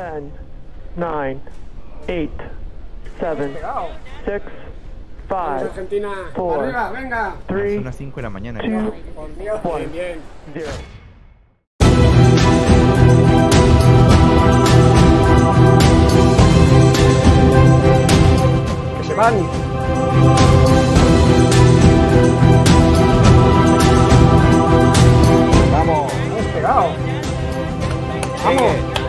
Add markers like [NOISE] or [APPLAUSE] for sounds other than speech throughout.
10, 9, 8, 7, 6, 5, 4, venga. 3, 5 de la mañana. 2, 1, 0. Que se van. Vamos, Vamos.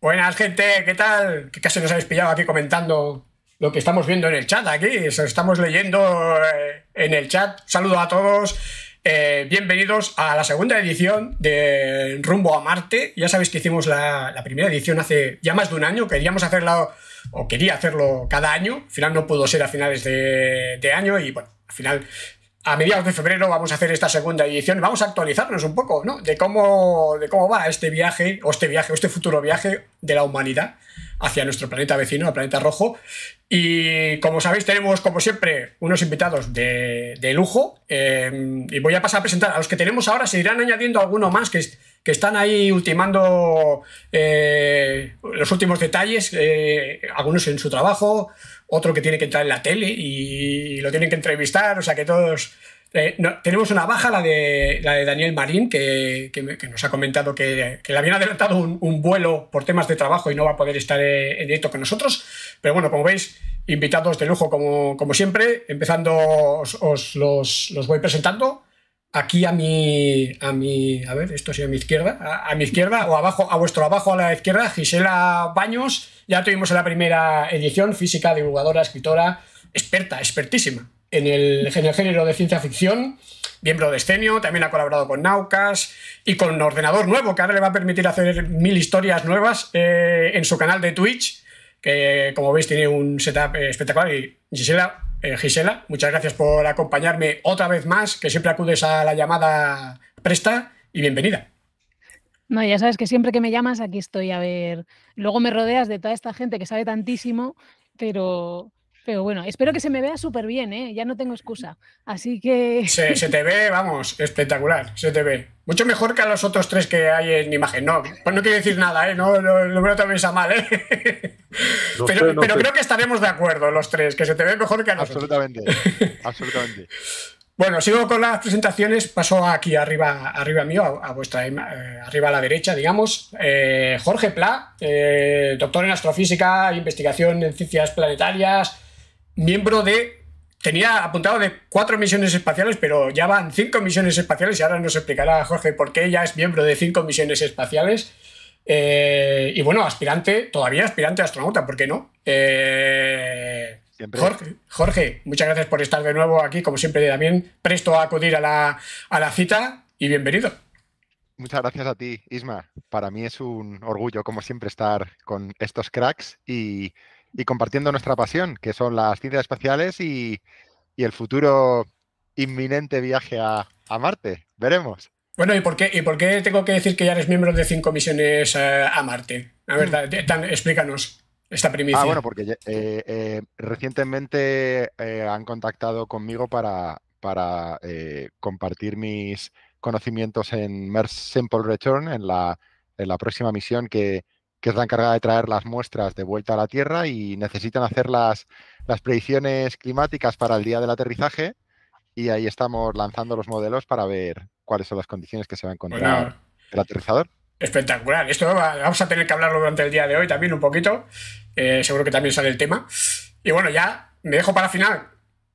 Buenas, gente, ¿qué tal? ¿Qué casi nos habéis pillado aquí comentando lo que estamos viendo en el chat aquí, estamos leyendo eh, en el chat. Saludo a todos. Eh, bienvenidos a la segunda edición de Rumbo a Marte. Ya sabéis que hicimos la, primera edición hace ya más de un año. Queríamos hacerla o quería hacerlo cada año. Al final no pudo ser a finales de, de año y bueno, al final a mediados de febrero vamos a hacer esta segunda edición. Vamos a actualizarnos un poco, ¿no? De cómo, de cómo va este viaje, o este viaje, o este futuro viaje de la humanidad hacia nuestro planeta vecino, el planeta rojo, y como sabéis, tenemos, como siempre, unos invitados de, lujo. Em, y voy a pasar a presentar a los que tenemos ahora. Se irán añadiendo algunos más que, que están ahí ultimando eh, los últimos detalles, eh, algunos en su trabajo, otro que tiene que entrar en la tele y lo tienen que entrevistar. O sea que todos eh, tenemos una baja, la de, la de Daniel Marín, que, nos ha comentado que, que le habían adelantado un, vuelo por temas de trabajo y no va a poder estar eh, en directo con nosotros. Pero bueno, como veis, invitados de lujo como, siempre. Empezando, os, los, voy presentando. Aquí a mi, a mi, a ver, esto sí a mi izquierda, a, mi izquierda o abajo, a vuestro abajo a la izquierda, Gisela Baños. Ya tuvimos en la primera edición, física, divulgadora, escritora, experta, expertísima en el, género de ciencia ficción, miembro de Escenio, también ha colaborado con Naucas y con Ordenador Nuevo, que ahora le va a permitir hacer mil historias nuevas eh, en su canal de Twitch, que como veis tiene un setup eh, espectacular. Y Gisela, eh, Gisela, muchas gracias por acompañarme otra vez más, que siempre acudes a la llamada presta y bienvenida. No, ya sabes que siempre que me llamas aquí estoy a ver. Luego me rodeas de toda esta gente que sabe tantísimo, pero pero bueno, espero que se me vea súper bien, ¿eh? ya no tengo excusa. Así que. Se, te ve, vamos, espectacular, se te ve. Mucho mejor que a los otros tres que hay en imagen. No, pues no quiero decir nada, ¿eh? no, no, no me lo a mal. ¿eh? pero, creo que estaremos de acuerdo los tres, que se te ve mejor que a nosotros. Absolutamente, absolutamente. [LAUGHS] Bueno, sigo con las presentaciones. Paso aquí arriba, arriba mío, a, vuestra eh, arriba a la derecha, digamos. Eh, Jorge Pla, eh, doctor en astrofísica, investigación en ciencias planetarias, miembro de Tenía apuntado de cuatro misiones espaciales, pero ya van cinco misiones espaciales y ahora nos explicará Jorge por qué ya es miembro de cinco misiones espaciales. Eh, y bueno, aspirante, todavía aspirante a astronauta, ¿por qué no? Eh, Jorge, muchas gracias por estar de nuevo aquí, como siempre también, presto a acudir a la cita y bienvenido. Muchas gracias a ti, Isma. Para mí es un orgullo, como siempre, estar con estos cracks y y compartiendo nuestra pasión, que son las ciencias espaciales y, el futuro inminente viaje a, Marte. Veremos. Bueno, ¿y por, qué, ¿y por qué tengo que decir que ya eres miembro de cinco misiones eh, a Marte? A ver, hmm. explícanos esta primicia. Ah, bueno, porque eh, eh, recientemente han contactado conmigo para, para compartir mis conocimientos en MERS Simple Return, en en la próxima misión que, que es la encargada de traer las muestras de vuelta a la Tierra y necesitan hacer las, predicciones climáticas para el día del aterrizaje y ahí estamos lanzando los modelos para ver cuáles son las condiciones que se van a encontrar en el aterrizador. Espectacular. Esto vamos a tener que hablarlo durante el día de hoy también un poquito. Eh, seguro que también sale el tema. Y bueno, ya me dejo para final,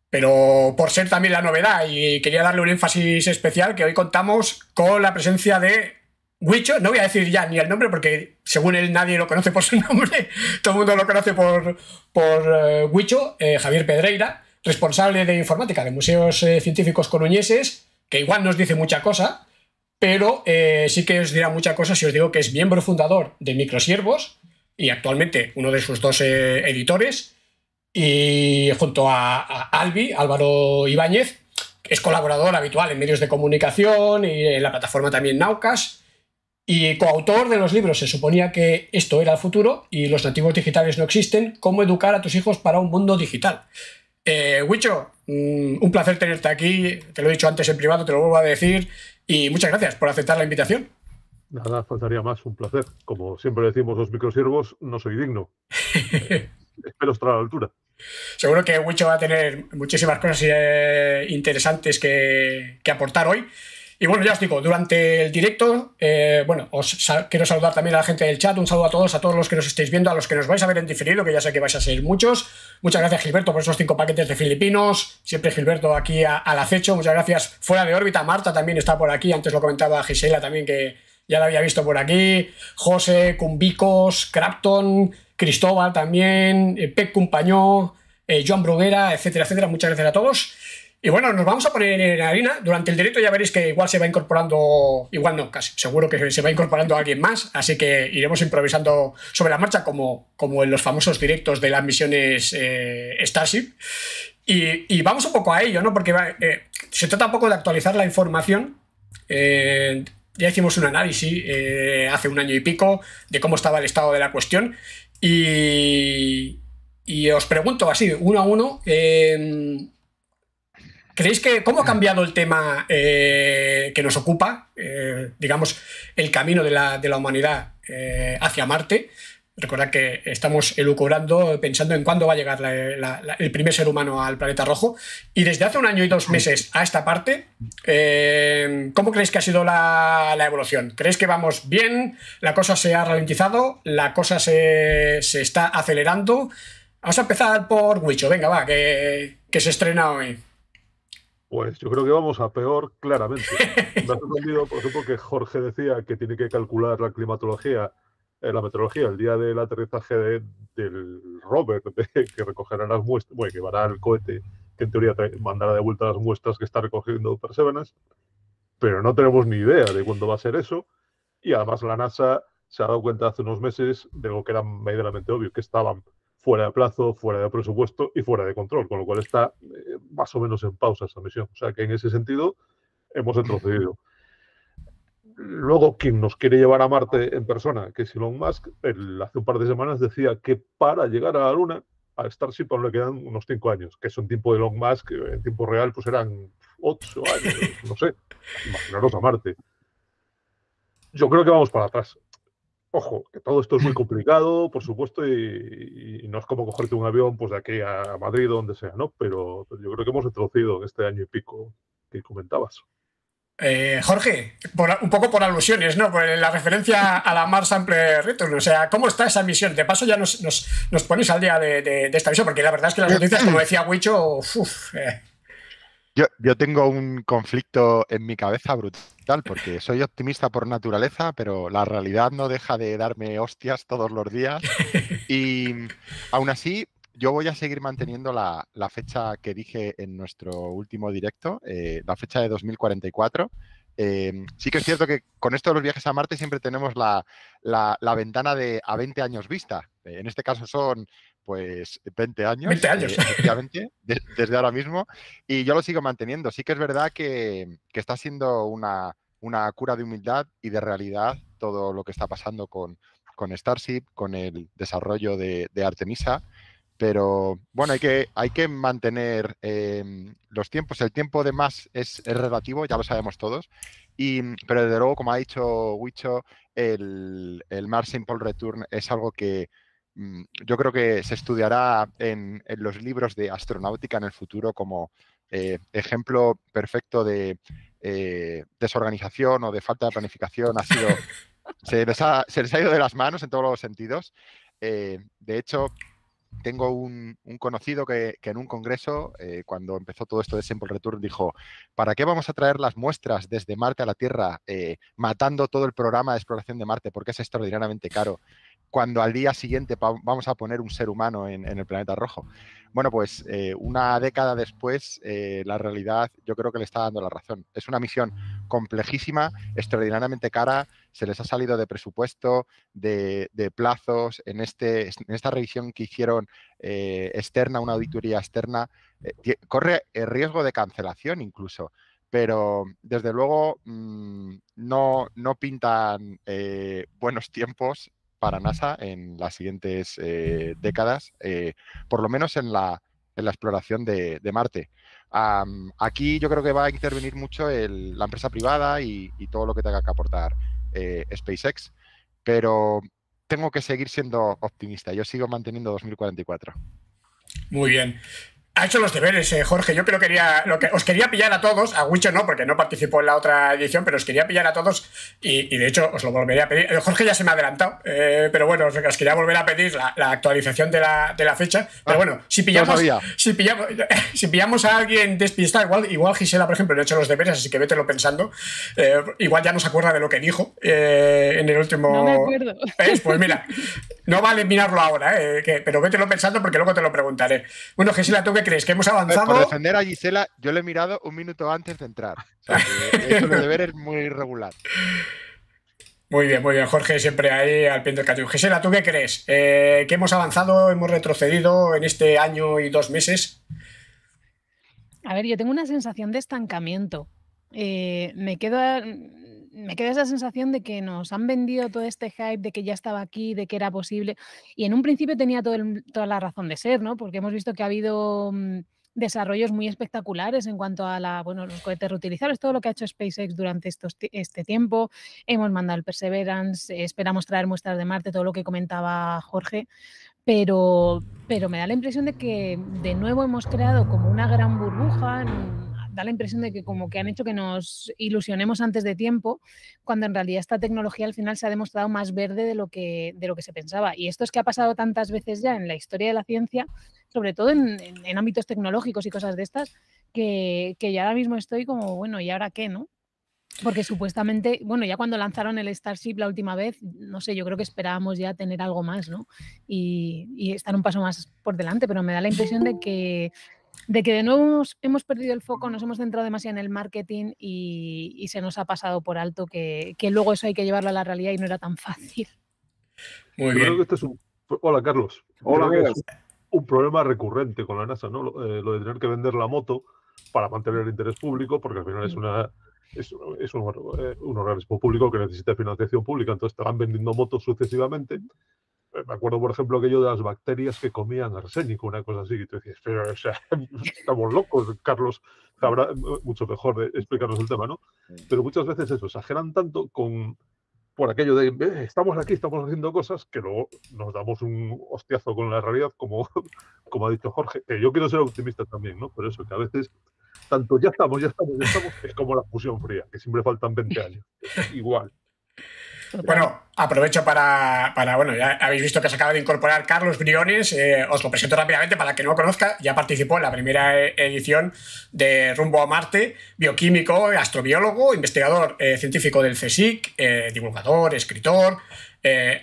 pero por ser también la novedad y quería darle un énfasis especial que hoy contamos con la presencia de Wicho, no voy a decir ya ni el nombre porque según él nadie lo conoce por su [LAUGHS] nombre, todo el mundo lo conoce por, por eh, Wicho, eh, Javier Pedreira, responsable de informática de Museos eh, Científicos Coruñeses, que igual nos dice mucha cosa, pero sí que os dirá mucha cosa si os digo que es miembro fundador de Microsiervos y actualmente uno de sus dos editores, y junto a, Albi, Álvaro Ibáñez, es colaborador habitual en medios de comunicación y en la plataforma también Naucas y coautor de los libros. Se suponía que esto era el futuro y los nativos digitales no existen. ¿Cómo educar a tus hijos para un mundo digital? Huicho, eh, mm, un placer tenerte aquí. Te lo he dicho antes en privado, te lo vuelvo a decir. Y muchas gracias por aceptar la invitación. Nada, faltaría más, un placer. Como siempre decimos los microsiervos, no soy digno. [LAUGHS] Espero estar a la altura. Seguro que Wicho va a tener muchísimas cosas eh, interesantes que aportar hoy. Y bueno, ya os digo, durante el directo, eh, bueno, os quiero saludar también a la gente del chat, un saludo a todos, a todos los que nos estáis viendo, a los que nos vais a ver en diferido, que ya sé que vais a ser muchos. Muchas gracias Gilberto por esos cinco paquetes de filipinos, siempre Gilberto aquí al acecho, muchas gracias. Fuera de órbita, Marta también está por aquí, antes lo comentaba Gisela también que ya la había visto por aquí. José, Cumbicos, Crapton, Cristóbal también, eh, Pep Cumpañó, eh, Joan Bruguera, etcétera, etcétera. Muchas gracias a todos. Y bueno, nos vamos a poner en harina. Durante el directo ya veréis que igual se va incorporando, igual no, casi seguro que se va incorporando alguien más, así que iremos improvisando sobre la marcha como, como en los famosos directos de las misiones eh, Starship. Y, vamos un poco a ello, ¿no? Porque eh, se trata un poco de actualizar la información. Eh, ya hicimos un análisis hace un año y pico de cómo estaba el estado de la cuestión. Y, os pregunto así, uno a uno, ¿Creéis que cómo ha cambiado el tema eh, que nos ocupa, eh, digamos, el camino de la, humanidad eh, hacia Marte? Recordad que estamos elucubrando, pensando en cuándo va a llegar el primer ser humano al planeta rojo. Y desde hace un año y dos meses a esta parte, ¿cómo creéis que ha sido la, evolución? ¿Creéis que vamos bien? ¿La cosa se ha ralentizado? ¿La cosa se, está acelerando? Vamos a empezar por Wicho. Venga, va, que, que se estrena hoy. Pues yo creo que vamos a peor claramente. [LAUGHS] Me ha sorprendido, por pues, supuesto, que Jorge decía que tiene que calcular la climatología, eh, la meteorología, el día del aterrizaje del Robert que recogerá las muestras, bueno, que llevará el cohete, que en teoría mandará de vuelta las muestras que está recogiendo Perseverance, pero no tenemos ni idea de cuándo va a ser eso. Y además la NASA se ha dado cuenta hace unos meses de lo que era medianamente obvio, que estaban fuera de plazo, fuera de presupuesto y fuera de control, con lo cual está eh, más o menos en pausa esa misión. O sea que en ese sentido hemos retrocedido. Luego, quien nos quiere llevar a Marte en persona, que es Elon Musk, hace un par de semanas decía que para llegar a la Luna, a Starship aún le quedan unos cinco años, que es un tiempo de Elon Musk, eh, en tiempo real pues eran ocho años, no sé, [LAUGHS] imaginaros a Marte. Yo creo que vamos para atrás. Ojo, que todo esto es muy complicado, por supuesto, y, no es como cogerte un avión pues de aquí a Madrid o donde sea, ¿no? Pero, yo creo que hemos introducido este año y pico que comentabas. Eh, Jorge, un poco por alusiones, ¿no? Por la referencia a la Mars Sample Return. O sea, ¿cómo está esa misión? De paso, ya nos, nos, al día de, esta misión, porque la verdad es que las noticias, como decía Huicho... uff. Eh, yo, tengo un conflicto en mi cabeza brutal porque soy optimista por naturaleza, pero la realidad no deja de darme hostias todos los días. [LAUGHS] Y aún así, yo voy a seguir manteniendo la, fecha que dije en nuestro último directo, eh, la fecha de 2044. Eh, sí que es cierto que con esto de los viajes a Marte siempre tenemos la, ventana de a 20 años vista. en este caso son pues 20 años. Eh, desde ahora mismo. Y yo lo sigo manteniendo. Sí que es verdad que, está siendo una, cura de humildad y de realidad todo lo que está pasando con, con Starship, con el desarrollo de, Artemisa. Pero bueno, hay que, hay que mantener em, los tiempos. El tiempo de más es, relativo, ya lo sabemos todos. Y, pero desde luego, como ha dicho Wicho, el, el Mars Simple Return es algo que, Mm, yo creo que se estudiará en, los libros de astronáutica en el futuro como eh, ejemplo perfecto de eh, desorganización o de falta de planificación. Ha sido, [LAUGHS] se, les ha, ido de las manos en todos los sentidos. Eh, de hecho, tengo un, conocido que, en un congreso, cuando empezó todo esto de Simple Return, dijo, ¿para qué vamos a traer las muestras desde Marte a la Tierra matando todo el programa de exploración de Marte? Porque es extraordinariamente caro cuando al día siguiente vamos a poner un ser humano en, el planeta rojo. Bueno, pues eh, una década después, eh, la realidad yo creo que le está dando la razón. Es una misión complejísima, extraordinariamente cara, se les ha salido de presupuesto, de, plazos. En, este, en esta revisión que hicieron eh, externa, una auditoría externa, corre el riesgo de cancelación incluso pero desde luego mm, no, no pintan buenos tiempos para NASA en las siguientes eh, décadas, eh, por lo menos en la, exploración de, Marte. aquí yo creo que va a intervenir mucho la empresa privada y, todo lo que tenga que aportar eh, SpaceX, pero tengo que seguir siendo optimista. Yo sigo manteniendo 2044. Muy bien. Ha hecho los deberes, eh, Jorge. Yo creo que quería, lo que, os quería pillar a todos, a Wicho no, porque no participó en la otra edición, pero os quería pillar a todos y, de hecho os lo volvería a pedir. Eh, Jorge ya se me ha adelantado, eh, pero bueno, os, quería volver a pedir la, actualización de la, de la fecha. Pero ah, bueno, si pillamos, si, pillamos, [LAUGHS] si pillamos a alguien despistado, igual, igual Gisela, por ejemplo, no ha hecho los deberes, así que vételo pensando. igual ya nos acuerda de lo que dijo en el último. No me acuerdo. Pues mira, no vale mirarlo ahora, que, pero vételo pensando porque luego te lo preguntaré. Bueno, Gisela, ¿tú que crees? ¿Que hemos eh, avanzado? Por defender a Gisela, yo le he mirado un minuto antes de entrar. [LAUGHS] Eso de ver es muy irregular. Muy bien, muy bien, Jorge, siempre ahí al pie del cañón. Gisela, ¿tú qué crees? Eh, ¿Que hemos avanzado, hemos retrocedido en este año y dos meses? A ver, yo tengo una sensación de estancamiento. Eh, me quedo, me queda esa sensación de que nos han vendido todo este hype, de que ya estaba aquí, de que era posible. Y en un principio tenía toda la razón de ser, ¿no? Porque hemos visto que ha habido mm, desarrollos muy espectaculares en cuanto a la, bueno, los cohetes reutilizables, todo lo que ha hecho SpaceX durante este tiempo. Hemos mandado el Perseverance, esperamos traer muestras de Marte, todo lo que comentaba Jorge. Pero, me da la impresión de que de nuevo hemos creado como una gran burbuja da la impresión de que como que han hecho que nos ilusionemos antes de tiempo, cuando en realidad esta tecnología al final se ha demostrado más verde de lo que, de lo que se pensaba. Y esto es que ha pasado tantas veces ya en la historia de la ciencia, sobre todo en, ámbitos tecnológicos y cosas de estas, que, que ya ahora mismo estoy como, bueno, ¿y ahora qué, no? Porque supuestamente, bueno, ya cuando lanzaron el Starship la última vez, no sé, yo creo que esperábamos ya tener algo más, ¿no? y estar un paso más por delante, pero me da la impresión de que de que de nuevo hemos, perdido el foco, nos hemos centrado demasiado en el marketing y, se nos ha pasado por alto que, luego eso hay que llevarlo a la realidad y no era tan fácil. Muy bien. Creo que es un... Hola, Carlos. Hola, Un problema recurrente con la NASA, ¿no? Eh, lo, de tener que vender la moto para mantener el interés público, porque al final es mm. eh, un, organismo público que necesita financiación pública, entonces estaban vendiendo motos sucesivamente me acuerdo, por ejemplo, aquello de las bacterias que comían arsénico, una cosa así, y tú decías, pero, [LAUGHS] estamos locos, Carlos sabrá mucho mejor de explicarnos el tema, ¿no? Pero muchas veces eso, exageran tanto con por aquello de estamos aquí, estamos haciendo cosas, que luego nos damos un hostiazo con la realidad, como, [LAUGHS] como ha dicho Jorge, yo quiero ser optimista también, ¿no? Por eso, que a veces tanto ya estamos, ya estamos, ya estamos, es como la fusión fría, que siempre faltan 20 años, igual. Bueno, aprovecho para, para, bueno, ya habéis visto que se acaba de incorporar Carlos Briones, eh, os lo presento rápidamente para que no lo conozca, ya participó en la primera e, edición de Rumbo a Marte, bioquímico, astrobiólogo, investigador eh, científico del CSIC, eh, divulgador, escritor,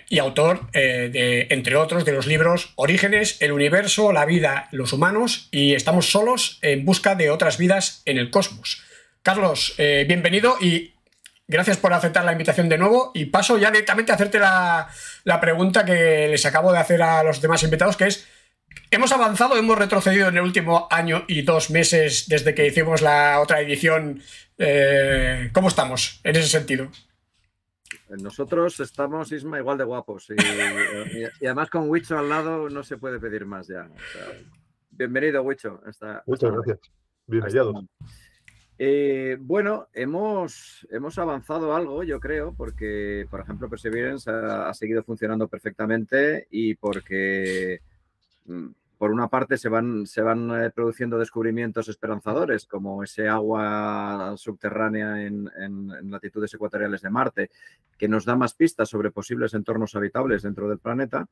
y autor, de, entre otros, de los libros Orígenes, el universo, la vida, los humanos y Estamos solos en busca de otras vidas en el cosmos. Carlos, bienvenido y Gracias por aceptar la invitación de nuevo y paso ya directamente a hacerte la, pregunta que les acabo de hacer a los demás invitados, que es, hemos avanzado, hemos retrocedido en el último año y dos meses desde que hicimos la otra edición. Eh, ¿Cómo estamos en ese sentido? Nosotros estamos, Isma, igual de guapos. Y, además con Wicho al lado no se puede pedir más ya. bienvenido, Wicho. Muchas gracias. bienvenido eh, bueno, hemos, avanzado algo, yo creo, porque, por ejemplo, Perseverance ha, seguido funcionando perfectamente y porque, mm, por una parte, se van, se van eh, produciendo descubrimientos esperanzadores, como ese agua subterránea en, en latitudes ecuatoriales de Marte, que nos da más pistas sobre posibles entornos habitables dentro del planeta.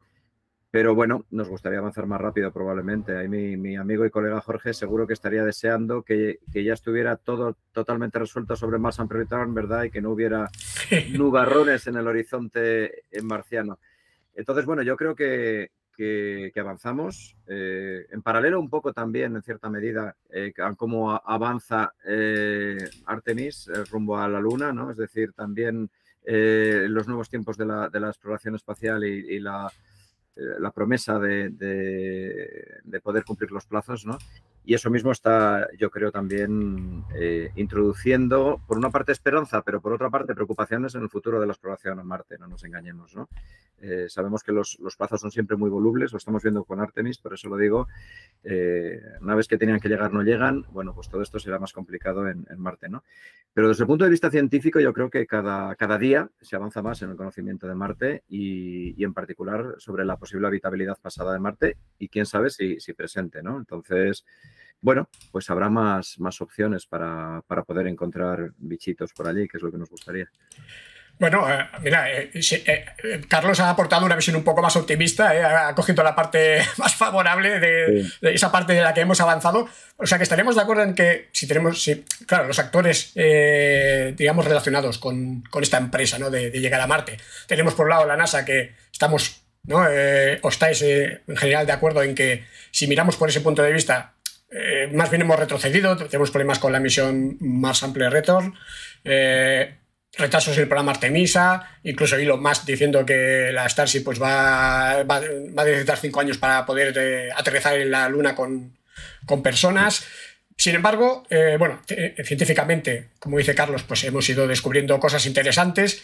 Pero bueno, nos gustaría avanzar más rápido probablemente. Ahí mi, mi amigo y colega Jorge seguro que estaría deseando que, ya estuviera todo totalmente resuelto sobre Mars and Return, ¿verdad? Y que no hubiera [LAUGHS] nubarrones en el horizonte en marciano. Entonces, bueno, yo creo que, avanzamos. Eh, en paralelo un poco también, en cierta medida, eh, a cómo avanza eh, Artemis rumbo a la Luna, ¿no? Es decir, también los nuevos tiempos de la, exploración espacial y la eh, la promesa de, de, de, poder cumplir los plazos, ¿no? Y eso mismo está, yo creo, también eh, introduciendo, por una parte, esperanza, pero por otra parte, preocupaciones en el futuro de la exploración en Marte, no nos engañemos. ¿no? Eh, sabemos que los, los, plazos son siempre muy volubles, lo estamos viendo con Artemis, por eso lo digo. Eh, naves que tenían que llegar, no llegan, bueno, pues todo esto será más complicado en, Marte. ¿no? Pero desde el punto de vista científico, yo creo que cada, cada día se avanza más en el conocimiento de Marte y, en particular sobre la posible habitabilidad pasada de Marte y quién sabe si, si presente. ¿no? Entonces, bueno, pues habrá más, más opciones para, poder encontrar bichitos por allí, que es lo que nos gustaría. Bueno, eh, mira, eh, eh, Carlos ha aportado una visión un poco más optimista, ha cogido la parte [LAUGHS] más favorable de, esa parte de la que hemos avanzado. O sea que estaremos de acuerdo en que si tenemos, si, claro, los actores, digamos, relacionados con, esta empresa, ¿no? De, llegar a Marte. Tenemos por un lado la NASA que estamos ¿no? Eh, ¿O estáis en general de acuerdo en que si miramos por ese punto de vista, eh, más bien hemos retrocedido, tenemos problemas con la misión Mars amplia Return, eh, retrasos en el programa Artemisa, incluso Elon más diciendo que la Starship pues, va, va, a necesitar cinco años para poder eh, aterrizar en la Luna con, con personas. Sin embargo, bueno, científicamente, como dice Carlos, pues hemos ido descubriendo cosas interesantes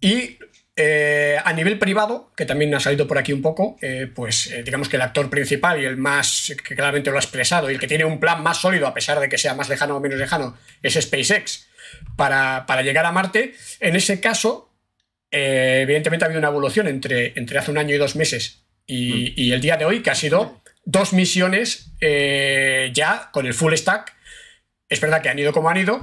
y eh, a nivel privado, que también ha salido por aquí un poco, eh, pues eh, digamos que el actor principal y el más que claramente lo ha expresado y el que tiene un plan más sólido, a pesar de que sea más lejano o menos lejano, es SpaceX para, llegar a Marte. En ese caso, evidentemente ha habido una evolución entre, entre hace un año y dos meses y mm. el día de hoy, que ha sido dos misiones ya con el full stack. Es verdad que han ido como han ido,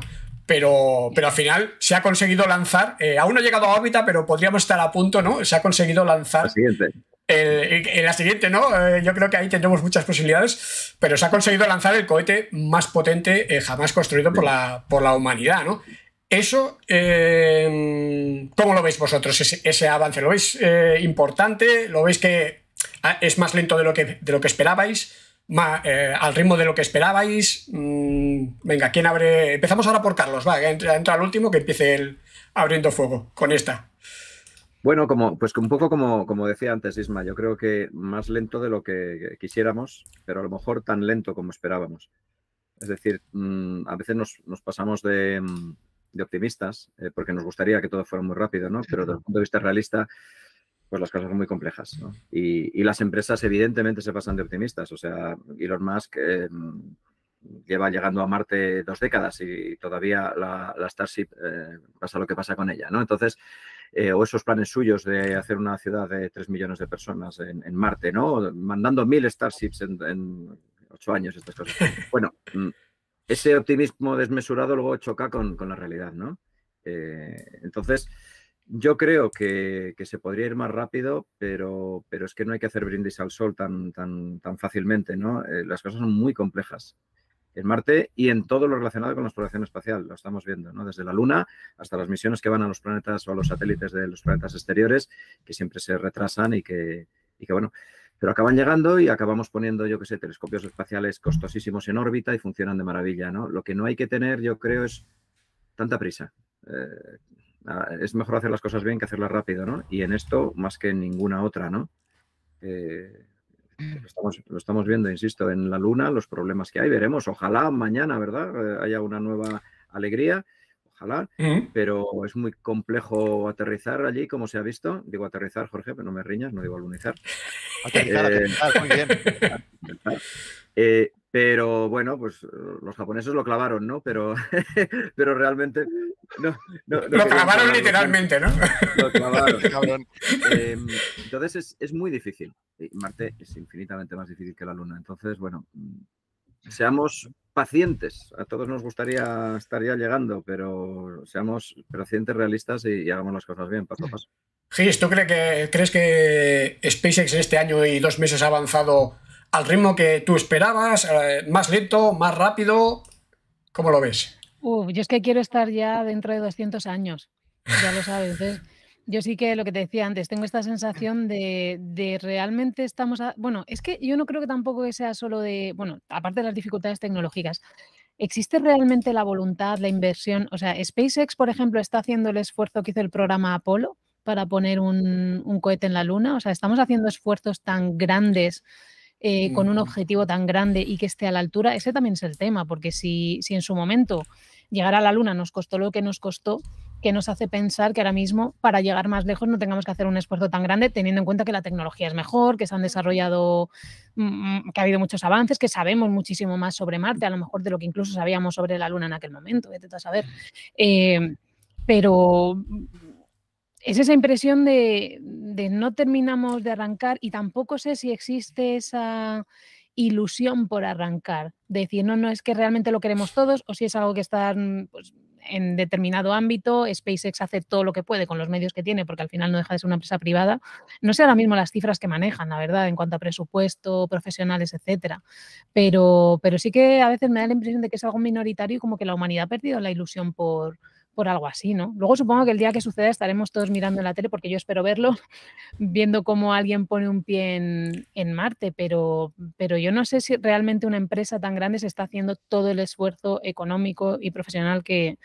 pero, pero al final se ha conseguido lanzar, eh, aún no ha llegado a órbita, pero podríamos estar a punto, ¿no? Se ha conseguido lanzar. La siguiente. El, la siguiente, ¿no? Eh, yo creo que ahí tendremos muchas posibilidades, pero se ha conseguido lanzar el cohete más potente eh, jamás construido por, la, por la humanidad, ¿no? Eso, em, ¿cómo lo veis vosotros ese, avance? ¿Lo veis importante? ¿Lo veis que ah, es más lento de lo que, de lo que esperabais? al ritmo de lo que esperabais. ¿No? Mm, venga, ¿quién abre? Empezamos ahora por Carlos, va, entra, entra el último que empiece él abriendo fuego con esta. Bueno, como, pues un poco como, como decía antes Isma, yo creo que más lento de lo que quisiéramos, pero a lo mejor tan lento como esperábamos. Es decir, mm, a veces nos, pasamos de, mm, optimistas, eh, porque nos gustaría que todo fuera muy rápido, ¿no? Pero desde el punto de vista realista, pues las cosas son muy complejas. ¿no? Y, las empresas evidentemente se pasan de optimistas. O sea, Elon Musk eh, lleva llegando a Marte dos décadas y todavía la, Starship eh, pasa lo que pasa con ella, ¿no? Entonces, eh, o esos planes suyos de hacer una ciudad de 3 millones de personas en, Marte, ¿no? Mandando mil Starships en, ocho años, estas cosas. [LAUGHS] Bueno, mm, ese optimismo desmesurado luego choca con, la realidad, ¿no? Eh, entonces, yo creo que, se podría ir más rápido, pero, pero es que no hay que hacer brindis al sol tan, tan, tan fácilmente, ¿no? las cosas son muy complejas en Marte y en todo lo relacionado con la exploración espacial. Lo estamos viendo, ¿no? Desde la Luna hasta las misiones que van a los planetas o a los satélites de los planetas exteriores, que siempre se retrasan y que, y bueno, pero acaban llegando y acabamos poniendo, yo que sé, telescopios espaciales costosísimos en órbita y funcionan de maravilla, ¿no? Lo que no hay que tener, yo creo, es tanta prisa. Eh, es mejor hacer las cosas bien que hacerlas rápido, ¿no? Y en esto, más que en ninguna otra, ¿no? Eh, lo estamos, viendo, insisto, en la Luna, los problemas que hay, veremos. Ojalá mañana, ¿verdad? Eh, haya una nueva alegría, ojalá, pero es muy complejo aterrizar allí, como se ha visto. Digo aterrizar, Jorge, pero no me riñas, no digo alunizar. Aterrizar, eh, muy bien. [LAUGHS] Eh, pero bueno, pues eh, los japoneses lo clavaron, ¿no? Pero, [LAUGHS] pero realmente... No, lo clavaron literalmente, ¿no? Lo clavaron. [LAUGHS] Em, entonces es, muy difícil. Marte es infinitamente más difícil que la Luna. Entonces, bueno, mm, seamos pacientes. A todos nos gustaría estar ya llegando, pero seamos pacientes, realistas y, hagamos las cosas bien, paso a paso. Gis, ¿tú crees que, crees que SpaceX este año y dos meses ha avanzado al ritmo que tú esperabas, eh, más lento, más rápido, ¿cómo lo ves? yo es que quiero estar ya dentro de 200 años, ya lo sabes. [LAUGHS] yo sí que lo que te decía antes, tengo esta sensación de, realmente estamos... bueno, es que yo no creo que tampoco sea solo de, bueno, aparte de las dificultades tecnológicas, ¿existe realmente la voluntad, la inversión? O sea, SpaceX, por ejemplo, está haciendo el esfuerzo que hizo el programa Apolo para poner un, un cohete en la Luna. O sea, estamos haciendo esfuerzos tan grandes eh, con un objetivo tan grande y que esté a la altura, ese también es el tema, porque si, en su momento llegar a la luna nos costó lo que nos costó, que nos hace pensar que ahora mismo para llegar más lejos no tengamos que hacer un esfuerzo tan grande teniendo en cuenta que la tecnología es mejor, que se han desarrollado, mm, mm, que ha habido muchos avances, que sabemos muchísimo más sobre Marte, a lo mejor de lo que incluso sabíamos sobre la Luna en aquel momento, vete a saber. Eh, pero es esa impresión de, no terminamos de arrancar y tampoco sé si existe esa ilusión por arrancar, decir, no, no es que realmente lo queremos todos o si es algo que está pues, en determinado ámbito, SpaceX hace todo lo que puede con los medios que tiene, porque al final no deja de ser una empresa privada. No sé ahora mismo las cifras que manejan, la verdad, en cuanto a presupuesto, profesionales, etcétera. Pero, pero sí que a veces me da la impresión de que es algo minoritario y como que la humanidad ha perdido la ilusión por, por algo así, ¿no? Luego supongo que el día que suceda estaremos todos mirando la tele, porque yo espero verlo, [LAUGHS] viendo cómo alguien pone un pie en, Marte, pero, pero yo no sé si realmente una empresa tan grande se está haciendo todo el esfuerzo económico y profesional que,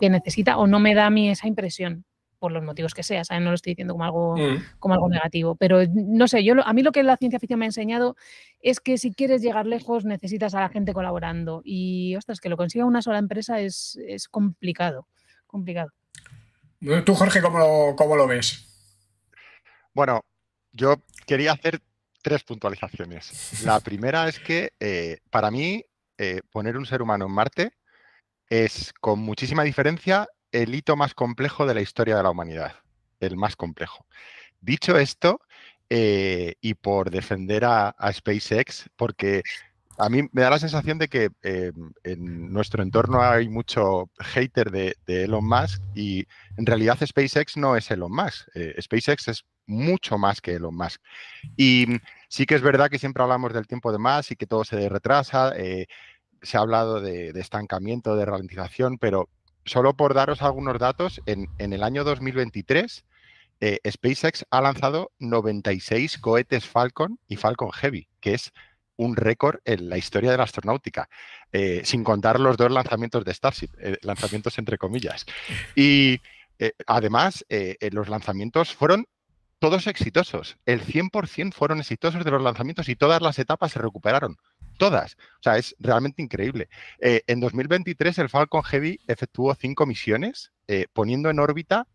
necesita, o no me da a mí esa impresión por los motivos que sea, ¿sabes? no lo estoy diciendo como algo, mm. como algo negativo, pero no sé, yo a mí lo que la ciencia ficción me ha enseñado es que si quieres llegar lejos necesitas a la gente colaborando y ostras, que lo consiga una sola empresa es, es complicado complicado. ¿Tú, Jorge, cómo lo, lo ves? Bueno, yo quería hacer tres puntualizaciones. La primera es que eh, para mí eh, poner un ser humano en Marte es con muchísima diferencia el hito más complejo de la historia de la humanidad, el más complejo. Dicho esto, eh, y por defender a SpaceX, porque a mí me da la sensación de que eh, en nuestro entorno hay mucho hater de, Elon Musk y en realidad SpaceX no es Elon Musk. Eh, SpaceX es mucho más que Elon Musk. Y sí que es verdad que siempre hablamos del tiempo de más y que todo se retrasa. Eh, se ha hablado de, estancamiento, de ralentización, pero solo por daros algunos datos, en, en el año 2023 SpaceX ha lanzado 96 cohetes Falcon y Falcon Heavy, que es un récord en la historia de la astronáutica, eh, sin contar los dos lanzamientos de Starship, eh, lanzamientos entre comillas. Y eh, además, los lanzamientos fueron todos exitosos. El 100% fueron exitosos de los lanzamientos y todas las etapas se recuperaron. Todas. O sea, es realmente increíble. en 2023, el Falcon Heavy efectuó cinco misiones, poniendo en órbita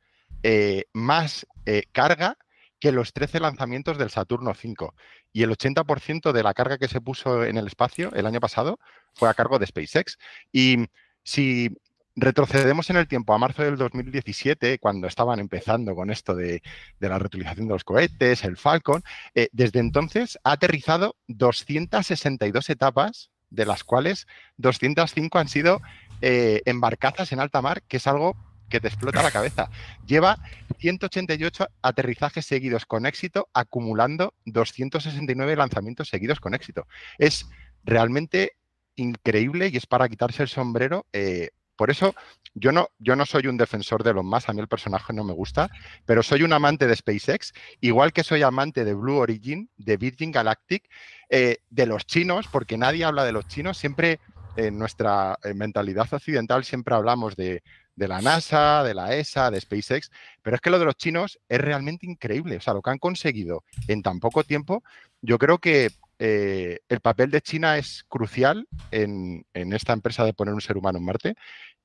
más carga que los 13 lanzamientos del Saturno 5. Y el 80% de la carga que se puso en el espacio el año pasado fue a cargo de SpaceX. Y si retrocedemos en el tiempo a marzo del 2017, cuando estaban empezando con esto de, la reutilización de los cohetes, el Falcon, eh, desde entonces ha aterrizado 262 etapas, de las cuales 205 han sido eh, embarcazas en alta mar, que es algo que te explota la cabeza. Lleva 188 aterrizajes seguidos con éxito, acumulando 269 lanzamientos seguidos con éxito. Es realmente increíble y es para quitarse el sombrero. Eh, por eso yo no, yo no soy un defensor de los más, a mí el personaje no me gusta, pero soy un amante de SpaceX, igual que soy amante de Blue Origin, de Virgin Galactic, eh, de los chinos, porque nadie habla de los chinos, siempre en nuestra eh, mentalidad occidental siempre hablamos de, de la NASA, de la ESA, de SpaceX, pero es que lo de los chinos es realmente increíble. O sea, lo que han conseguido en tan poco tiempo, yo creo que eh, el papel de China es crucial en, esta empresa de poner un ser humano en Marte.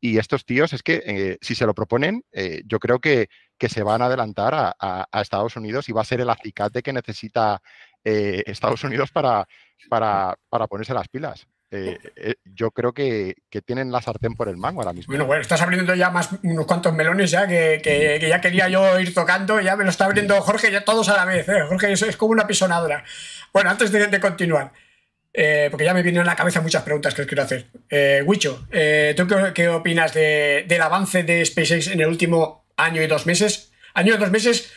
Y estos tíos es que eh, si se lo proponen, eh, yo creo que, que, se van a adelantar a, Estados Unidos y va a ser el acicate que necesita Estados Unidos para, para ponerse las pilas. Eh, eh, yo creo que, que, tienen la sartén por el mango ahora mismo. Bueno, ¿eh? bueno, estás abriendo ya más unos cuantos melones ya que, que, ya quería yo ir tocando, ya me lo está abriendo Jorge, ya todos a la vez. Jorge es, es, como una pisonadora. Bueno, antes de, continuar, porque ya me vienen a la cabeza muchas preguntas que os quiero hacer. Huicho, ¿tú qué, opinas del avance de SpaceX en el último año y dos meses? Año y dos meses,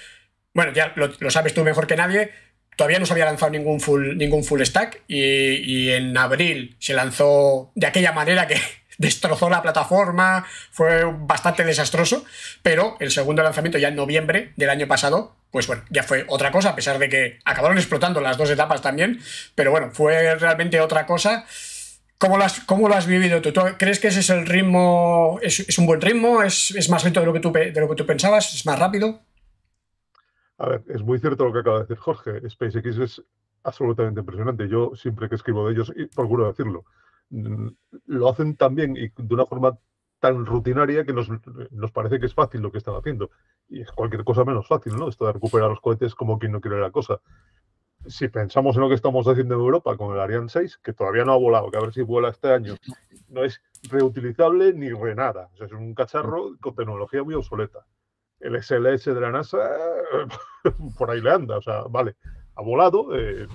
bueno, ya lo, lo sabes tú mejor que nadie, todavía no se había lanzado ningún full, ningún full stack y, en abril se lanzó de aquella manera que [LAUGHS] destrozó la plataforma, fue bastante desastroso, pero el segundo lanzamiento ya en noviembre del año pasado, pues bueno, ya fue otra cosa, a pesar de que acabaron explotando las dos etapas también, pero bueno, fue realmente otra cosa. ¿Cómo lo, has, vivido tú? ¿Crees que ese es el ritmo? ¿Es, un buen ritmo? ¿Es, ¿Es, más lento de lo que de lo que tú pensabas? ¿Es más rápido? A ver, es muy cierto lo que acaba de decir Jorge. SpaceX es absolutamente impresionante. Yo siempre que escribo de ellos y procuro decirlo. Mm, lo hacen tan bien y de una forma tan rutinaria que nos, parece que es fácil lo que están haciendo. Y es cualquier cosa menos fácil, ¿no? Esto de recuperar los cohetes como quien no quiere la cosa. Si pensamos en lo que estamos haciendo en Europa con el Ariane 6, que todavía no ha volado, que a ver si vuela este año, no es reutilizable ni renada. O sea, es un cacharro con tecnología muy obsoleta el SLS de la NASA, [LAUGHS] por ahí le anda, o sea, vale, ha volado, eh,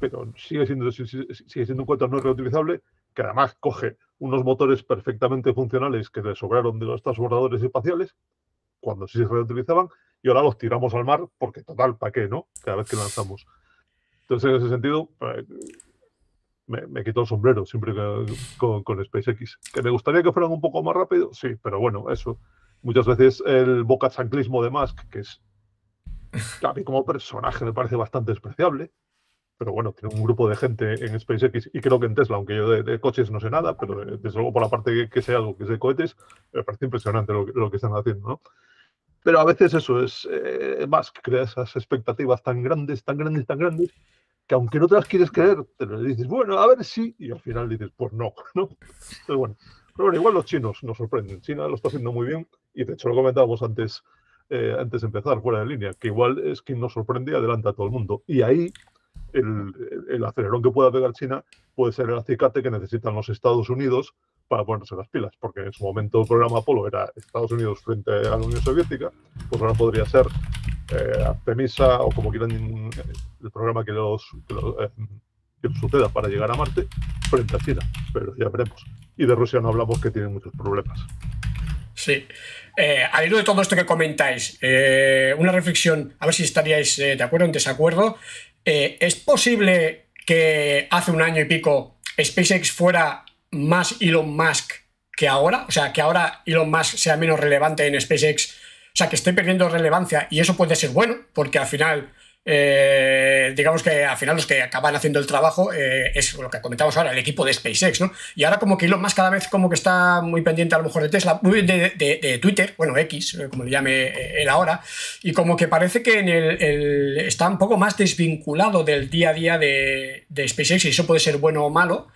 pero sigue siendo, sigue siendo un cuento no reutilizable, que además coge unos motores perfectamente funcionales que le sobraron de los transbordadores espaciales, cuando sí se reutilizaban, y ahora los tiramos al mar, porque total, ¿para qué, no? Cada vez que lanzamos. Entonces, en ese sentido, eh, me, quito el sombrero siempre con, con SpaceX. ¿Que me gustaría que fueran un poco más rápido? Sí, pero bueno, eso Muchas veces el boca de Musk, que es a mí como personaje me parece bastante despreciable, pero bueno, tiene un grupo de gente en SpaceX y creo que en Tesla, aunque yo de, coches no sé nada, pero eh, desde luego por la parte que, sea algo que es de cohetes, me parece impresionante lo, que están haciendo, ¿no? Pero a veces eso es eh, Musk, crea esas expectativas tan grandes, tan grandes, tan grandes, que aunque no te las quieres creer, te lo dices, bueno, a ver si, y al final dices, pues no, [LAUGHS] ¿no? Pero bueno, pero bueno, igual los chinos nos sorprenden. China lo está haciendo muy bien y de hecho lo comentábamos antes, eh, antes de empezar, fuera de línea, que igual es quien nos sorprende y adelanta a todo el mundo. Y ahí el, acelerón que pueda pegar China puede ser el acicate que necesitan los Estados Unidos para ponerse las pilas, porque en su momento el programa Apolo era Estados Unidos frente a la Unión Soviética, pues ahora podría ser eh, Artemisa o como quieran el programa que los, que eh, suceda para llegar a Marte frente a China, pero ya veremos. Y de Rusia no hablamos que tiene muchos problemas. Sí. Eh, al hilo de todo esto que comentáis, eh, una reflexión, a ver si estaríais eh, de acuerdo o en desacuerdo. Eh, ¿Es posible que hace un año y pico SpaceX fuera más Elon Musk que ahora? O sea, que ahora Elon Musk sea menos relevante en SpaceX, o sea, que esté perdiendo relevancia y eso puede ser bueno, porque al final eh, digamos que al final los que acaban haciendo el trabajo eh, es lo que comentamos ahora, el equipo de SpaceX, ¿no? Y ahora como que lo más cada vez como que está muy pendiente a lo mejor de Tesla, muy de, de, Twitter, bueno, X, eh, como le llame él ahora, y como que parece que en el, está un poco más desvinculado del día a día de, de, SpaceX y eso puede ser bueno o malo.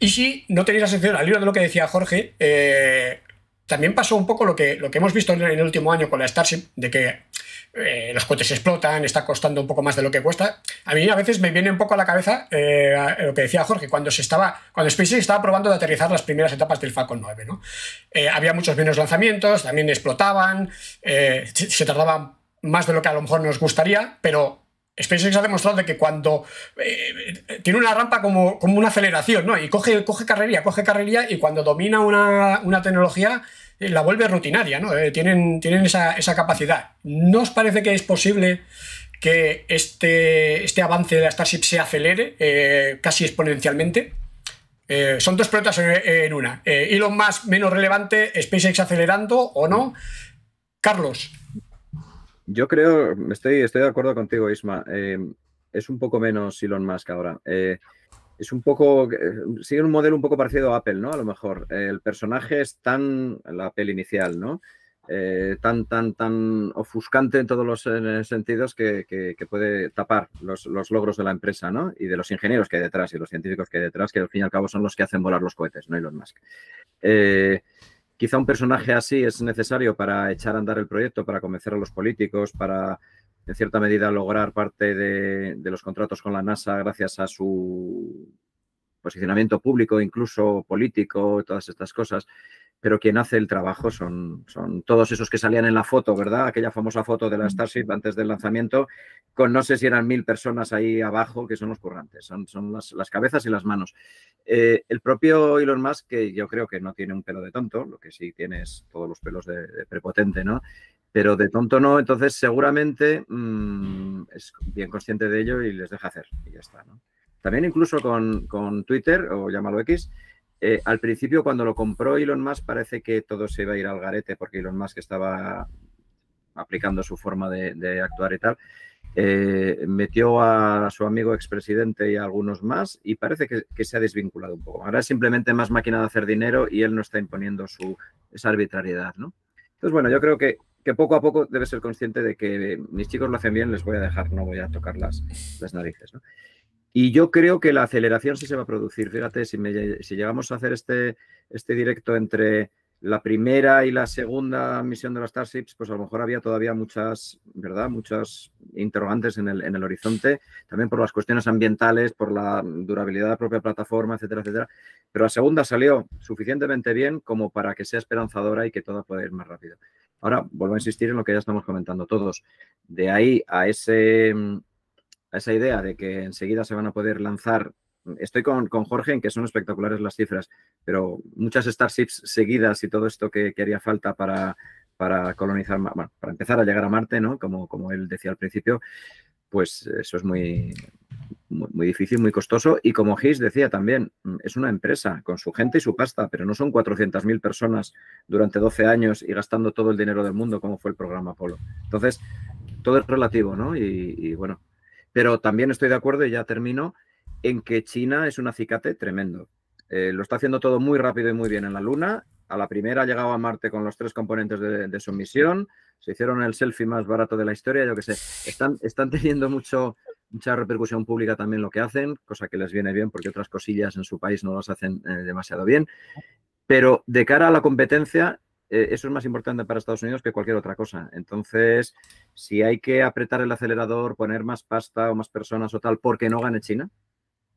Y si no tenéis la sensación, al libro de lo que decía Jorge, eh, también pasó un poco lo que, lo que hemos visto en el último año con la Starship, de que eh, los cohetes explotan, está costando un poco más de lo que cuesta. A mí a veces me viene un poco a la cabeza eh, lo que decía Jorge, cuando se estaba, cuando SpaceX estaba probando de aterrizar las primeras etapas del Falcon 9, eh, había muchos menos lanzamientos, también explotaban, se, se tardaban más de lo que a lo mejor nos gustaría, pero SpaceX ha demostrado que cuando eh, eh, tiene una rampa como, una aceleración, ¿no? Y coge, coge carrería, coge carrería y cuando domina una, tecnología eh, la vuelve rutinaria, ¿no? tienen tienen esa, capacidad. ¿No os parece que es posible que este, este avance de la Starship se acelere casi exponencialmente? son dos preguntas en, una. una. Elon más menos relevante, SpaceX acelerando o no. Carlos. Yo creo, estoy, estoy de acuerdo contigo, Isma. Eh, es un poco menos Elon Musk ahora. Eh, es un poco, eh, sigue un modelo un poco parecido a Apple, ¿no? A lo mejor. el personaje es tan, la Apple inicial, ¿no? tan, tan, tan ofuscante en todos los sentidos que, puede tapar los, logros de la empresa, ¿no? Y de los ingenieros que hay detrás y los científicos que hay detrás, que al fin y al cabo son los que hacen volar los cohetes, ¿no? Elon Musk. Eh, Quizá un personaje así es necesario para echar a andar el proyecto, para convencer a los políticos, para en cierta medida lograr parte de, los contratos con la NASA gracias a su posicionamiento público, incluso político, todas estas cosas pero quien hace el trabajo son, son todos esos que salían en la foto, ¿verdad? Aquella famosa foto de la mm. Starship antes del lanzamiento, con no sé si eran mil personas ahí abajo, que son los currantes, son, las, cabezas y las manos. Eh, el propio Elon Musk, que yo creo que no tiene un pelo de tonto, lo que sí tiene es todos los pelos de, prepotente, ¿no? Pero de tonto no, entonces seguramente mm, es bien consciente de ello y les deja hacer, y ya está, ¿no? También incluso con, con Twitter, o llámalo X, eh, al principio, cuando lo compró Elon Musk, parece que todo se iba a ir al garete porque Elon Musk estaba aplicando su forma de, actuar y tal. Eh, metió a su amigo expresidente y a algunos más y parece que, se ha desvinculado un poco. Ahora es simplemente más máquina de hacer dinero y él no está imponiendo su, esa arbitrariedad. ¿no? Entonces, bueno, yo creo que, poco a poco debe ser consciente de que mis chicos lo hacen bien, les voy a dejar, no voy a tocar las, las narices. ¿no? Y yo creo que la aceleración sí se va a producir. Fíjate, si, me, llegamos a hacer este, este directo entre la primera y la segunda misión de las Starships, pues a lo mejor había todavía muchas, ¿verdad? Muchas interrogantes en el, en el horizonte, también por las cuestiones ambientales, por la durabilidad de la propia plataforma, etcétera, etcétera. Pero la segunda salió suficientemente bien como para que sea esperanzadora y que todo pueda ir más rápido. Ahora, vuelvo a insistir en lo que ya estamos comentando todos. De ahí a ese esa idea de que enseguida se van a poder lanzar. Estoy con, Jorge en que son espectaculares las cifras, pero muchas Starships seguidas y todo esto que, haría falta para, para colonizar, bueno, para empezar a llegar a Marte, ¿no? Como, como él decía al principio, pues eso es muy, muy, difícil, muy costoso. Y como Gis decía también, es una empresa con su gente y su pasta, pero no son 400.000 personas durante 12 años y gastando todo el dinero del mundo como fue el programa Apolo. Entonces, todo es relativo, ¿no? y bueno, pero también estoy de acuerdo, y ya termino, en que China es un acicate tremendo. Eh, lo está haciendo todo muy rápido y muy bien en la Luna. A la primera ha llegado a Marte con los tres componentes de, su misión. Se hicieron el selfie más barato de la historia, yo que sé. Están, están teniendo mucho, mucha repercusión pública también lo que hacen, cosa que les viene bien porque otras cosillas en su país no las hacen eh, demasiado bien. Pero de cara a la competencia, eh, eso es más importante para Estados Unidos que cualquier otra cosa. Entonces, si hay que apretar el acelerador, poner más pasta o más personas o tal, porque no gane China.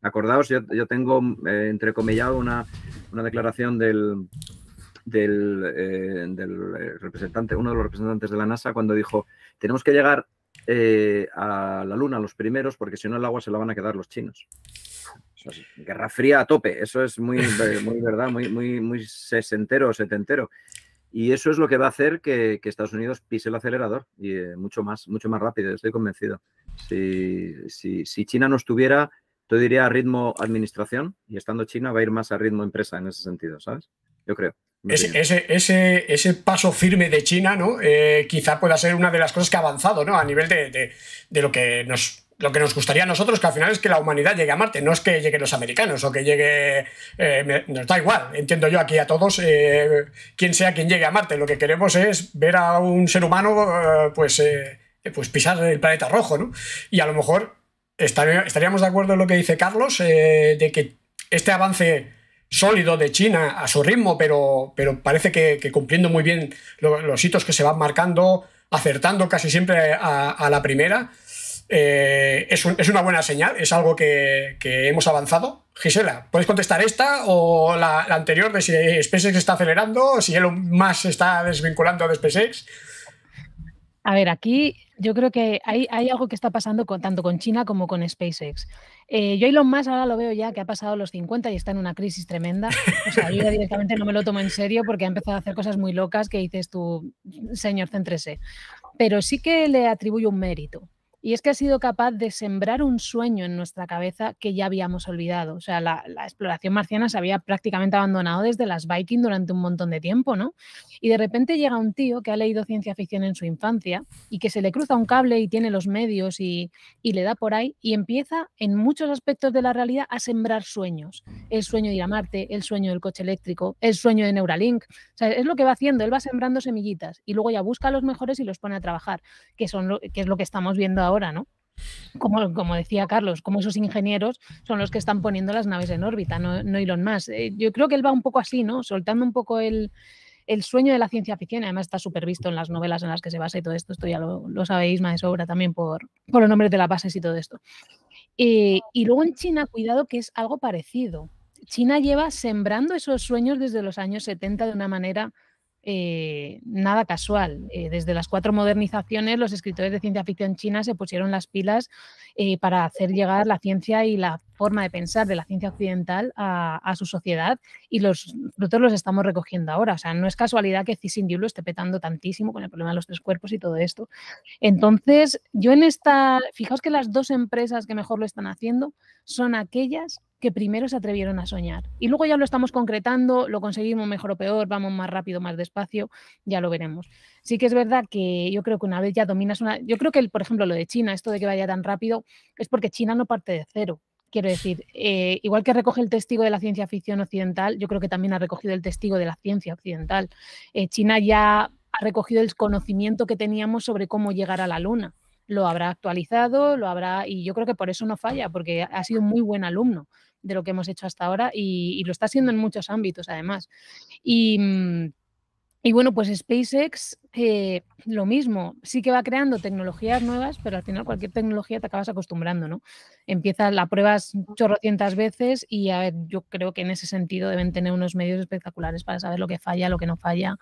Acordaos, yo, tengo entre eh, entrecomillado una, declaración del, del, eh, representante, uno de los representantes de la NASA, cuando dijo, tenemos que llegar a la Luna los primeros, porque si no el agua se la van a quedar los chinos. guerra fría a tope, eso es muy, [LAUGHS] muy verdad, muy, muy, muy sesentero setentero. Y eso es lo que va a hacer que, Estados Unidos pise el acelerador y eh, mucho más, mucho más rápido, estoy convencido. Si, China no estuviera, yo diría a ritmo administración y estando China va a ir más a ritmo empresa en ese sentido, ¿sabes? Yo creo. Ese, ese, paso firme de China, ¿no? Eh, quizá pueda ser una de las cosas que ha avanzado, ¿no? A nivel de lo que nos lo que nos gustaría a nosotros, que al final es que la humanidad llegue a Marte, no es que lleguen los americanos o que llegue... Eh, nos da igual, entiendo yo aquí a todos, eh, quien sea quien llegue a Marte, lo que queremos es ver a un ser humano eh, pues, eh, pues pisar el planeta rojo, Y a lo mejor estaríamos de acuerdo en lo que dice Carlos, de que este avance sólido de China a su ritmo, pero, pero parece que, cumpliendo muy bien los hitos que se van marcando, acertando casi siempre a la primera, eh, es, una buena señal, es algo que, hemos avanzado. Gisela, ¿puedes contestar esta o la, anterior de si SpaceX está acelerando, si Elon Musk está desvinculando de SpaceX? A ver, aquí yo creo que hay, hay algo que está pasando tanto con China como con SpaceX. Eh, yo Elon Musk ahora lo veo ya que ha pasado los 50 y está en una crisis tremenda. O sea, yo directamente no me lo tomo en serio porque ha empezado a hacer cosas muy locas que dices tú, señor, céntrese. Pero sí que le atribuyo un mérito. Y es que ha sido capaz de sembrar un sueño en nuestra cabeza que ya habíamos olvidado. O sea, la, exploración marciana se había prácticamente abandonado desde las Viking durante un montón de tiempo, ¿no? Y de repente llega un tío que ha leído ciencia ficción en su infancia y que se le cruza un cable y tiene los medios y, le da por ahí y empieza en muchos aspectos de la realidad a sembrar sueños. El sueño de ir a Marte, el sueño del coche eléctrico, el sueño de Neuralink. O sea, es lo que va haciendo, él va sembrando semillitas y luego ya busca a los mejores y los pone a trabajar, que, son que es lo que estamos viendo ahora ahora, ¿no? Como, como, decía Carlos, como esos ingenieros son los que están poniendo las naves en órbita, no, no más. Eh, yo creo que él va un poco así, ¿no? Soltando un poco el, sueño de la ciencia ficción, además está supervisto visto en las novelas en las que se basa y todo esto, esto ya lo, sabéis más de sobra también por, por los nombres de las bases y todo esto. y luego en China, cuidado que es algo parecido. China lleva sembrando esos sueños desde los años 70 de una manera eh, nada casual. Eh, desde las cuatro modernizaciones, los escritores de ciencia ficción china se pusieron las pilas eh, para hacer llegar la ciencia y la forma de pensar de la ciencia occidental a, su sociedad y los nosotros los estamos recogiendo ahora. O sea, no es casualidad que Cixin Liu esté petando tantísimo con el problema de los tres cuerpos y todo esto. Entonces, yo en esta, fijaos que las dos empresas que mejor lo están haciendo son aquellas que primero se atrevieron a soñar. Y luego ya lo estamos concretando, lo conseguimos mejor o peor, vamos más rápido, más despacio, ya lo veremos. Sí que es verdad que yo creo que una vez ya dominas una... Yo creo que, por ejemplo, lo de China, esto de que vaya tan rápido, es porque China no parte de cero. Quiero decir, eh, igual que recoge el testigo de la ciencia ficción occidental, yo creo que también ha recogido el testigo de la ciencia occidental. Eh, China ya ha recogido el conocimiento que teníamos sobre cómo llegar a la Luna. Lo habrá actualizado, lo habrá, y yo creo que por eso no falla, porque ha sido muy buen alumno de lo que hemos hecho hasta ahora y, lo está haciendo en muchos ámbitos además. Y, mm, bueno, pues SpaceX eh, lo mismo, sí que va creando tecnologías nuevas, pero al final cualquier tecnología te acabas acostumbrando, ¿no? Empiezas, la pruebas chorrocientas veces y a ver, yo creo que en ese sentido deben tener unos medios espectaculares para saber lo que falla, lo que no falla,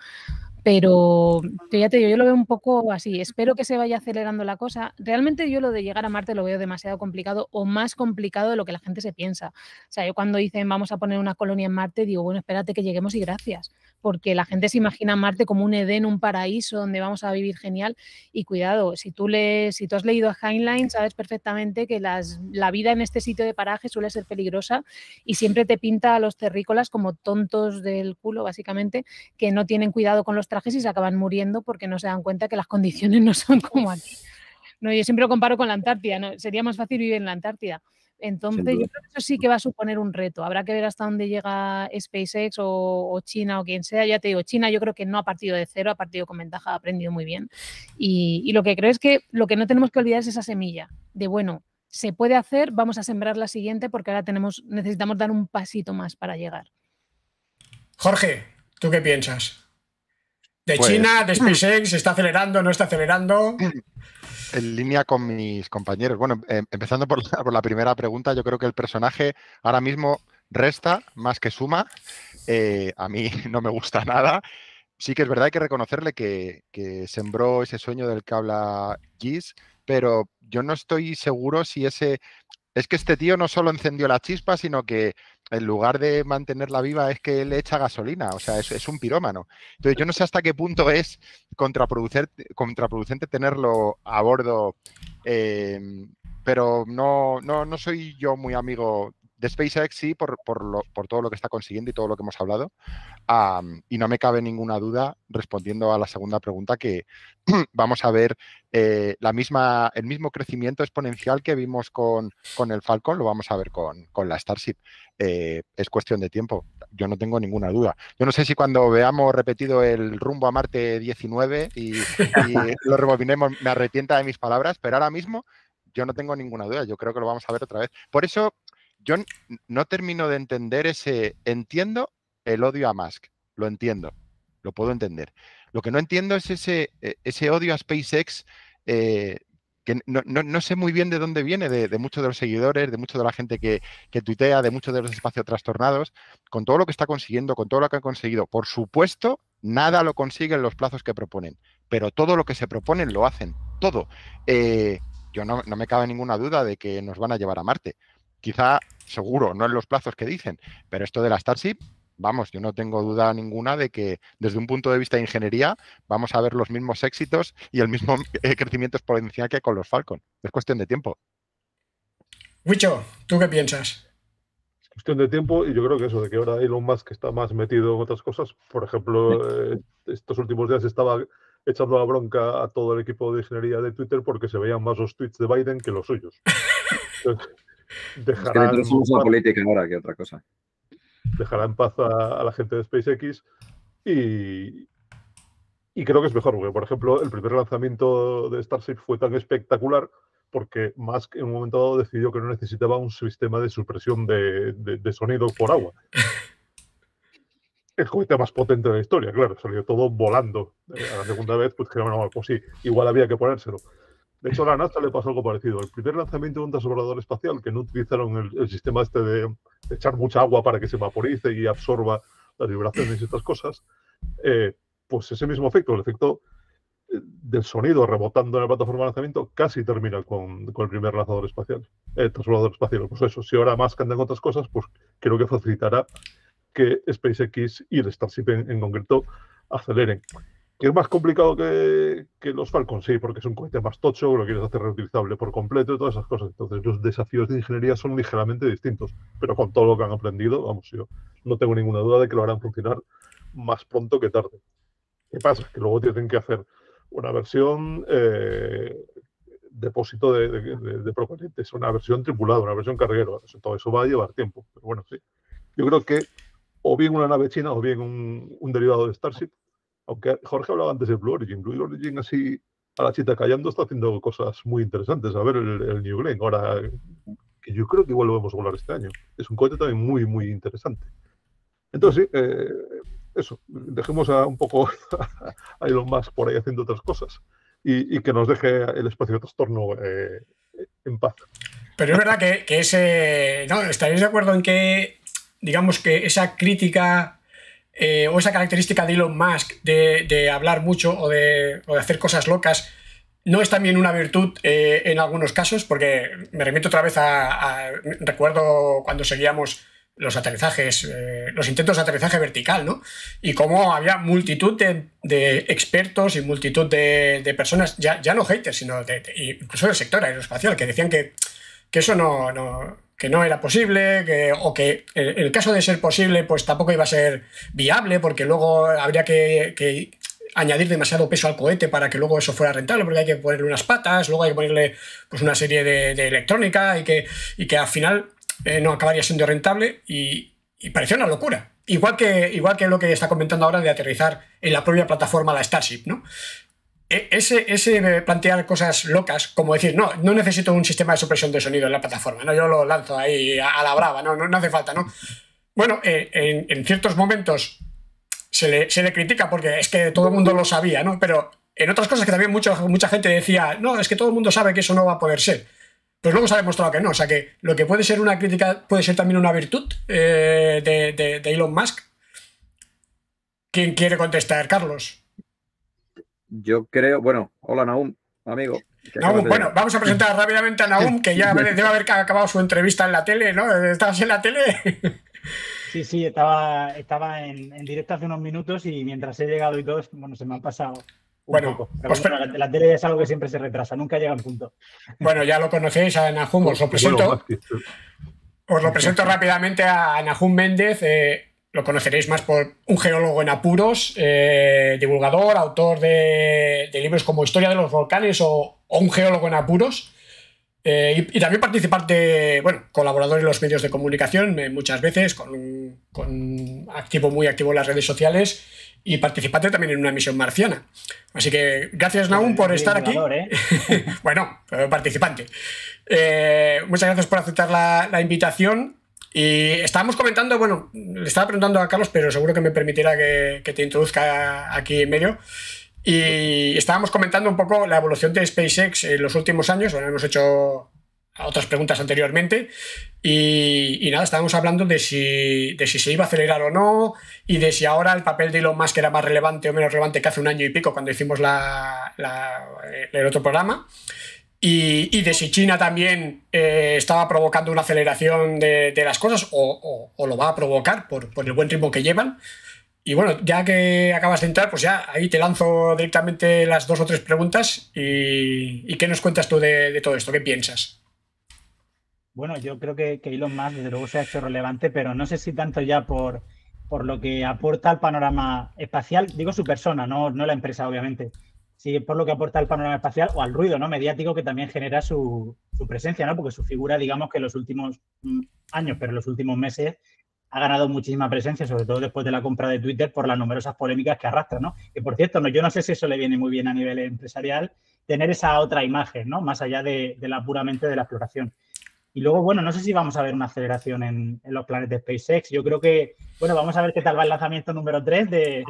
pero yo ya te digo, yo lo veo un poco así. Espero que se vaya acelerando la cosa. Realmente yo lo de llegar a Marte lo veo demasiado complicado o más complicado de lo que la gente se piensa. O sea, yo cuando dicen vamos a poner una colonia en Marte, digo, bueno, espérate que lleguemos y gracias porque la gente se imagina Marte como un Edén, un paraíso donde vamos a vivir genial. Y cuidado, si tú, lees, si tú has leído a Heinlein, sabes perfectamente que la vida en este sitio de paraje suele ser peligrosa y siempre te pinta a los terrícolas como tontos del culo, básicamente, que no tienen cuidado con los trajes y se acaban muriendo porque no se dan cuenta que las condiciones [LAUGHS] no son como aquí. No, yo siempre lo comparo con la Antártida, ¿no? sería más fácil vivir en la Antártida. Entonces, yo creo que eso sí que va a suponer un reto. Habrá que ver hasta dónde llega SpaceX o, China o quien sea. Ya te digo, China yo creo que no ha partido de cero, ha partido con ventaja, ha aprendido muy bien. Y, lo que creo es que lo que no tenemos que olvidar es esa semilla de, bueno, se puede hacer, vamos a sembrar la siguiente porque ahora tenemos, necesitamos dar un pasito más para llegar. Jorge, ¿tú qué piensas? ¿De pues China, de [CLEARS THROAT] SpaceX, se está acelerando, no está acelerando? [CLEARS THROAT] en línea con mis compañeros. Bueno, em, empezando por la, primera pregunta, yo creo que el personaje ahora mismo resta más que suma. Eh, a mí [LAUGHS] no me gusta nada. Sí que es verdad, hay que reconocerle que, que sembró ese sueño del que habla Gis, pero yo no estoy seguro si ese... Es que este tío no solo encendió la chispa, sino que en lugar de mantenerla viva es que le echa gasolina, o sea, es, un pirómano. Entonces yo no sé hasta qué punto es contraproducente, tenerlo a bordo, eh, pero no, no, no, soy yo muy amigo de SpaceX sí, por, lo, todo lo que está consiguiendo y todo lo que hemos hablado. y no me cabe ninguna duda, respondiendo a la segunda pregunta, que [CLEARS THROAT] vamos a ver eh, la misma, el mismo crecimiento exponencial que vimos con, el Falcon, lo vamos a ver con, la Starship. Eh, es cuestión de tiempo, yo no tengo ninguna duda. Yo no sé si cuando veamos repetido el rumbo a Marte 19 y, y [LAUGHS] lo rebobinemos, me arrepienta de mis palabras, pero ahora mismo yo no tengo ninguna duda, yo creo que lo vamos a ver otra vez. Por eso yo no termino de entender ese. Entiendo el odio a Musk, lo entiendo, lo puedo entender. Lo que no entiendo es ese, e, ese odio a SpaceX eh, que no, sé muy bien de dónde viene, de, muchos de los seguidores, de mucha de la gente que, tuitea, de muchos de los espacios trastornados, con todo lo que está consiguiendo, con todo lo que ha conseguido. Por supuesto, nada lo consiguen los plazos que proponen, pero todo lo que se proponen lo hacen, todo. Eh, yo no, no, me cabe ninguna duda de que nos van a llevar a Marte. Quizá, seguro, no en los plazos que dicen, pero esto de la Starship, vamos, yo no tengo duda ninguna de que desde un punto de vista de ingeniería vamos a ver los mismos éxitos y el mismo [LAUGHS] eh, crecimiento exponencial que con los Falcon. Es cuestión de tiempo. Wicho, ¿tú qué piensas? Es cuestión de tiempo y yo creo que eso, de que ahora Elon Musk está más metido en otras cosas. Por ejemplo, eh, estos últimos días estaba echando la bronca a todo el equipo de ingeniería de Twitter porque se veían más los tweets de Biden que los suyos. [LAUGHS] Dejará en paz a, la gente de SpaceX y, y creo que es mejor, porque por ejemplo el primer lanzamiento de Starship fue tan espectacular porque Musk en un momento dado decidió que no necesitaba un sistema de supresión de, sonido por agua. El cohete más potente de la historia, claro, salió todo volando. Eh, a la segunda vez, pues que no, pues sí, igual había que ponérselo. De hecho, a la NASA le pasó algo parecido. El primer lanzamiento de un transbordador espacial, que no utilizaron el, sistema este de, echar mucha agua para que se vaporice y absorba las vibraciones y estas cosas, eh, pues ese mismo efecto, el efecto eh, del sonido rebotando en la plataforma de lanzamiento, casi termina con, el primer lanzador espacial, el eh, transbordador espacial. Pues eso, si ahora más cantan otras cosas, pues creo que facilitará que SpaceX y el Starship en concreto aceleren que es más complicado que, los Falcons, sí, porque es un cohete más tocho, lo quieres hacer reutilizable por completo y todas esas cosas. Entonces, los desafíos de ingeniería son ligeramente distintos, pero con todo lo que han aprendido, vamos, yo no tengo ninguna duda de que lo harán funcionar más pronto que tarde. ¿Qué pasa? Que luego tienen que hacer una versión eh, depósito de, de, una versión tripulada, una versión carguero. Todo eso va a llevar tiempo, pero bueno, sí. Yo creo que o bien una nave china o bien un derivado de Starship aunque Jorge hablaba antes de Blue Origin, Blue Origin así a la chita callando está haciendo cosas muy interesantes. A ver el, New Glenn, ahora que yo creo que igual lo vemos volar este año. Es un cohete también muy, muy interesante. Entonces, eh, eso, dejemos a, un poco [LAUGHS] a Elon Musk por ahí haciendo otras cosas y, que nos deje el espacio de trastorno eh, en paz. Pero es verdad que, que ese. No, estaréis de acuerdo en que, digamos que esa crítica eh, o esa característica de Elon Musk de, hablar mucho o de, hacer cosas locas, no es también una virtud eh, en algunos casos, porque me remito otra vez a, recuerdo cuando seguíamos los aterrizajes, eh, los intentos de aterrizaje vertical, ¿no? Y cómo había multitud de, expertos y multitud de, personas, ya, no haters, sino incluso del sector aeroespacial, que decían que, eso no, que no era posible, que, o que el, el, caso de ser posible, pues tampoco iba a ser viable, porque luego habría que, añadir demasiado peso al cohete para que luego eso fuera rentable, porque hay que ponerle unas patas, luego hay que ponerle pues, una serie de, electrónica y que, y que al final eh, no acabaría siendo rentable y, y parecía una locura. Igual que, igual que lo que está comentando ahora de aterrizar en la propia plataforma la Starship, ¿no? E, ese, plantear cosas locas, como decir, no, no necesito un sistema de supresión de sonido en la plataforma, ¿no? Yo lo lanzo ahí a, la brava, no, no, hace falta, ¿no? Bueno, eh, en, ciertos momentos se le, se le, critica porque es que todo el mundo lo sabía, ¿no? Pero en otras cosas que también mucha gente decía, no, es que todo el mundo sabe que eso no va a poder ser. Pues luego se ha demostrado que no, o sea que lo que puede ser una crítica puede ser también una virtud eh, de, de Elon Musk. ¿Quién quiere contestar, Carlos? Yo creo, bueno, hola Naum, amigo. bueno, vamos a presentar rápidamente a Naum, que ya [LAUGHS] debe haber acabado su entrevista en la tele, ¿no? ¿Estás en la tele? [LAUGHS] Sí, sí, estaba, estaba en, directo hace unos minutos y mientras he llegado y todo, bueno, se me han pasado bueno, pues la, tele es algo que siempre se retrasa, nunca llega al punto. Bueno, ya lo conocéis a Nahum, os lo pues, pues, presento. Os lo presento rápidamente a Nahum Méndez. Eh, lo conoceréis más por un geólogo en apuros, eh, divulgador, autor de, libros como Historia de los Volcanes o, Un geólogo en apuros. Eh, y, también participante, bueno, colaborador en los medios de comunicación eh, muchas veces, con, activo, muy activo en las redes sociales y participante también en una misión marciana. Así que gracias, pues Naum, por estar aquí. [LAUGHS] bueno, participante. muchas gracias por aceptar la invitación y estábamos comentando, bueno, le estaba preguntando a Carlos, pero seguro que me permitirá que, que te introduzca aquí en medio. Y estábamos comentando un poco la evolución de SpaceX en los últimos años. Bueno, hemos hecho otras preguntas anteriormente. Y, nada, estábamos hablando de si, de si, se iba a acelerar o no y de si ahora el papel de Elon Musk era más relevante o menos relevante que hace un año y pico cuando hicimos la, el otro programa. Y, de si China también eh, estaba provocando una aceleración de, las cosas o, lo va a provocar por, el buen ritmo que llevan. Y bueno, ya que acabas de entrar, pues ya ahí te lanzo directamente las dos o tres preguntas y, qué nos cuentas tú de, todo esto, qué piensas. Bueno, yo creo que, que Elon Musk desde luego se ha hecho relevante, pero no sé si tanto ya por, lo que aporta al panorama espacial, digo su persona, no la empresa obviamente, sí, por lo que aporta al panorama espacial o al ruido ¿no? mediático que también genera su, presencia, ¿no? porque su figura, digamos que en los últimos mm, años, pero en los últimos meses, ha ganado muchísima presencia, sobre todo después de la compra de Twitter por las numerosas polémicas que arrastra. ¿no? Que por cierto, no, yo no sé si eso le viene muy bien a nivel empresarial, tener esa otra imagen, ¿no? más allá de, la puramente de la exploración. Y luego, bueno, no sé si vamos a ver una aceleración en, en, los planes de SpaceX. Yo creo que, bueno, vamos a ver qué tal va el lanzamiento número 3 de,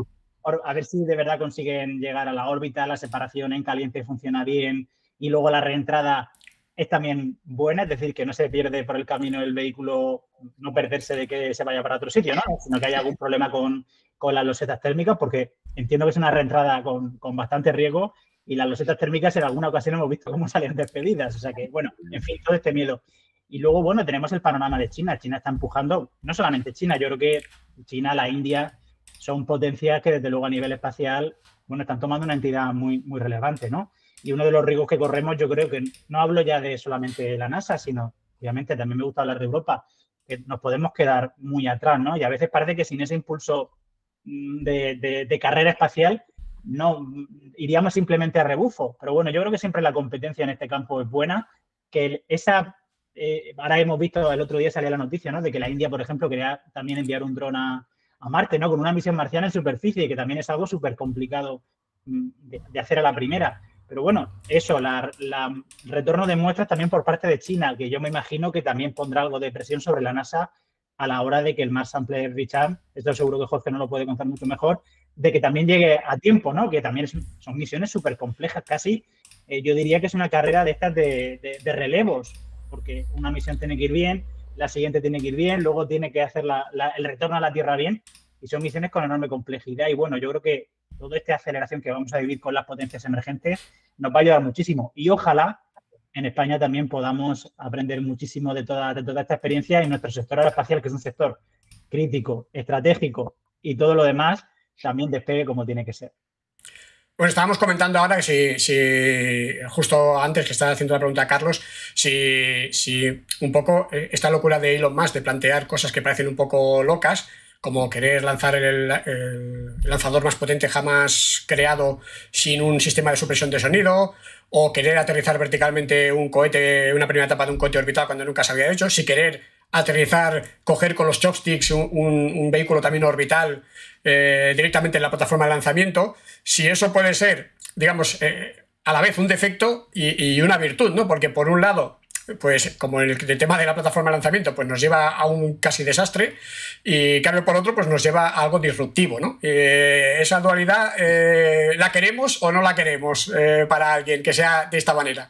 a ver si de verdad consiguen llegar a la órbita, la separación en caliente funciona bien y luego la reentrada es también buena, es decir, que no se pierde por el camino el vehículo, no perderse de que se vaya para otro sitio, ¿no? sino que haya algún problema con, con las losetas térmicas, porque entiendo que es una reentrada con, con, bastante riesgo y las losetas térmicas en alguna ocasión hemos visto cómo [LAUGHS] salen despedidas, o sea que, bueno, en fin, todo este miedo. Y luego, bueno, tenemos el panorama de China. China está empujando, no solamente China, yo creo que China, la India, son potencias que desde luego a nivel espacial, bueno, están tomando una entidad muy, muy relevante, ¿no? Y uno de los riesgos que corremos, yo creo que no hablo ya de solamente la NASA, sino obviamente también me gusta hablar de Europa, que nos podemos quedar muy atrás, ¿no? Y a veces parece que sin ese impulso mm, de, carrera espacial, no mm, iríamos simplemente a rebufo. Pero bueno, yo creo que siempre la competencia en este campo es buena, que esa eh, ahora hemos visto el otro día salía la noticia, ¿no? De que la India, por ejemplo, quería también enviar un dron a, a Marte, ¿no? Con una misión marciana en superficie, que también es algo súper complicado mm, de, hacer a la primera. Pero bueno, eso, la, retorno de muestras también por parte de China, que yo me imagino que también pondrá algo de presión sobre la NASA a la hora de que el Mars Sample Richard, esto seguro que Jorge no lo puede contar mucho mejor, de que también llegue a tiempo, ¿no? Que también son misiones súper complejas, casi. Eh, yo diría que es una carrera de estas de relevos, porque una misión tiene que ir bien, la siguiente tiene que ir bien, luego tiene que hacer el retorno a la Tierra bien, y son misiones con enorme complejidad. Y bueno, yo creo que toda esta aceleración que vamos a vivir con las potencias emergentes nos va a ayudar muchísimo. Y ojalá en España también podamos aprender muchísimo de toda, de toda esta experiencia y nuestro sector aeroespacial, que es un sector crítico, estratégico y todo lo demás, también despegue como tiene que ser. Bueno, estábamos comentando ahora que si, justo antes que estaba haciendo la pregunta Carlos, si, un poco eh, esta locura de Elon Musk de plantear cosas que parecen un poco locas, como querer lanzar el, el, lanzador más potente jamás creado sin un sistema de supresión de sonido, o querer aterrizar verticalmente un cohete, una primera etapa de un cohete orbital cuando nunca se había hecho, si querer aterrizar, coger con los chopsticks un, vehículo también orbital eh, directamente en la plataforma de lanzamiento, si eso puede ser, digamos, eh, a la vez un defecto y, una virtud, ¿no? Porque por un lado, pues como el, tema de la plataforma de lanzamiento, pues nos lleva a un casi desastre y cambio por otro, pues nos lleva a algo disruptivo, ¿no? Eh, esa dualidad, ¿la queremos o no la queremos para alguien que sea de esta manera?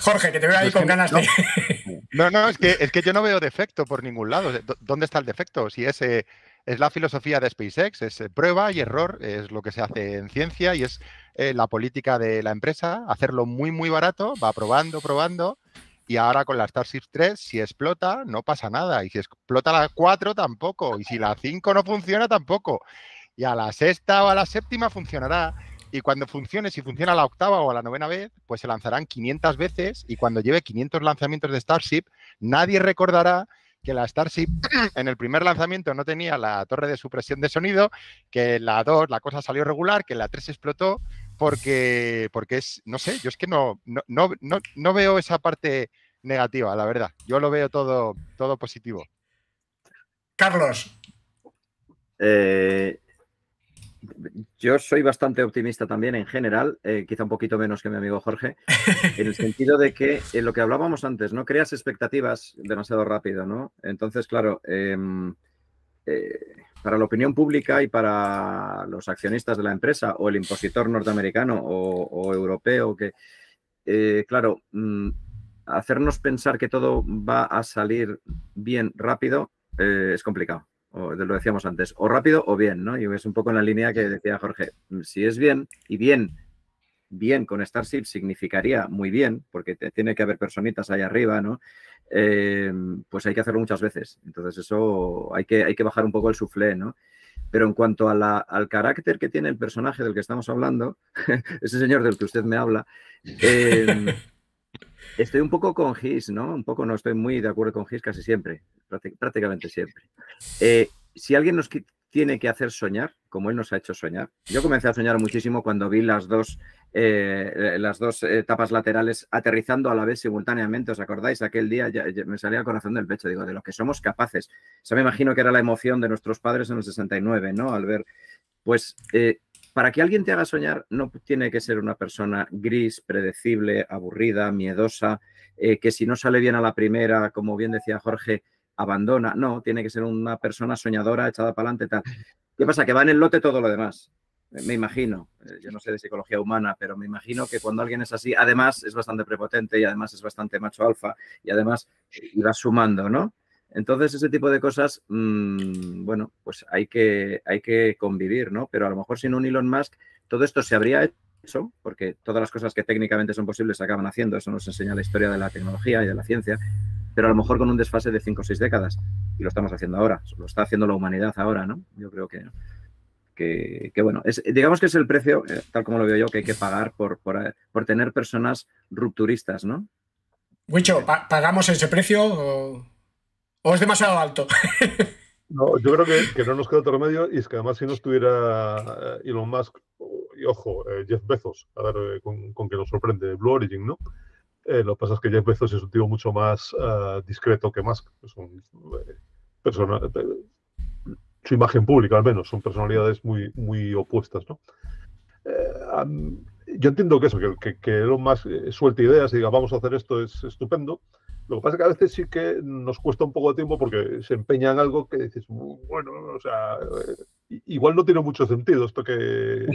Jorge, que te veo ahí pues con ganas de... [LAUGHS] No, no, es que, es que yo no veo defecto por ningún lado. ¿Dónde está el defecto? Si es, eh, es la filosofía de SpaceX, es eh, prueba y error, es lo que se hace en ciencia y es eh, la política de la empresa, hacerlo muy, muy barato, va probando, probando. Y ahora con la Starship 3, si explota, no pasa nada. Y si explota la 4, tampoco. Y si la 5 no funciona, tampoco. Y a la sexta o a la séptima funcionará y cuando funcione, si funciona la octava o la novena vez, pues se lanzarán 500 veces y cuando lleve 500 lanzamientos de Starship, nadie recordará que la Starship [CLEARS THROAT] en el primer lanzamiento no tenía la torre de supresión de sonido, que la 2 la cosa salió regular, que la 3 explotó, porque, porque es, no sé, yo es que no, no, veo esa parte negativa, la verdad. Yo lo veo todo, todo positivo. Carlos. Eh, yo soy bastante optimista también en general, eh, quizá un poquito menos que mi amigo Jorge, [LAUGHS] en el sentido de que eh, lo que hablábamos antes, no creas expectativas demasiado rápido, ¿no? Entonces, claro, em, eh, para la opinión pública y para los accionistas de la empresa o el impositor norteamericano o, europeo, que, claro, mm, hacernos pensar que todo va a salir bien rápido es complicado lo decíamos antes, o rápido o bien, ¿no? Y es un poco en la línea que decía Jorge, mm, si es bien y bien, bien con Starship significaría muy bien, porque tiene que haber personitas ahí arriba, ¿no? Eh, pues hay que hacerlo muchas veces. Entonces eso hay que, hay que bajar un poco el suflé ¿no? Pero en cuanto a al carácter que tiene el personaje del que estamos hablando, [LAUGHS] ese señor del que usted me habla, eh, [LAUGHS] estoy un poco con Gis, ¿no? Un poco no estoy muy de acuerdo con Gis casi siempre prácticamente siempre. Eh, si alguien nos tiene que hacer soñar, como él nos ha hecho soñar, yo comencé a soñar muchísimo cuando vi las dos, eh, las dos etapas laterales aterrizando a la vez simultáneamente, ¿os acordáis? Aquel día me salía el corazón del pecho, digo, de lo que somos capaces. O me imagino que era la emoción de nuestros padres en el 69, ¿no? Al ver, pues... Eh, para que alguien te haga soñar no tiene que ser una persona gris, predecible, aburrida, miedosa, que si no sale bien a la primera, como bien decía Jorge, abandona. No, tiene que ser una persona soñadora, echada para adelante, tal. ¿Qué pasa? Que va en el lote todo lo demás. Eh, me imagino, eh, yo no sé de psicología humana, pero me imagino que cuando alguien es así, además es bastante prepotente y además es bastante macho alfa y además eh, va sumando, ¿no? Entonces, ese tipo de cosas, mm, bueno, pues hay que, hay que convivir, ¿no? Pero a lo mejor sin un Elon Musk, todo esto se habría hecho, porque todas las cosas que técnicamente son posibles se acaban haciendo, eso nos enseña la historia de la tecnología y de la ciencia, pero a lo mejor con un desfase de cinco o 6 décadas. Y lo estamos haciendo ahora, lo está haciendo la humanidad ahora, ¿no? Yo creo que, que, bueno, digamos que es el precio, eh, tal como lo veo yo, que hay que pagar por, eh, tener personas rupturistas, ¿no? Wicho, ¿pagamos ese precio o, es demasiado alto? [LAUGHS] No, yo creo que, no nos queda otro remedio y es que además si no estuviera eh, Elon Musk y ojo, Jeff Bezos, a ver con, con, que nos sorprende Blue Origin, ¿no? Eh, lo que pasa es que Jeff Bezos es un tío mucho más eh, discreto que Musk. Eh, su imagen pública, al menos, son personalidades muy, muy opuestas. yo entiendo que eso, que, que, más Elon Musk suelte ideas y diga, vamos a hacer esto, es estupendo. Lo que pasa es que a veces sí que nos cuesta un poco de tiempo porque se empeña en algo que dices, bueno, o sea, igual no tiene mucho sentido esto [LAUGHS] que,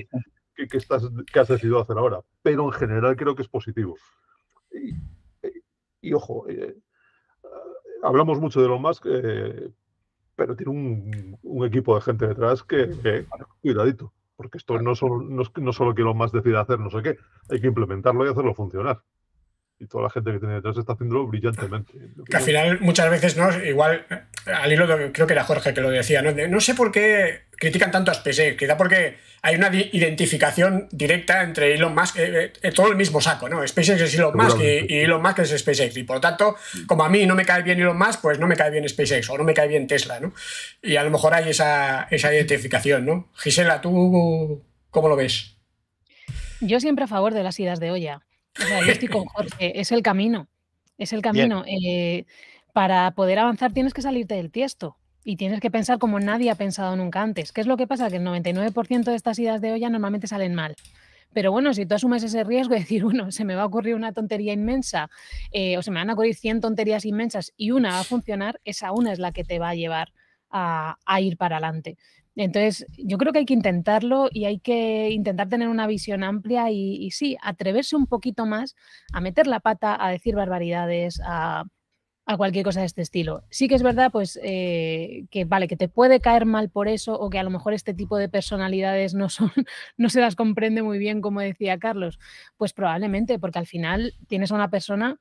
estás, que has decidido hacer ahora, pero en general creo que es positivo. Y, ojo, eh, hablamos mucho de lo Musk, eh, pero tiene un, equipo de gente detrás que, ah, cuidadito, porque esto no, solo, no, no solo que Elon Musk decida hacer no sé qué, hay que implementarlo y hacerlo funcionar y toda la gente que tiene detrás está haciéndolo brillantemente. Que al final muchas veces, ¿no? Igual, al hilo creo que era Jorge que lo decía, ¿no? sé por qué critican tanto a SpaceX, quizá porque hay una identificación directa entre Elon Musk, eh, eh, eh, todo el mismo saco, ¿no? SpaceX es Elon Musk y, Elon Musk es SpaceX. Y por lo tanto, como a mí no me cae bien Elon Musk, pues no me cae bien SpaceX o no me cae bien Tesla, ¿no? Y a lo mejor hay esa, esa identificación, ¿no? Gisela, ¿tú cómo lo ves? Yo siempre a favor de las idas de olla estoy con Jorge, es el camino, es el camino. Eh, para poder avanzar tienes que salirte del tiesto y tienes que pensar como nadie ha pensado nunca antes. ¿Qué es lo que pasa? Que el 99% de estas ideas de olla normalmente salen mal. Pero bueno, si tú asumes ese riesgo de decir, bueno, se me va a ocurrir una tontería inmensa eh, o se me van a ocurrir 100 tonterías inmensas y una va a funcionar, esa una es la que te va a llevar a, a ir para adelante. Entonces, yo creo que hay que intentarlo y hay que intentar tener una visión amplia y, sí, atreverse un poquito más a meter la pata, a decir barbaridades, a, cualquier cosa de este estilo. Sí que es verdad, pues, eh, que vale, que te puede caer mal por eso o que a lo mejor este tipo de personalidades no son, [LAUGHS] no se las comprende muy bien, como decía Carlos. Pues probablemente, porque al final tienes a una persona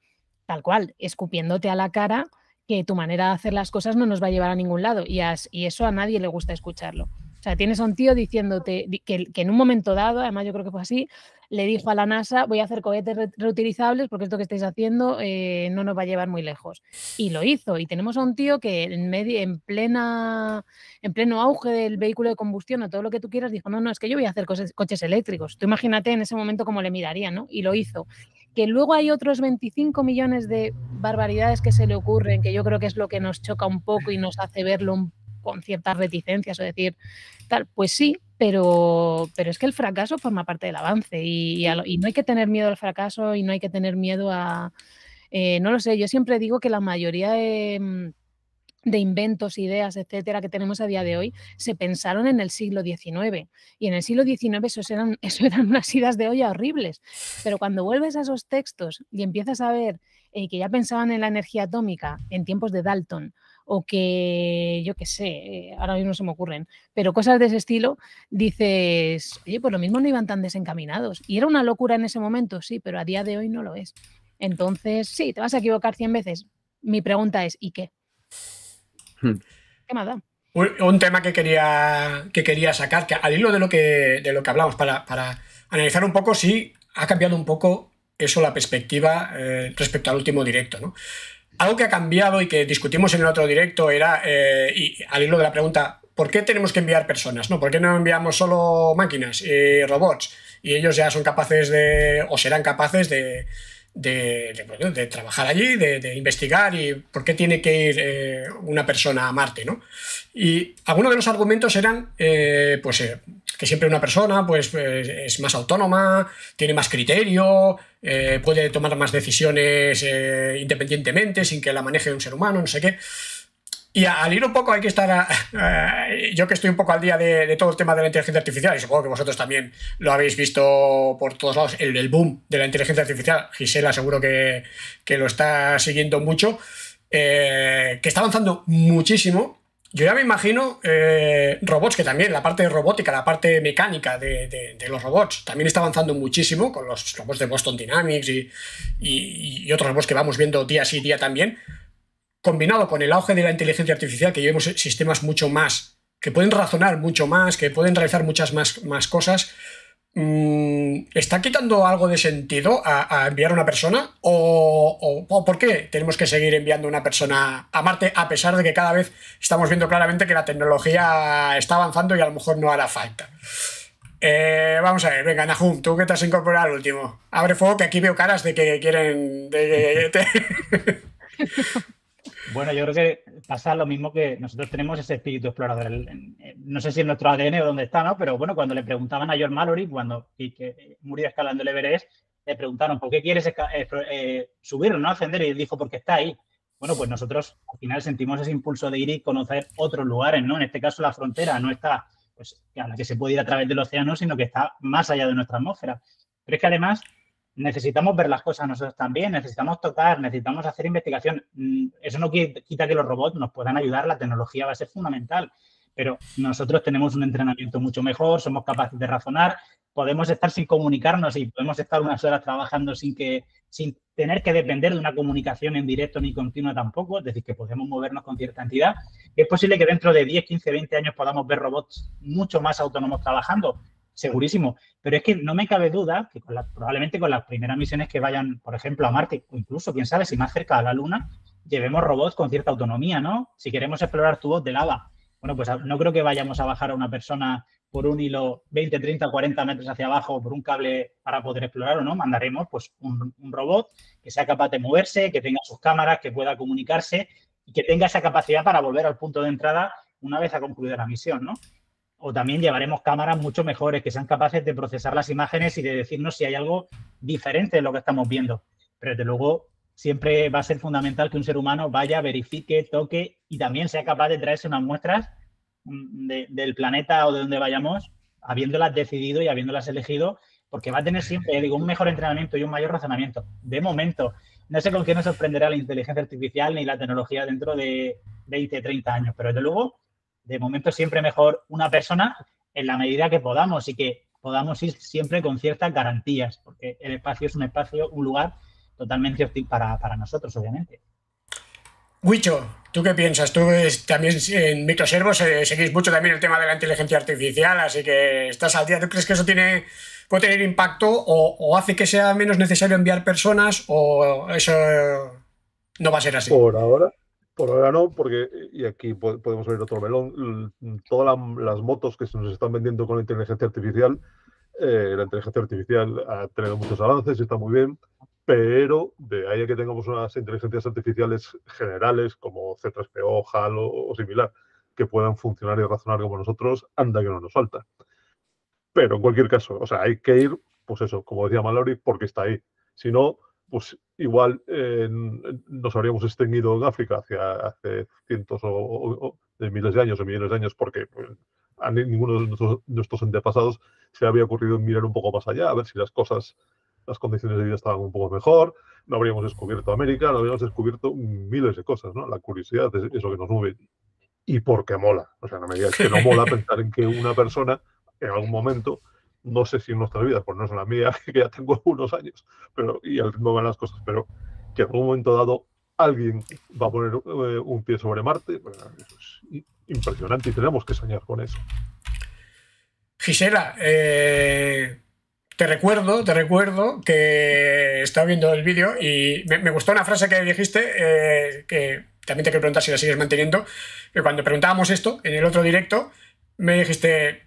tal cual, escupiéndote a la cara que tu manera de hacer las cosas no nos va a llevar a ningún lado y, eso a nadie le gusta escucharlo. O sea, tienes a un tío diciéndote que, en un momento dado, además yo creo que fue así, le dijo a la NASA, voy a hacer cohetes reutilizables porque esto que estáis haciendo eh, no nos va a llevar muy lejos. Y lo hizo. Y tenemos a un tío que en, medio, en, plena, en pleno auge del vehículo de combustión o todo lo que tú quieras, dijo, no, no, es que yo voy a hacer coches, eléctricos. Tú imagínate en ese momento cómo le miraría, ¿no? Y lo hizo que luego hay otros 25 millones de barbaridades que se le ocurren, que yo creo que es lo que nos choca un poco y nos hace verlo con ciertas reticencias o decir, tal, pues sí, pero, pero es que el fracaso forma parte del avance y, no hay que tener miedo al fracaso y no hay que tener miedo a, eh, no lo sé, yo siempre digo que la mayoría de de inventos, ideas, etcétera, que tenemos a día de hoy, se pensaron en el siglo XIX. Y en el siglo XIX eso eran, [LAUGHS] eso eran unas idas de olla horribles. Pero cuando vuelves a esos textos y empiezas a ver eh, que ya pensaban en la energía atómica en tiempos de Dalton, o que yo qué sé, eh, ahora mismo se me ocurren, pero cosas de ese estilo, dices, oye, pues lo mismo no iban tan desencaminados. Y era una locura en ese momento, sí, pero a día de hoy no lo es. Entonces, sí, te vas a equivocar cien veces. Mi pregunta es, ¿y qué? Un, tema que quería, que quería sacar, que al hilo de lo que, de lo que hablamos, para, analizar un poco si ha cambiado un poco eso la perspectiva eh, respecto al último directo. ¿no? Algo que ha cambiado y que discutimos en el otro directo era, eh, y al hilo de la pregunta, ¿por qué tenemos que enviar personas? ¿no? ¿Por qué no enviamos solo máquinas y robots? Y ellos ya son capaces de, o serán capaces de, de, trabajar allí, de, investigar y por qué tiene que ir eh, una persona a Marte, ¿no? Y algunos de los argumentos eran, eh, pues, eh, que siempre una persona, pues, es más autónoma, tiene más criterio, puede tomar más decisiones independientemente sin que la maneje un ser humano, no sé qué. Y al ir un poco, hay que estar. [LAUGHS] Eh, yo que estoy un poco al día de, todo el tema de la inteligencia artificial, y supongo que vosotros también lo habéis visto por todos lados, el, boom de la inteligencia artificial. Gisela, seguro que, que lo está siguiendo mucho, eh, que está avanzando muchísimo. Yo ya me imagino eh, robots, que también la parte robótica, la parte mecánica de, de, los robots, también está avanzando muchísimo con los robots de Boston Dynamics y, y, y otros robots que vamos viendo día sí día también combinado con el auge de la inteligencia artificial, que llevemos sistemas mucho más, que pueden razonar mucho más, que pueden realizar muchas más, cosas, mm, ¿está quitando algo de sentido a, enviar a una persona? ¿O, por qué tenemos que seguir enviando a una persona a Marte a pesar de que cada vez estamos viendo claramente que la tecnología está avanzando y a lo mejor no hará falta? Eh, vamos a ver, venga, Nahum, tú que te has incorporado al último. Abre fuego que aquí veo caras de que quieren. [LAUGHS] Bueno, yo creo que pasa lo mismo que nosotros tenemos ese espíritu explorador. Eh, no sé si en nuestro ADN o dónde está, ¿no? Pero bueno, cuando le preguntaban a George Mallory, cuando y que eh, murió escalando el Everest, le preguntaron, ¿por qué quieres eh, eh subir, no ascender? Y él dijo, porque está ahí. Bueno, pues nosotros al final sentimos ese impulso de ir y conocer otros lugares, ¿no? En este caso la frontera no está pues, a la que se puede ir a través del océano, sino que está más allá de nuestra atmósfera. Pero es que además necesitamos ver las cosas nosotros también, necesitamos tocar, necesitamos hacer investigación. Mm, eso no quita que los robots nos puedan ayudar, la tecnología va a ser fundamental, pero nosotros tenemos un entrenamiento mucho mejor, somos capaces de razonar, podemos estar sin comunicarnos y podemos estar unas horas trabajando sin que sin tener que depender de una comunicación en directo ni continua tampoco, es decir, que podemos movernos con cierta entidad. Es posible que dentro de 10, 15, 20 años podamos ver robots mucho más autónomos trabajando, segurísimo. Pero es que no me cabe duda que con probablemente con las primeras misiones que vayan, por ejemplo, a Marte, o incluso, quién sabe, si más cerca a la Luna, llevemos robots con cierta autonomía, ¿no? Si queremos explorar tu voz de lava, bueno, pues no creo que vayamos a bajar a una persona por un hilo 20, 30, 40 metros hacia abajo por un cable para poder explorar o no, mandaremos pues un, un robot que sea capaz de moverse, que tenga sus cámaras, que pueda comunicarse y que tenga esa capacidad para volver al punto de entrada una vez ha concluido la misión, ¿no? o también llevaremos cámaras mucho mejores que sean capaces de procesar las imágenes y de decirnos si hay algo diferente de lo que estamos viendo. Pero desde luego siempre va a ser fundamental que un ser humano vaya, verifique, toque y también sea capaz de traerse unas muestras mm, del planeta o de donde vayamos, habiéndolas decidido y habiéndolas elegido, porque va a tener siempre, eh, digo, un mejor entrenamiento y un mayor razonamiento. De momento, no sé con qué nos sorprenderá la inteligencia artificial ni la tecnología dentro de 20, 30 años, pero desde luego de momento siempre mejor una persona en la medida que podamos y que podamos ir siempre con ciertas garantías, porque el espacio es un espacio, un lugar totalmente hostil para, nosotros, obviamente. Huicho, ¿tú qué piensas? Tú también en Microservos eh, seguís mucho también el tema de la inteligencia artificial, así que estás al día. ¿Tú crees que eso tiene, puede tener impacto o, hace que sea menos necesario enviar personas o eso no va a ser así? Por ahora, por ahora no, porque, y aquí podemos ver otro melón, todas las motos que se nos están vendiendo con la inteligencia artificial, eh, la inteligencia artificial ha tenido muchos avances y está muy bien, pero de ahí a que tengamos unas inteligencias artificiales generales como C3PO, HAL o similar, que puedan funcionar y razonar como nosotros, anda que no nos falta. Pero en cualquier caso, o sea, hay que ir, pues eso, como decía Mallory, porque está ahí. Si no, pues igual nos habríamos extendido en África hacia hace cientos o, de miles de años o millones de años porque pues, a ninguno de nuestros, antepasados se había ocurrido mirar un poco más allá, a ver si las cosas, las condiciones de vida estaban un poco mejor, no habríamos descubierto América, no habríamos descubierto miles de cosas, ¿no? La curiosidad es, lo que nos mueve y porque mola. O sea, no me digas que no mola [LAUGHS] pensar en que una persona en algún momento no sé si en nuestra vida, pues no es la mía, [LAUGHS] que ya tengo unos años, pero y al ritmo van las cosas, pero que en algún momento dado alguien va a poner eh, un pie sobre Marte, pues, es impresionante y tenemos que soñar con eso. Gisela, eh, te recuerdo, te recuerdo que estaba viendo el vídeo y me, gustó una frase que dijiste, eh, que también te quiero preguntar si la sigues manteniendo, que cuando preguntábamos esto en el otro directo, me dijiste,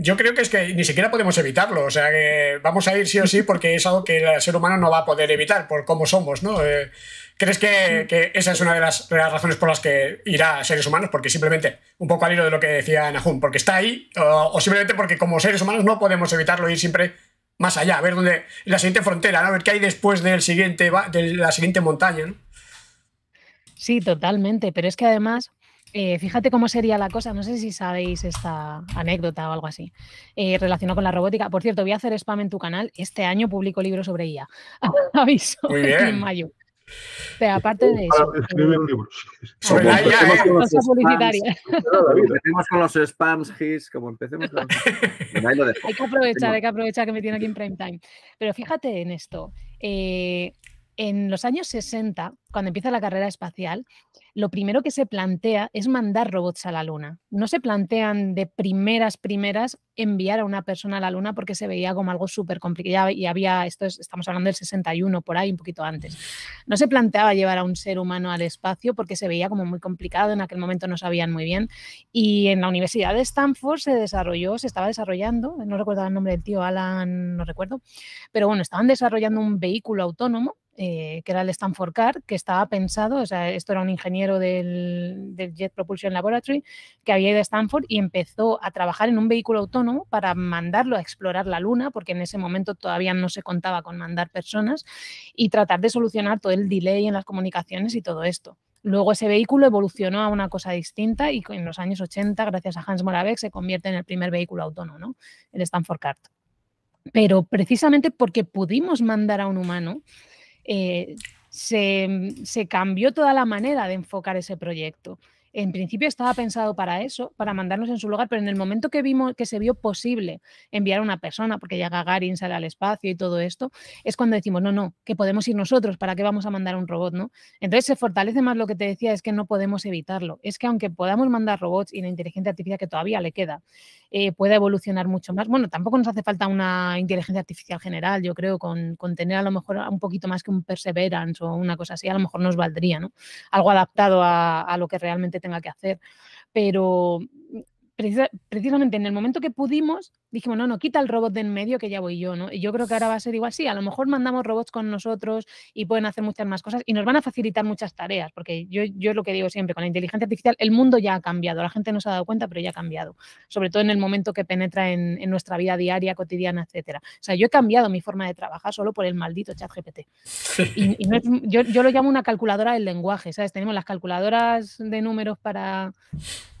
yo creo que es que ni siquiera podemos evitarlo, o sea que vamos a ir sí o sí porque es algo que el ser humano no va a poder evitar por cómo somos, ¿no? Eh, ¿Crees que, esa es una de las, razones por las que irá a seres humanos? Porque simplemente, un poco al hilo de lo que decía Nahum, porque está ahí, o, simplemente porque como seres humanos no podemos evitarlo, ir siempre más allá, a ver dónde, la siguiente frontera, a ver qué hay después del siguiente, de la siguiente montaña. ¿no? Sí, totalmente, pero es que además eh, fíjate cómo sería la cosa, no sé si sabéis esta anécdota o algo así, eh, relacionado con la robótica. Por cierto, voy a hacer spam en tu canal. Este año publico libro sobre IA. [LAUGHS] Aviso, Muy bien. en mayo. Pero aparte de eso. Escribir eh, libros. Sobre ¿eh? Empecemos con los spams, his, como empecemos con... [LAUGHS] Hay que aprovechar, hay que aprovechar que me tiene aquí en prime time. Pero fíjate en esto en los años 60, cuando empieza la carrera espacial, lo primero que se plantea es mandar robots a la Luna. No se plantean de primeras, primeras enviar a una persona a la Luna porque se veía como algo súper complicado. Y había, esto estamos hablando del 61, por ahí, un poquito antes. No se planteaba llevar a un ser humano al espacio porque se veía como muy complicado. En aquel momento no sabían muy bien. Y en la Universidad de Stanford se desarrolló, se estaba desarrollando, no recuerdo el nombre del tío, Alan, no recuerdo. Pero bueno, estaban desarrollando un vehículo autónomo eh, que era el Stanford Car, que estaba pensado, o sea, esto era un ingeniero del, del, Jet Propulsion Laboratory que había ido a Stanford y empezó a trabajar en un vehículo autónomo para mandarlo a explorar la Luna, porque en ese momento todavía no se contaba con mandar personas, y tratar de solucionar todo el delay en las comunicaciones y todo esto. Luego ese vehículo evolucionó a una cosa distinta y en los años 80, gracias a Hans Moravec, se convierte en el primer vehículo autónomo, ¿no? el Stanford Cart. Pero precisamente porque pudimos mandar a un humano, eh, se, se, cambió toda la manera de enfocar ese proyecto en principio estaba pensado para eso, para mandarnos en su lugar, pero en el momento que vimos que se vio posible enviar a una persona, porque ya Gagarin sale al espacio y todo esto, es cuando decimos, no, no, que podemos ir nosotros, ¿para qué vamos a mandar un robot? ¿no? Entonces se fortalece más lo que te decía, es que no podemos evitarlo. Es que aunque podamos mandar robots y la inteligencia artificial que todavía le queda eh, pueda evolucionar mucho más, bueno, tampoco nos hace falta una inteligencia artificial general, yo creo, con, tener a lo mejor un poquito más que un perseverance o una cosa así, a lo mejor nos valdría, ¿no? Algo adaptado a, a lo que realmente tenemos que hacer. Pero mm, precisamente en el momento que pudimos, dijimos, no, no, quita el robot de en medio que ya voy yo, ¿no? Y yo creo que ahora va a ser igual, sí, a lo mejor mandamos robots con nosotros y pueden hacer muchas más cosas y nos van a facilitar muchas tareas, porque yo, yo lo que digo siempre, con la inteligencia artificial el mundo ya ha cambiado, la gente no se ha dado cuenta, pero ya ha cambiado, sobre todo en el momento que penetra en, nuestra vida diaria, cotidiana, etcétera. O sea, yo he cambiado mi forma de trabajar solo por el maldito chat GPT. Y, yo, lo llamo una calculadora del lenguaje, ¿sabes? Tenemos las calculadoras de números para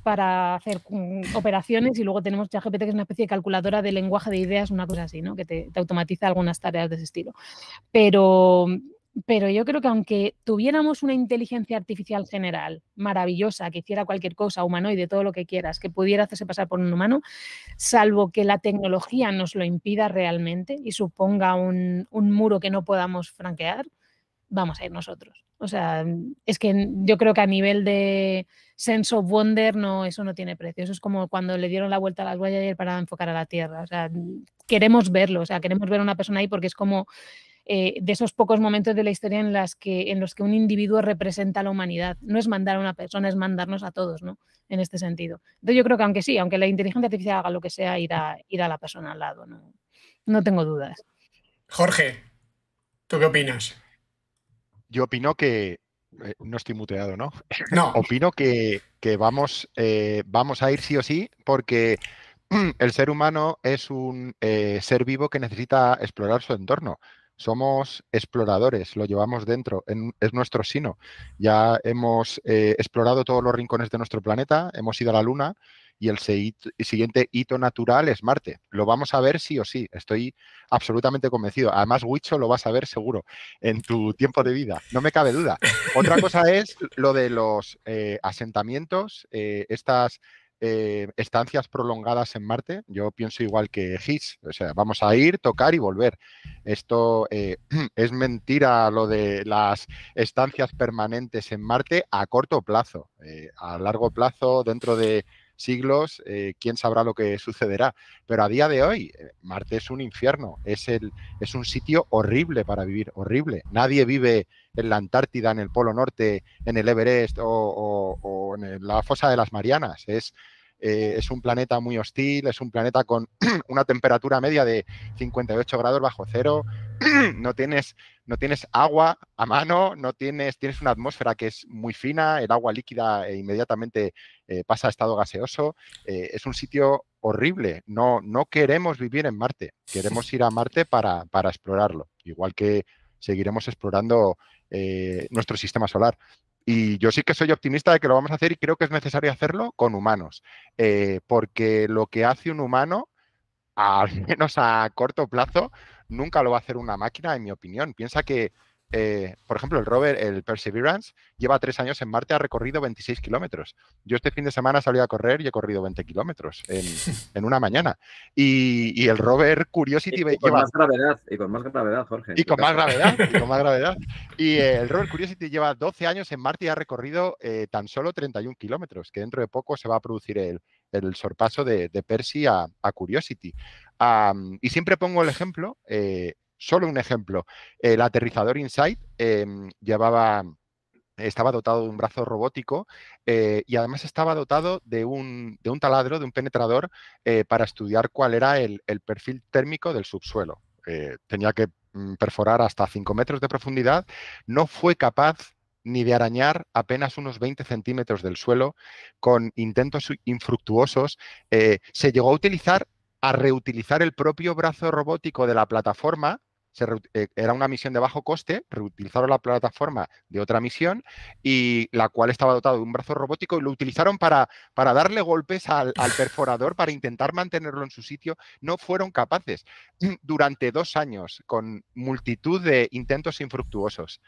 para hacer mm, operaciones y luego tenemos chat GPT que es una especie de calculadora de lenguaje de ideas, una cosa así, ¿no? Que te, automatiza algunas tareas de ese estilo. Pero pero yo creo que aunque tuviéramos una inteligencia artificial general maravillosa, que hiciera cualquier cosa, humanoide, todo lo que quieras, que pudiera hacerse pasar por un humano, salvo que la tecnología nos lo impida realmente y suponga un, un muro que no podamos franquear, vamos a ir nosotros. O sea, mm, es que yo creo que a nivel de sense of wonder, no, eso no tiene precio. Eso es como cuando le dieron la vuelta a las Voyager para enfocar a la Tierra. O sea, queremos verlo, o sea, queremos ver a una persona ahí porque es como eh, de esos pocos momentos de la historia en, las que, en los que un individuo representa a la humanidad. No es mandar a una persona, es mandarnos a todos, ¿no? En este sentido. Entonces yo creo que aunque sí, aunque la inteligencia artificial haga lo que sea, irá, a la persona al lado, ¿no? No tengo dudas. Jorge, ¿tú qué opinas? yo opino que. Eh, no estoy muteado, ¿no? [LAUGHS] No. opino que, vamos, eh, vamos a ir sí o sí, porque [CLEARS THROAT] el ser humano es un eh, ser vivo que necesita explorar su entorno. Somos exploradores, lo llevamos dentro, es nuestro sino. Ya hemos explorado todos los rincones de nuestro planeta, hemos ido a la Luna, y el siguiente hito natural es Marte. Lo vamos a ver sí o sí, estoy absolutamente convencido. Además, Wicho lo vas a ver seguro en tu tiempo de vida, no me cabe duda. Otra [LAUGHS] cosa es lo de los eh, asentamientos, eh, estas... Eh, estancias prolongadas en Marte, yo pienso igual que Higgs, o sea, vamos a ir, tocar y volver. Esto [CLEARS THROAT] es mentira lo de las estancias permanentes en Marte a corto plazo, a largo plazo, dentro de siglos, eh, quién sabrá lo que sucederá. Pero a día de hoy, eh, Marte es un infierno, es, el, es un sitio horrible para vivir, horrible. Nadie vive en la Antártida, en el Polo Norte, en el Everest o, en la fosa de las Marianas. Es, eh, es un planeta muy hostil, es un planeta con [CLEARS THROAT] una temperatura media de 58 grados bajo cero, [CLEARS THROAT] no tienes, no tienes agua a mano, no tienes, tienes una atmósfera que es muy fina, el agua líquida e inmediatamente eh, pasa a estado gaseoso. Eh, es un sitio horrible. No, no queremos vivir en Marte, queremos ir a Marte para, explorarlo, igual que seguiremos explorando eh, nuestro sistema solar. Y yo sí que soy optimista de que lo vamos a hacer y creo que es necesario hacerlo con humanos, porque lo que hace un humano, al [LAUGHS] menos a corto plazo, nunca lo va a hacer una máquina, en mi opinión. Piensa que, eh, por ejemplo, el rover, el Perseverance, lleva tres años en Marte, ha recorrido 26 kilómetros. Yo este fin de semana salí a correr y he corrido 20 kilómetros [LAUGHS] en, una mañana. Y, el rover Curiosity y con lleva... Más gravedad, y con más gravedad, Jorge. Y este con más gravedad, y con más gravedad. [LAUGHS] Y el rover Curiosity lleva 12 años en Marte y ha recorrido eh, tan solo 31 kilómetros, que dentro de poco se va a producir el, el sorpaso de, Percy a, Curiosity. y siempre pongo el ejemplo, eh, solo un ejemplo. El aterrizador Insight em, llevaba estaba dotado de un brazo robótico eh, y además estaba dotado de un, de un taladro, de un penetrador, eh, para estudiar cuál era el, perfil térmico del subsuelo. tenía que mm, perforar hasta 5 metros de profundidad. No fue capaz ni de arañar apenas unos 20 centímetros del suelo con intentos infructuosos. Eh, se llegó a utilizar, a reutilizar el propio brazo robótico de la plataforma eh, era una misión de bajo coste, reutilizaron la plataforma de otra misión y la cual estaba dotada de un brazo robótico y lo utilizaron para, para darle golpes al, perforador para intentar mantenerlo en su sitio. No fueron capaces [CLEARS THROAT] durante dos años con multitud de intentos infructuosos.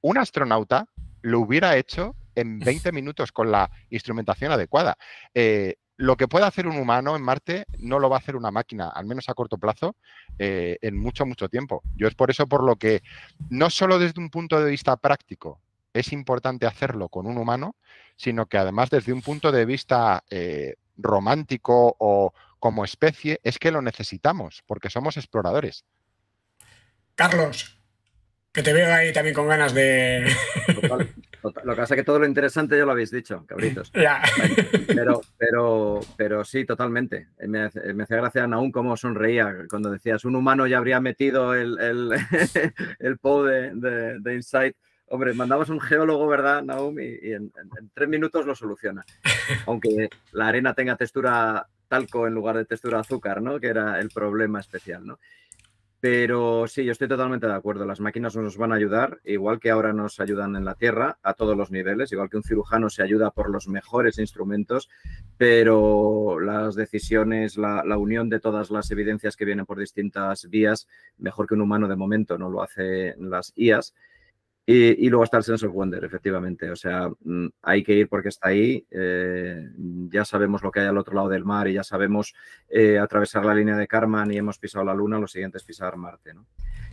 Un astronauta lo hubiera hecho en 20 [LAUGHS] minutos con la instrumentación adecuada. Eh, lo que puede hacer un humano en Marte no lo va a hacer una máquina, al menos a corto plazo, eh, en mucho, mucho tiempo. Yo es por eso por lo que, no solo desde un punto de vista práctico, es importante hacerlo con un humano, sino que además desde un punto de vista eh, romántico o como especie, es que lo necesitamos, porque somos exploradores. Carlos, que te veo ahí también con ganas de. Pues lo que pasa es que todo lo interesante ya lo habéis dicho, cabritos. Pero, pero, pero sí, totalmente. Me, me hacía gracia aún cómo sonreía cuando decías un humano ya habría metido el, el, [LAUGHS] el de, de, Insight. Hombre, mandamos un geólogo, ¿verdad, Naum? Y, en, en, tres minutos lo soluciona. Aunque la arena tenga textura talco en lugar de textura azúcar, ¿no? Que era el problema especial, ¿no? Pero sí, yo estoy totalmente de acuerdo. Las máquinas nos van a ayudar, igual que ahora nos ayudan en la Tierra, a todos los niveles, igual que un cirujano se ayuda por los mejores instrumentos, pero las decisiones, la, la unión de todas las evidencias que vienen por distintas vías, mejor que un humano de momento, no lo hacen las IAS. Y, luego está el Sensor Wonder, efectivamente. O sea, mm, hay que ir porque está ahí. Eh, ya sabemos lo que hay al otro lado del mar y ya sabemos eh, atravesar la línea de Karman y hemos pisado la Luna, lo siguiente es pisar Marte. ¿no?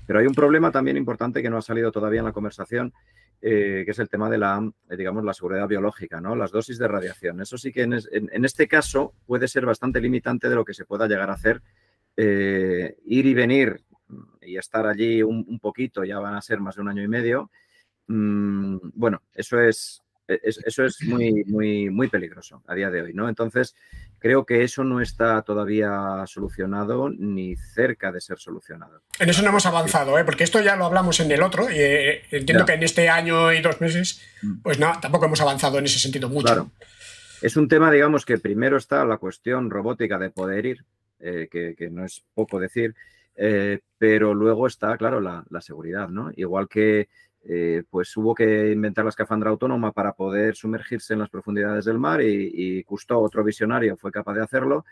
Pero hay un problema también importante que no ha salido todavía en la conversación, eh, que es el tema de la, digamos, la seguridad biológica, ¿no? las dosis de radiación. Eso sí que en, este caso puede ser bastante limitante de lo que se pueda llegar a hacer. ir y venir y estar allí un poquito, ya van a ser más de un año y medio, Mm, bueno, eso e, es, eso es muy, muy, muy peligroso a día de hoy, ¿no? Entonces, creo que eso no está todavía solucionado ni cerca de ser solucionado. En eso no hemos avanzado, ¿eh? porque esto ya lo hablamos en el otro, y eh, entiendo que en este año y dos meses, mm. pues no, tampoco hemos avanzado en ese sentido mucho. Claro. Es un tema, digamos, que primero está la cuestión robótica de poder ir, eh, que, no es poco decir, pero luego está, claro, la, la seguridad, ¿no? Igual que eh, pues hubo que inventar la escafandra autónoma para poder sumergirse en las profundidades del mar y, y otro visionario, fue capaz de hacerlo,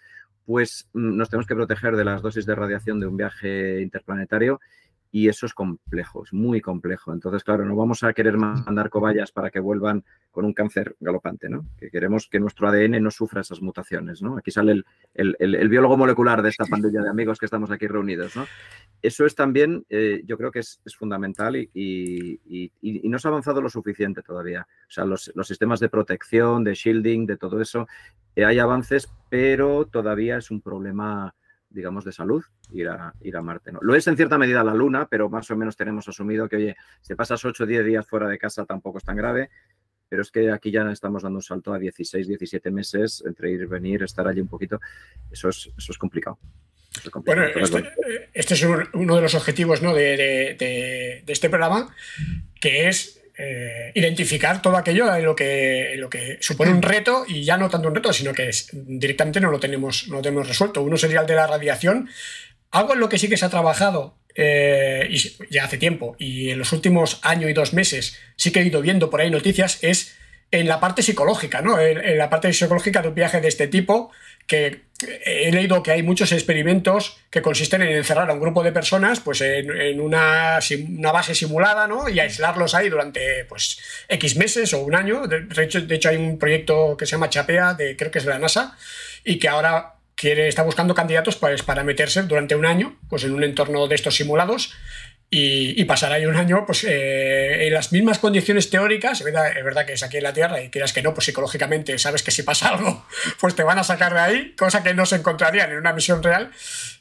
pues mm, nos tenemos que proteger de las dosis de radiación de un viaje interplanetario y eso es complejo, es muy complejo. Entonces, claro, no vamos a querer mandar cobayas para que vuelvan con un cáncer galopante, ¿no? Que queremos que nuestro ADN no sufra esas mutaciones, ¿no? Aquí sale el, biólogo molecular de esta pandilla de amigos que estamos aquí reunidos, ¿no? Eso es también, eh, yo creo que es, fundamental y, no se ha avanzado lo suficiente todavía. O sea, los, sistemas de protección, de shielding, de todo eso, eh, hay avances, pero todavía es un problema digamos, de salud, ir a, ir a Marte. ¿no? Lo es en cierta medida la Luna, pero más o menos tenemos asumido que, oye, si pasas 8 o 10 días fuera de casa tampoco es tan grave, pero es que aquí ya estamos dando un salto a 16, 17 meses entre ir, venir, estar allí un poquito. Eso es, eso es complicado. Bueno, este, este, es uno de los objetivos ¿no? de este programa, que es eh, identificar todo aquello en lo, que, lo que supone un hmm. reto y ya no tanto un reto, sino que directamente no lo, tenemos, no lo tenemos resuelto. Uno sería el de la radiación, algo en lo que sí que se ha trabajado eh, y ya hace tiempo y en los últimos año y dos meses sí que he ido viendo por ahí noticias es en la parte psicológica, en la parte psicológica de un viaje de este tipo que he leído que hay muchos experimentos que consisten en encerrar a un grupo de personas pues, en, una, base simulada y aislarlos ahí durante pues, X meses o un año. De hecho, de hecho, hay un proyecto que se llama Chapea, de, creo que es de la NASA, y que ahora quiere, está buscando candidatos pues, para meterse durante un año pues, en un entorno de estos simulados y, y pasará ahí un año pues, eh, en las mismas condiciones teóricas, es verdad, que es aquí en la Tierra y quieras que no, pues psicológicamente sabes que si pasa algo, [LAUGHS] pues te van a sacar de ahí, cosa que no se encontrarían en una misión real,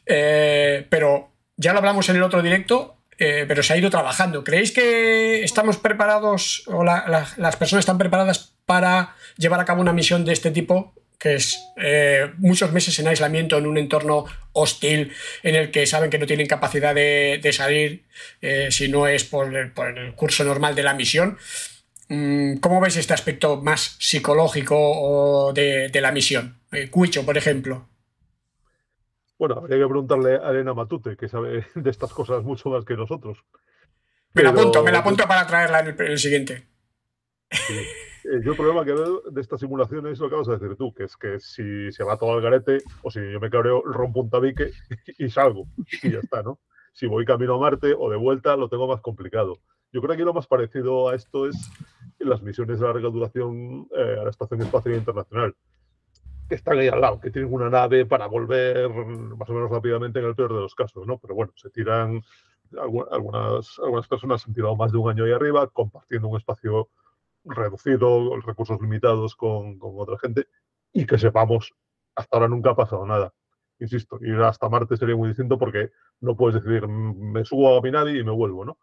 eh, pero ya lo hablamos en el otro directo, eh, pero se ha ido trabajando. ¿Creéis que estamos preparados o las personas están preparadas para llevar a cabo una misión de este tipo que es eh, muchos meses en aislamiento en un entorno hostil en el que saben que no tienen capacidad de, salir eh, si no es por el, curso normal de la misión. Mm, ¿Cómo ves este aspecto más psicológico de, la misión? Eh, Cuicho, por ejemplo. Bueno, habría que preguntarle a Elena Matute, que sabe de estas cosas mucho más que nosotros. Me la apunto, me la apunto para traerla en el, siguiente. Sí. [LAUGHS] Eh, yo el problema que veo de esta simulación es lo que vas a decir tú, que es que si se va todo al garete, o si yo me cabreo, rompo un tabique y salgo. Y ya está, ¿no? Si voy camino a Marte o de vuelta, lo tengo más complicado. Yo creo que lo más parecido a esto es las misiones de larga duración eh, a la Estación Espacial Internacional, que están ahí al lado, que tienen una nave para volver más o menos rápidamente en el peor de los casos, ¿no? Pero bueno, se tiran algunas, algunas personas han tirado más de un año ahí arriba, compartiendo un espacio reducido, recursos limitados con, otra gente y que sepamos, hasta ahora nunca ha pasado nada. Insisto, ir hasta Marte sería muy distinto porque no puedes decir mm, me subo a nadie y me vuelvo, ¿no?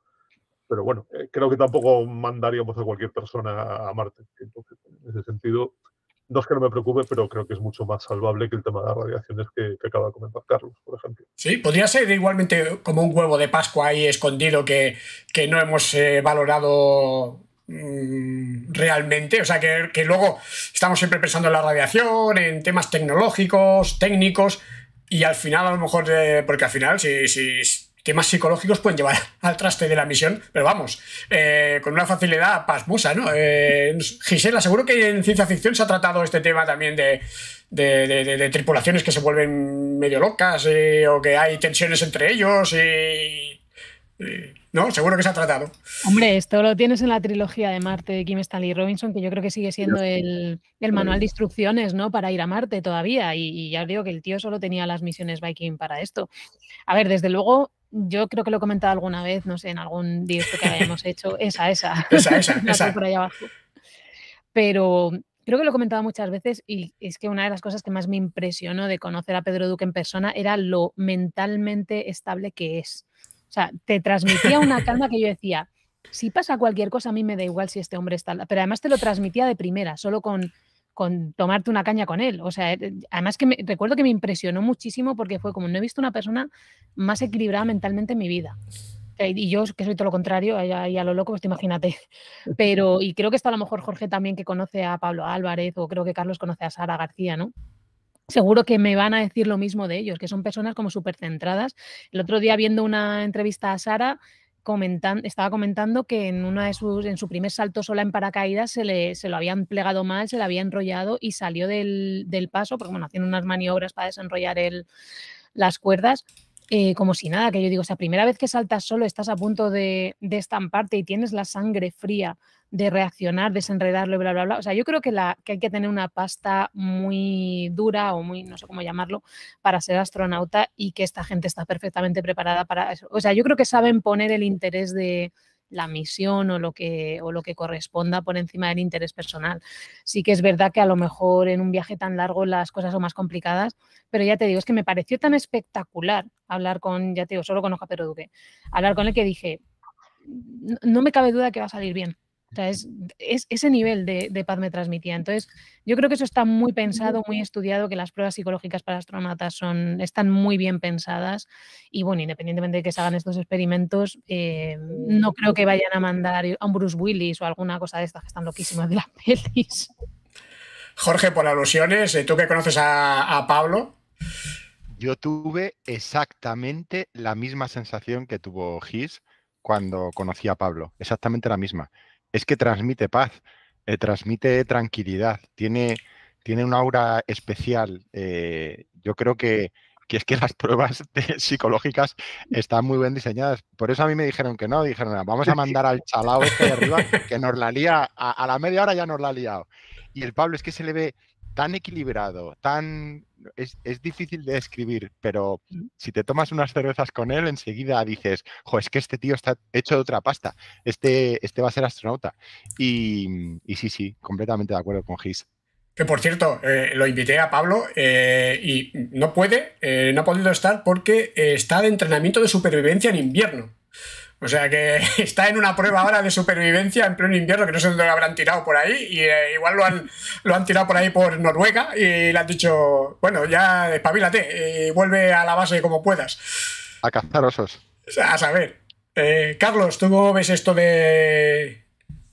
Pero bueno, eh, creo que tampoco mandaríamos a cualquier persona a Marte. Entonces, en ese sentido, no es que no me preocupe, pero creo que es mucho más salvable que el tema de las radiaciones que, acaba de comentar Carlos, por ejemplo. Sí, podría ser igualmente como un huevo de Pascua ahí escondido que, no hemos eh, valorado Mm, realmente, o sea que, luego estamos siempre pensando en la radiación, en temas tecnológicos, técnicos, y al final a lo mejor, eh, porque al final si, si, temas psicológicos pueden llevar [LAUGHS] al traste de la misión, pero vamos, eh, con una facilidad pasmosa, ¿no? Eh, Gisela, seguro que en ciencia ficción se ha tratado este tema también de tripulaciones que se vuelven medio locas o que hay tensiones entre ellos y eh, ¿No? Seguro que se ha tratado. Hombre, esto lo tienes en la trilogía de Marte de Kim Stanley Robinson, que yo creo que sigue siendo el, manual de instrucciones, ¿no? Para ir a Marte todavía. Y, ya os digo que el tío solo tenía las misiones Viking para esto. A ver, desde luego, yo creo que lo he comentado alguna vez, no sé, en algún directo que hayamos hecho. [LAUGHS] Esa, esa. Esa, esa, [LAUGHS] Por abajo. Pero creo que lo he comentado muchas veces y es que una de las cosas que más me impresionó de conocer a Pedro Duque en persona era lo mentalmente estable que es. O sea, te transmitía una calma que yo decía, si pasa cualquier cosa, a mí me da igual si este hombre está... Pero además te lo transmitía de primera, solo con, con tomarte una caña con él. O sea, eh, además que me, recuerdo que me impresionó muchísimo porque fue como no he visto una persona más equilibrada mentalmente en mi vida. Y yo, que soy todo lo contrario, y a lo loco, pues imagínate. Pero, y creo que está a lo mejor Jorge también, que conoce a Pablo Álvarez, o creo que Carlos conoce a Sara García, ¿no? seguro que me van a decir lo mismo de ellos, que son personas como súper centradas. El otro día viendo una entrevista a Sara, estaba comentando que en una de sus, en su primer salto sola en paracaídas se, le, se lo habían plegado mal, se le había enrollado y salió del, paso, porque bueno, haciendo unas maniobras para desenrollar el, las cuerdas eh, como si nada, que yo digo, o sea, primera vez que saltas solo estás a punto de, de, estamparte y tienes la sangre fría de reaccionar, desenredarlo, bla, bla, bla. O sea, yo creo que, la, que hay que tener una pasta muy dura o muy, no sé cómo llamarlo, para ser astronauta y que esta gente está perfectamente preparada para eso. O sea, yo creo que saben poner el interés de, la misión o lo que lo que corresponda por encima del interés personal. Sí que es verdad que a lo mejor en un viaje tan largo las cosas son más complicadas, pero ya te digo, es que me pareció tan espectacular hablar con, ya te digo, solo con a Pedro Duque, hablar con el que dije, no me cabe duda que va a salir bien es, ese nivel de, paz me transmitía. Entonces, yo creo que eso está muy pensado, muy estudiado, que las pruebas psicológicas para astronautas son, están muy bien pensadas. Y bueno, independientemente de que se hagan estos experimentos, eh, no creo que vayan a mandar a un Bruce Willis o alguna cosa de estas que están loquísimas de las [LAUGHS] pelis. Jorge, por alusiones, eh, tú que conoces a, a Pablo. Yo tuve exactamente la misma sensación que tuvo Gis cuando conocí a Pablo, exactamente la misma es que transmite paz, eh, transmite tranquilidad, tiene, tiene un aura especial. Eh, yo creo que, es que las [LAUGHS] pruebas psicológicas están muy bien diseñadas. Por eso a mí me dijeron que no, dijeron, ah, vamos a mandar al chalao este de arriba que nos la lía, a, a la media hora ya nos la ha liado. Y el Pablo es que se le ve tan equilibrado, tan... Es, difícil de describir, pero si te tomas unas cervezas con él, enseguida dices, jo, es que este tío está hecho de otra pasta, este, este va a ser astronauta. Y, sí, sí, completamente de acuerdo con Gis. Que por cierto, eh, lo invité a Pablo eh, y no puede, eh, no ha podido estar porque está de entrenamiento de supervivencia en invierno. O sea que [LAUGHS] está en una prueba ahora de supervivencia en pleno invierno, que no sé dónde lo habrán tirado por ahí, y eh, igual lo han, lo han tirado por ahí por Noruega y le han dicho, bueno, ya espabilate, y eh, vuelve a la base como puedas. A cazar osos. A saber. Eh, Carlos, ¿tú ves esto de,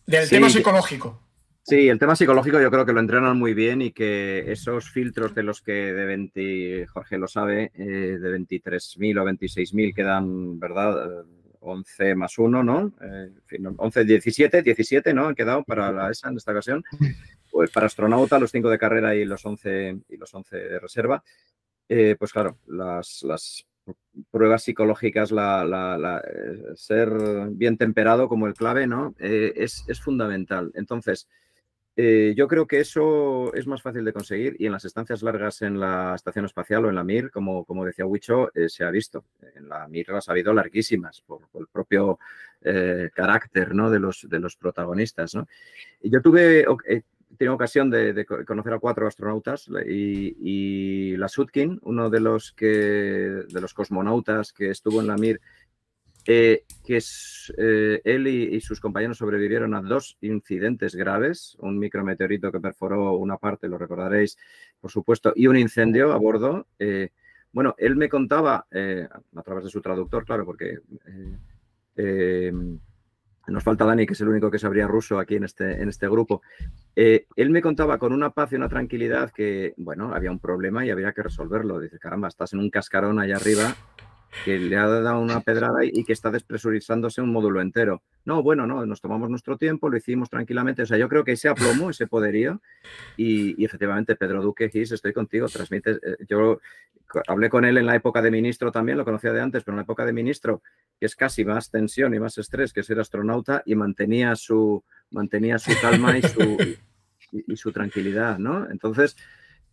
del tema psicológico? Sí, el tema psicológico yo creo que lo entrenan muy bien y que esos filtros de los que de 20, Jorge lo sabe, de 23.000 o 26.000 quedan, ¿verdad? 11 más 1, ¿no? 11, 17, 17, ¿no? Han quedado para la ESA en esta ocasión. Pues para astronauta, los 5 de carrera y los 11, y los 11 de reserva. Eh, pues claro, las, pruebas psicológicas, eh, ser bien temperado como el clave, ¿no? Eh, es, es fundamental. Entonces, eh, yo creo que eso es más fácil de conseguir y en las estancias largas en la Estación Espacial o en la MIR, como, como decía Huicho, eh, se ha visto. En la MIR las ha habido larguísimas por, el propio eh, carácter de, los, protagonistas. yo tuve, ocasión de, conocer a cuatro astronautas y, y, la Sutkin, uno de los, que, de los cosmonautas que estuvo en la MIR eh, que es, eh, él y, sus compañeros sobrevivieron a dos incidentes graves, un micrometeorito que perforó una parte, lo recordaréis, por supuesto, y un incendio a bordo. Eh, bueno, él me contaba, a través de su traductor, claro, porque nos falta Dani, que es el único que sabría ruso aquí en este, en este grupo, él me contaba con una paz y una tranquilidad que, bueno, había un problema y había que resolverlo. Dice, caramba, estás en un cascarón allá arriba que le ha dado una pedrada y que está despresurizándose un módulo entero. No, bueno, no, nos tomamos nuestro tiempo, lo hicimos tranquilamente. O sea, yo creo que ese aplomo, ese poderío, y, efectivamente, Pedro Duque Gis, estoy contigo, transmite. Eh, yo hablé con él en la época de ministro también, lo conocía de antes, pero en la época de ministro, que es casi más tensión y más estrés que ser astronauta, y mantenía su, mantenía su calma y su, y su tranquilidad, ¿no? Entonces.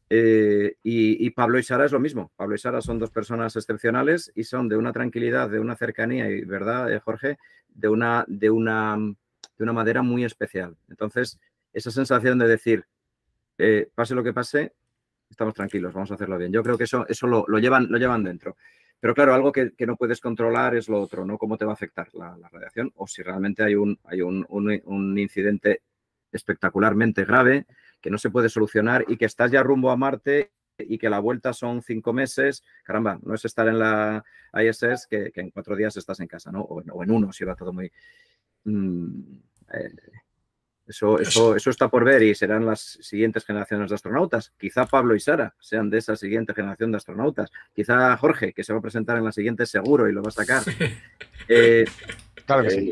Eh, y, Pablo y Sara es lo mismo. Pablo y Sara son dos personas excepcionales y son de una tranquilidad, de una cercanía y, ¿verdad, eh, Jorge? De una, de una, de una madera muy especial. Entonces, esa sensación de decir, eh, pase lo que pase, estamos tranquilos, vamos a hacerlo bien. Yo creo que eso, eso lo, llevan, lo llevan dentro. Pero claro, algo que, no puedes controlar es lo otro, ¿no? Cómo te va a afectar la, radiación o si realmente hay un, hay un incidente espectacularmente grave que no se puede solucionar y que estás ya rumbo a Marte y que la vuelta son cinco meses, caramba, no es estar en la ISS que, en cuatro días estás en casa, ¿no? O en, uno, si va todo muy... Mm, eh, pues eso, eso, está por ver y serán las siguientes generaciones de astronautas. Quizá Pablo y Sara sean de esa siguiente generación de astronautas. Quizá Jorge, que se va a presentar en la siguiente seguro y lo va a sacar. Eh, claro que eh, sí.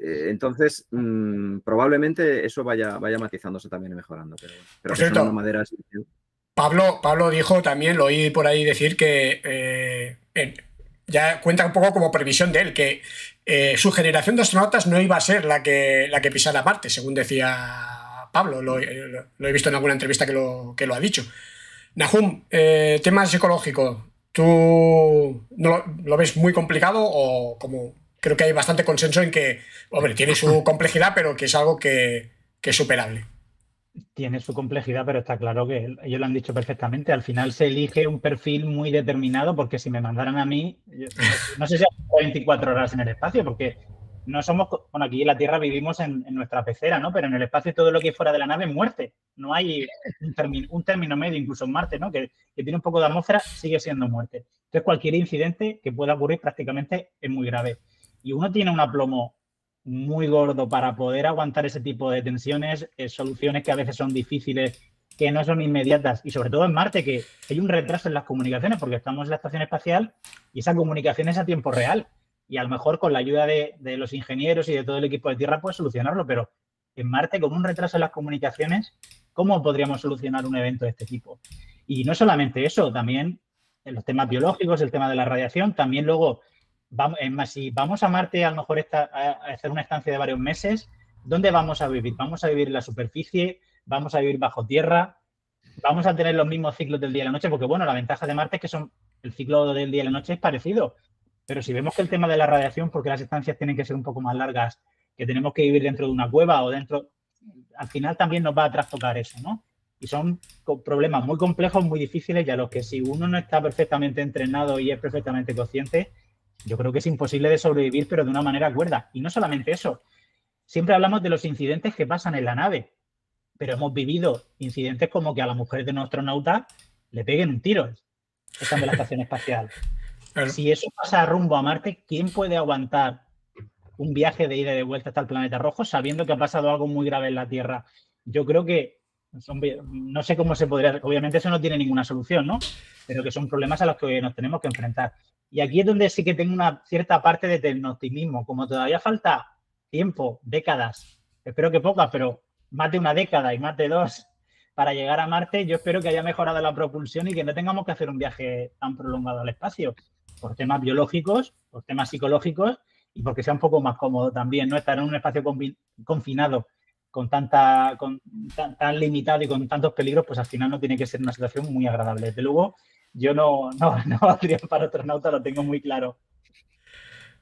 Eh, entonces, mm, probablemente eso vaya, vaya matizándose también y mejorando. Pero, pero ¿eh? Pablo, Pablo dijo también, lo oí por ahí decir que eh, ya cuenta un poco como previsión de él, que su generación de astronautas no iba a ser la que, la que pisara Marte, según decía Pablo. Lo, he visto en alguna entrevista que lo, ha dicho. Nahum, temas ecológicos. ¿Tú lo, lo ves muy complicado o como creo que hay bastante consenso en que, hombre, tiene su [LAUGHS] complejidad, pero que es algo que, es superable. Tiene su complejidad, pero está claro que ellos lo han dicho perfectamente. Al final se elige un perfil muy determinado, porque si me mandaran a mí, [LAUGHS] no sé si 24 horas en el espacio, porque no somos, bueno, aquí en la Tierra vivimos en, nuestra pecera, ¿no? Pero en el espacio todo lo que es fuera de la nave es muerte. No hay un, término, medio, incluso en Marte, ¿no? que, tiene un poco de atmósfera, sigue siendo muerte. Entonces, cualquier incidente que pueda ocurrir prácticamente es muy grave y uno tiene un aplomo muy gordo para poder aguantar ese tipo de tensiones, eh, soluciones que a veces son difíciles, que no son inmediatas, y sobre todo en Marte, que hay un retraso en las comunicaciones, porque estamos en la estación espacial y esa comunicación es a tiempo real. Y a lo mejor con la ayuda de, los ingenieros y de todo el equipo de Tierra puede solucionarlo, pero en Marte, con un retraso en las comunicaciones, ¿cómo podríamos solucionar un evento de este tipo? Y no solamente eso, también en los temas biológicos, el tema de la radiación, también luego es más, si vamos a Marte, a lo mejor a hacer una estancia de varios meses, ¿dónde vamos a vivir? ¿Vamos a vivir en la superficie? ¿Vamos a vivir bajo tierra? ¿Vamos a tener los mismos ciclos del día y la noche? Porque, bueno, la ventaja de Marte es que son el ciclo del día y la noche es parecido. Pero si vemos que el tema de la radiación, porque las estancias tienen que ser un poco más largas, que tenemos que vivir dentro de una cueva o dentro, al final también nos va a trastocar eso, ¿no? Y son problemas muy complejos, muy difíciles, ya los que si uno no está perfectamente entrenado y es perfectamente consciente, yo creo que es imposible de sobrevivir, pero de una manera cuerda. Y no solamente eso. Siempre hablamos de los incidentes que pasan en la nave, pero hemos vivido incidentes como que a las mujeres de nuestro nauta le peguen un tiro están en la estación espacial. [LAUGHS] Si eso pasa rumbo a Marte, ¿quién puede aguantar un viaje de ida y de vuelta hasta el planeta rojo sabiendo que ha pasado algo muy grave en la Tierra? Yo creo que no sé cómo se podría, obviamente eso no tiene ninguna solución, ¿no? Pero que son problemas a los que nos tenemos que enfrentar. Y aquí es donde sí que tengo una cierta parte de tecnotimismo, Como todavía falta tiempo, décadas, espero que pocas, pero más de una década y más de dos para llegar a Marte, yo espero que haya mejorado la propulsión y que no tengamos que hacer un viaje tan prolongado al espacio, por temas biológicos, por temas psicológicos y porque sea un poco más cómodo también, ¿no? Estar en un espacio confinado con tanta, con, tan, limitado y con tantos peligros, pues al final no tiene que ser una situación muy agradable. Desde luego, yo no, no, [LAUGHS] no valdría para astronauta, lo tengo muy claro.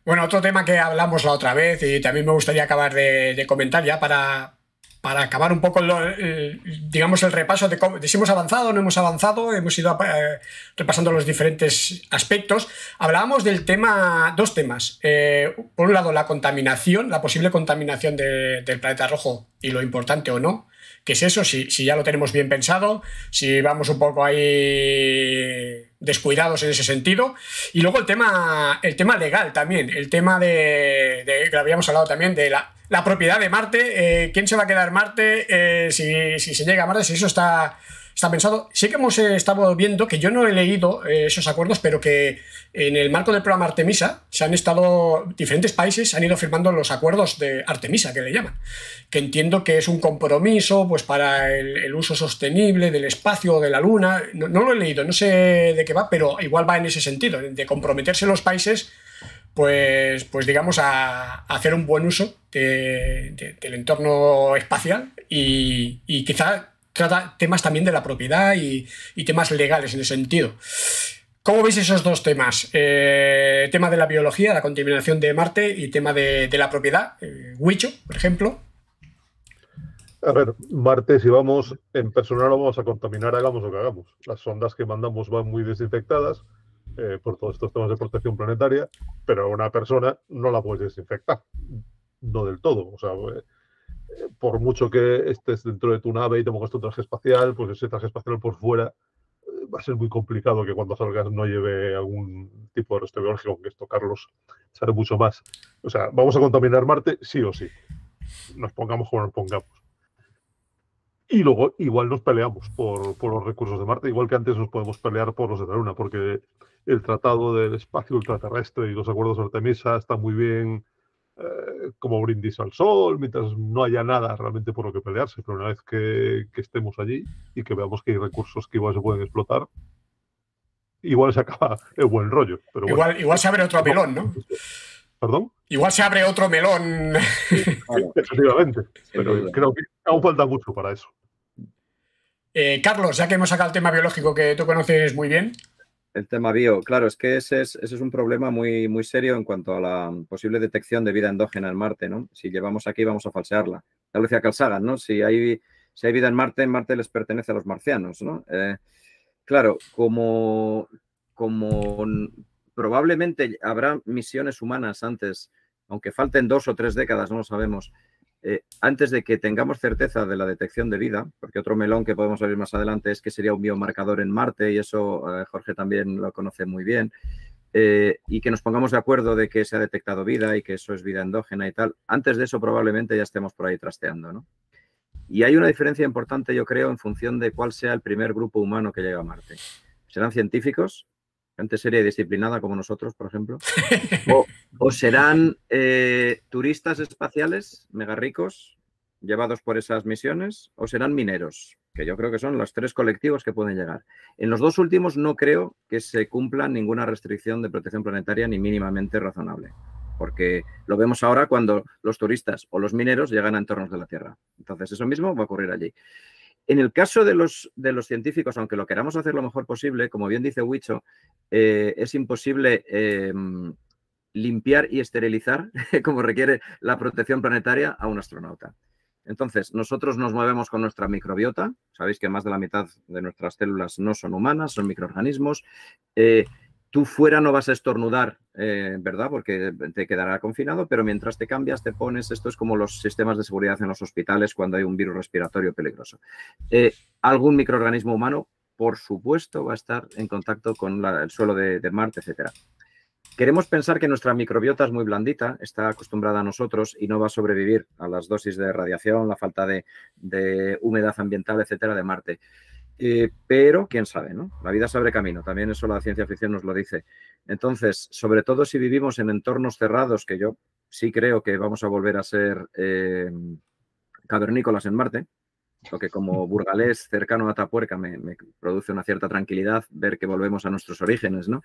Bueno, otro tema que hablamos la otra vez y también me gustaría acabar de comentar ya para, para acabar un poco, eh, digamos, el repaso de, cómo, si hemos avanzado o no hemos avanzado, hemos ido eh, repasando los diferentes aspectos. Hablábamos del tema, dos temas. Eh, por un lado, la contaminación, la posible contaminación del planeta rojo y lo importante o no, que es eso, si, si ya lo tenemos bien pensado, si vamos un poco ahí descuidados en ese sentido. Y luego el tema, el tema legal también, el tema de, de que habíamos hablado también de la, propiedad de Marte, eh, quién se va a quedar Marte, eh, si, si, se llega a Marte, si eso está está pensado. Sí que hemos eh, estado viendo que yo no he leído eh, esos acuerdos, pero que en el marco del programa Artemisa se han estado, diferentes países han ido firmando los acuerdos de Artemisa, que le llaman, que entiendo que es un compromiso pues, para el, uso sostenible del espacio, de la luna. No, lo he leído, no sé de qué va, pero igual va en ese sentido, de comprometerse los países pues, pues digamos, a, hacer un buen uso del entorno espacial y, y, quizá trata temas también de la propiedad y, temas legales en ese sentido. ¿Cómo veis esos dos temas? Eh, tema de la biología, la contaminación de Marte y tema de, la propiedad, eh, Huicho, por ejemplo. A ver, Marte, si vamos en personal, lo vamos a contaminar, hagamos lo que hagamos. Las sondas que mandamos van muy desinfectadas eh, por todos estos temas de protección planetaria, pero a una persona no la puedes desinfectar, no del todo. O sea, por mucho que estés dentro de tu nave y te pongas tu traje espacial, pues ese traje espacial por fuera eh, va a ser muy complicado que cuando salgas no lleve algún tipo de resto biológico, aunque esto, Carlos, sabe mucho más. O sea, vamos a contaminar Marte sí o sí. Nos pongamos como nos pongamos. Y luego igual nos peleamos por, por los recursos de Marte, igual que antes nos podemos pelear por los de la Luna, porque el Tratado del Espacio Ultraterrestre y los acuerdos de Artemisa están muy bien eh, como brindis al sol, mientras no haya nada realmente por lo que pelearse, pero una vez que, estemos allí y que veamos que hay recursos que igual se pueden explotar, igual se acaba el buen rollo. Pero igual, igual se abre otro melón, ¿no? ¿Perdón? Igual se abre otro melón. definitivamente [LAUGHS] pero creo que aún falta mucho para eso. Eh, Carlos, ya que hemos sacado el tema biológico que tú conoces muy bien, el tema bio, claro, es que ese es, ese es un problema muy, muy serio en cuanto a la posible detección de vida endógena en Marte, ¿no? Si llevamos aquí vamos a falsearla. La lo decía ¿no? Si hay, si hay vida en Marte, en Marte les pertenece a los marcianos, ¿no? Eh, claro, como, como probablemente habrá misiones humanas antes, aunque falten dos o tres décadas, no lo sabemos, eh, antes de que tengamos certeza de la detección de vida, porque otro melón que podemos abrir más adelante es que sería un biomarcador en Marte, y eso eh, Jorge también lo conoce muy bien, eh, y que nos pongamos de acuerdo de que se ha detectado vida y que eso es vida endógena y tal, antes de eso probablemente ya estemos por ahí trasteando, Y hay una diferencia importante, yo creo, en función de cuál sea el primer grupo humano que llega a Marte. ¿Serán científicos? Antes seria disciplinada como nosotros, por ejemplo, [LAUGHS] o, serán eh, turistas espaciales mega ricos llevados por esas misiones, o serán mineros, que yo creo que son los tres colectivos que pueden llegar. En los dos últimos no creo que se cumpla ninguna restricción de protección planetaria ni mínimamente razonable, porque lo vemos ahora cuando los turistas o los mineros llegan a entornos de la Tierra. Entonces, eso mismo va a ocurrir allí. En el caso de los, de los científicos, aunque lo queramos hacer lo mejor posible, como bien dice Huicho, eh, es imposible em, limpiar y esterilizar, [LAUGHS] como requiere la protección planetaria, a un astronauta. Entonces, nosotros nos movemos con nuestra microbiota. Sabéis que más de la mitad de nuestras células no son humanas, son microorganismos. Eh, Tú fuera no vas a estornudar, eh, ¿verdad? Porque te quedará confinado, pero mientras te cambias, te pones, esto es como los sistemas de seguridad en los hospitales cuando hay un virus respiratorio peligroso. Eh, algún microorganismo humano, por supuesto, va a estar en contacto con el suelo de, Marte, etcétera. Queremos pensar que nuestra microbiota es muy blandita, está acostumbrada a nosotros y no va a sobrevivir a las dosis de radiación, la falta de, de humedad ambiental, etcétera, de Marte. Eh, pero quién sabe, ¿no? La vida se abre camino, también eso la ciencia ficción nos lo dice. Entonces, sobre todo si vivimos en entornos cerrados, que yo sí creo que vamos a volver a ser eh, cavernícolas en Marte, lo que como [LAUGHS] burgalés cercano a Tapuerca me, produce una cierta tranquilidad ver que volvemos a nuestros orígenes, ¿no?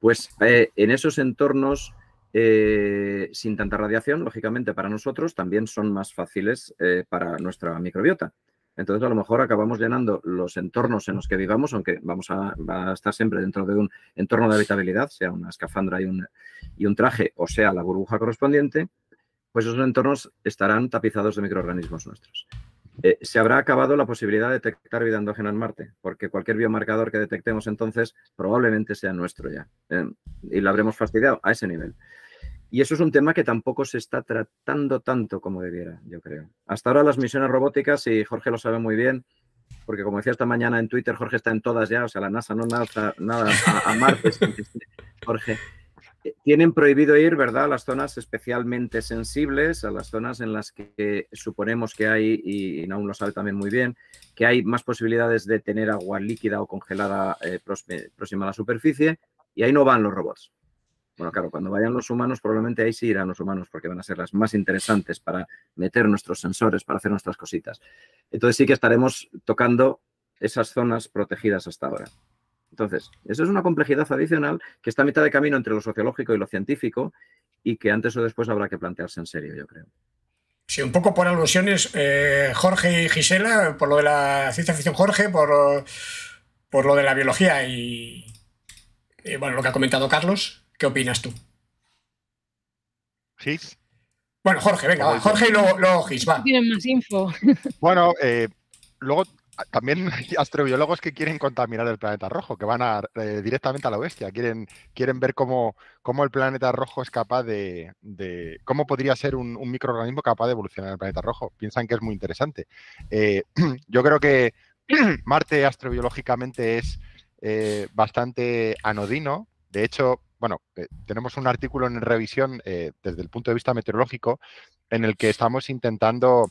Pues eh, en esos entornos sin tanta radiación, lógicamente para nosotros, también son más fáciles para nuestra microbiota. Entonces, a lo mejor acabamos llenando los entornos en los que vivamos, aunque vamos a, estar siempre dentro de un entorno de habitabilidad, sea una escafandra y un, y un traje o sea la burbuja correspondiente, pues esos entornos estarán tapizados de microorganismos nuestros. Eh, se habrá acabado la posibilidad de detectar vida endógena en Marte, porque cualquier biomarcador que detectemos entonces probablemente sea nuestro ya. Eh, y lo habremos fastidiado a ese nivel. Y eso es un tema que tampoco se está tratando tanto como debiera, yo creo. Hasta ahora las misiones robóticas, y Jorge lo sabe muy bien, porque como decía esta mañana en Twitter, Jorge está en todas ya, o sea, la NASA no nada, nada a, Marte, [LAUGHS] Jorge. Eh, tienen prohibido ir, ¿verdad?, a las zonas especialmente sensibles, a las zonas en las que suponemos que hay, y, aún lo sabe también muy bien, que hay más posibilidades de tener agua líquida o congelada eh, eh, próxima a la superficie, y ahí no van los robots. Bueno, claro, cuando vayan los humanos, probablemente ahí sí irán los humanos, porque van a ser las más interesantes para meter nuestros sensores, para hacer nuestras cositas. Entonces sí que estaremos tocando esas zonas protegidas hasta ahora. Entonces, eso es una complejidad adicional que está a mitad de camino entre lo sociológico y lo científico y que antes o después habrá que plantearse en serio, yo creo. Sí, un poco por alusiones, eh, Jorge y Gisela, por lo de la ciencia ficción Jorge, por, lo de la biología y, y bueno, lo que ha comentado Carlos. ¿Qué opinas tú? ¿Gis? Bueno, Jorge, venga, Jorge y luego, luego Tienen más info. [LAUGHS] Bueno, eh, luego ah, también hay [LAUGHS] astrobiólogos que quieren contaminar el planeta rojo, que van eh, directamente a la bestia, quieren, quieren ver cómo, cómo el planeta rojo es capaz de, cómo podría ser un, microorganismo capaz de evolucionar el planeta rojo. Piensan que es muy interesante. Eh, [CLEARS THROAT] yo creo que [CLEARS THROAT] Marte astrobiológicamente es bastante anodino. De hecho, bueno, eh, tenemos un artículo en revisión eh, desde el punto de vista meteorológico en el que estamos intentando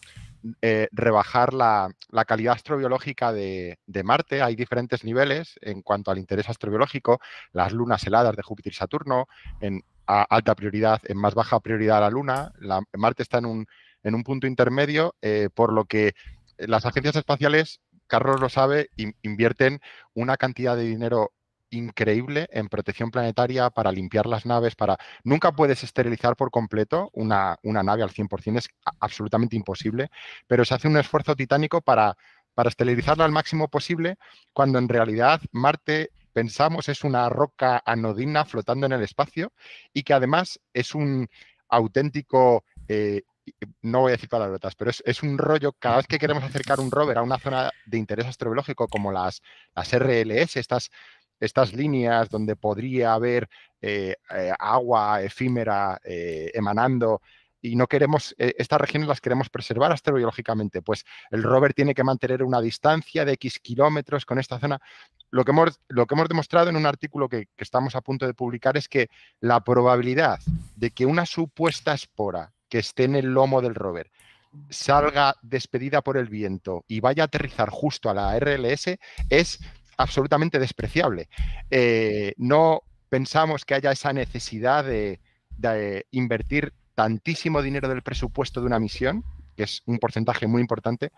eh, rebajar la, calidad astrobiológica de, Marte. Hay diferentes niveles en cuanto al interés astrobiológico, las lunas heladas de Júpiter y Saturno, en alta prioridad, en más baja prioridad la Luna. Marte está en un, punto intermedio, por lo que las agencias espaciales, Carlos lo sabe, invierten una cantidad de dinero increíble en protección planetaria para limpiar las naves, para... Nunca puedes esterilizar por completo una, nave al 100%, es absolutamente imposible, pero se hace un esfuerzo titánico para, para esterilizarla al máximo posible, cuando en realidad Marte pensamos es una roca anodina flotando en el espacio y que además es un auténtico... Eh, no voy a decir palabrotas, pero es, un rollo, cada vez que queremos acercar un rover a una zona de interés astrobiológico como las, las RLS, estas estas líneas donde podría haber eh, eh, agua efímera eh, emanando y no queremos, estas regiones las queremos preservar astrobiológicamente, pues el rover tiene que mantener una distancia de X kilómetros con esta zona. Lo que hemos, lo que hemos demostrado en un artículo que, que estamos a punto de publicar es que la probabilidad de que una supuesta espora que esté en el lomo del rover salga despedida por el viento y vaya a aterrizar justo a la RLS es absolutamente despreciable. Eh, no pensamos que haya esa necesidad de, invertir tantísimo dinero del presupuesto de una misión, que es un porcentaje muy importante,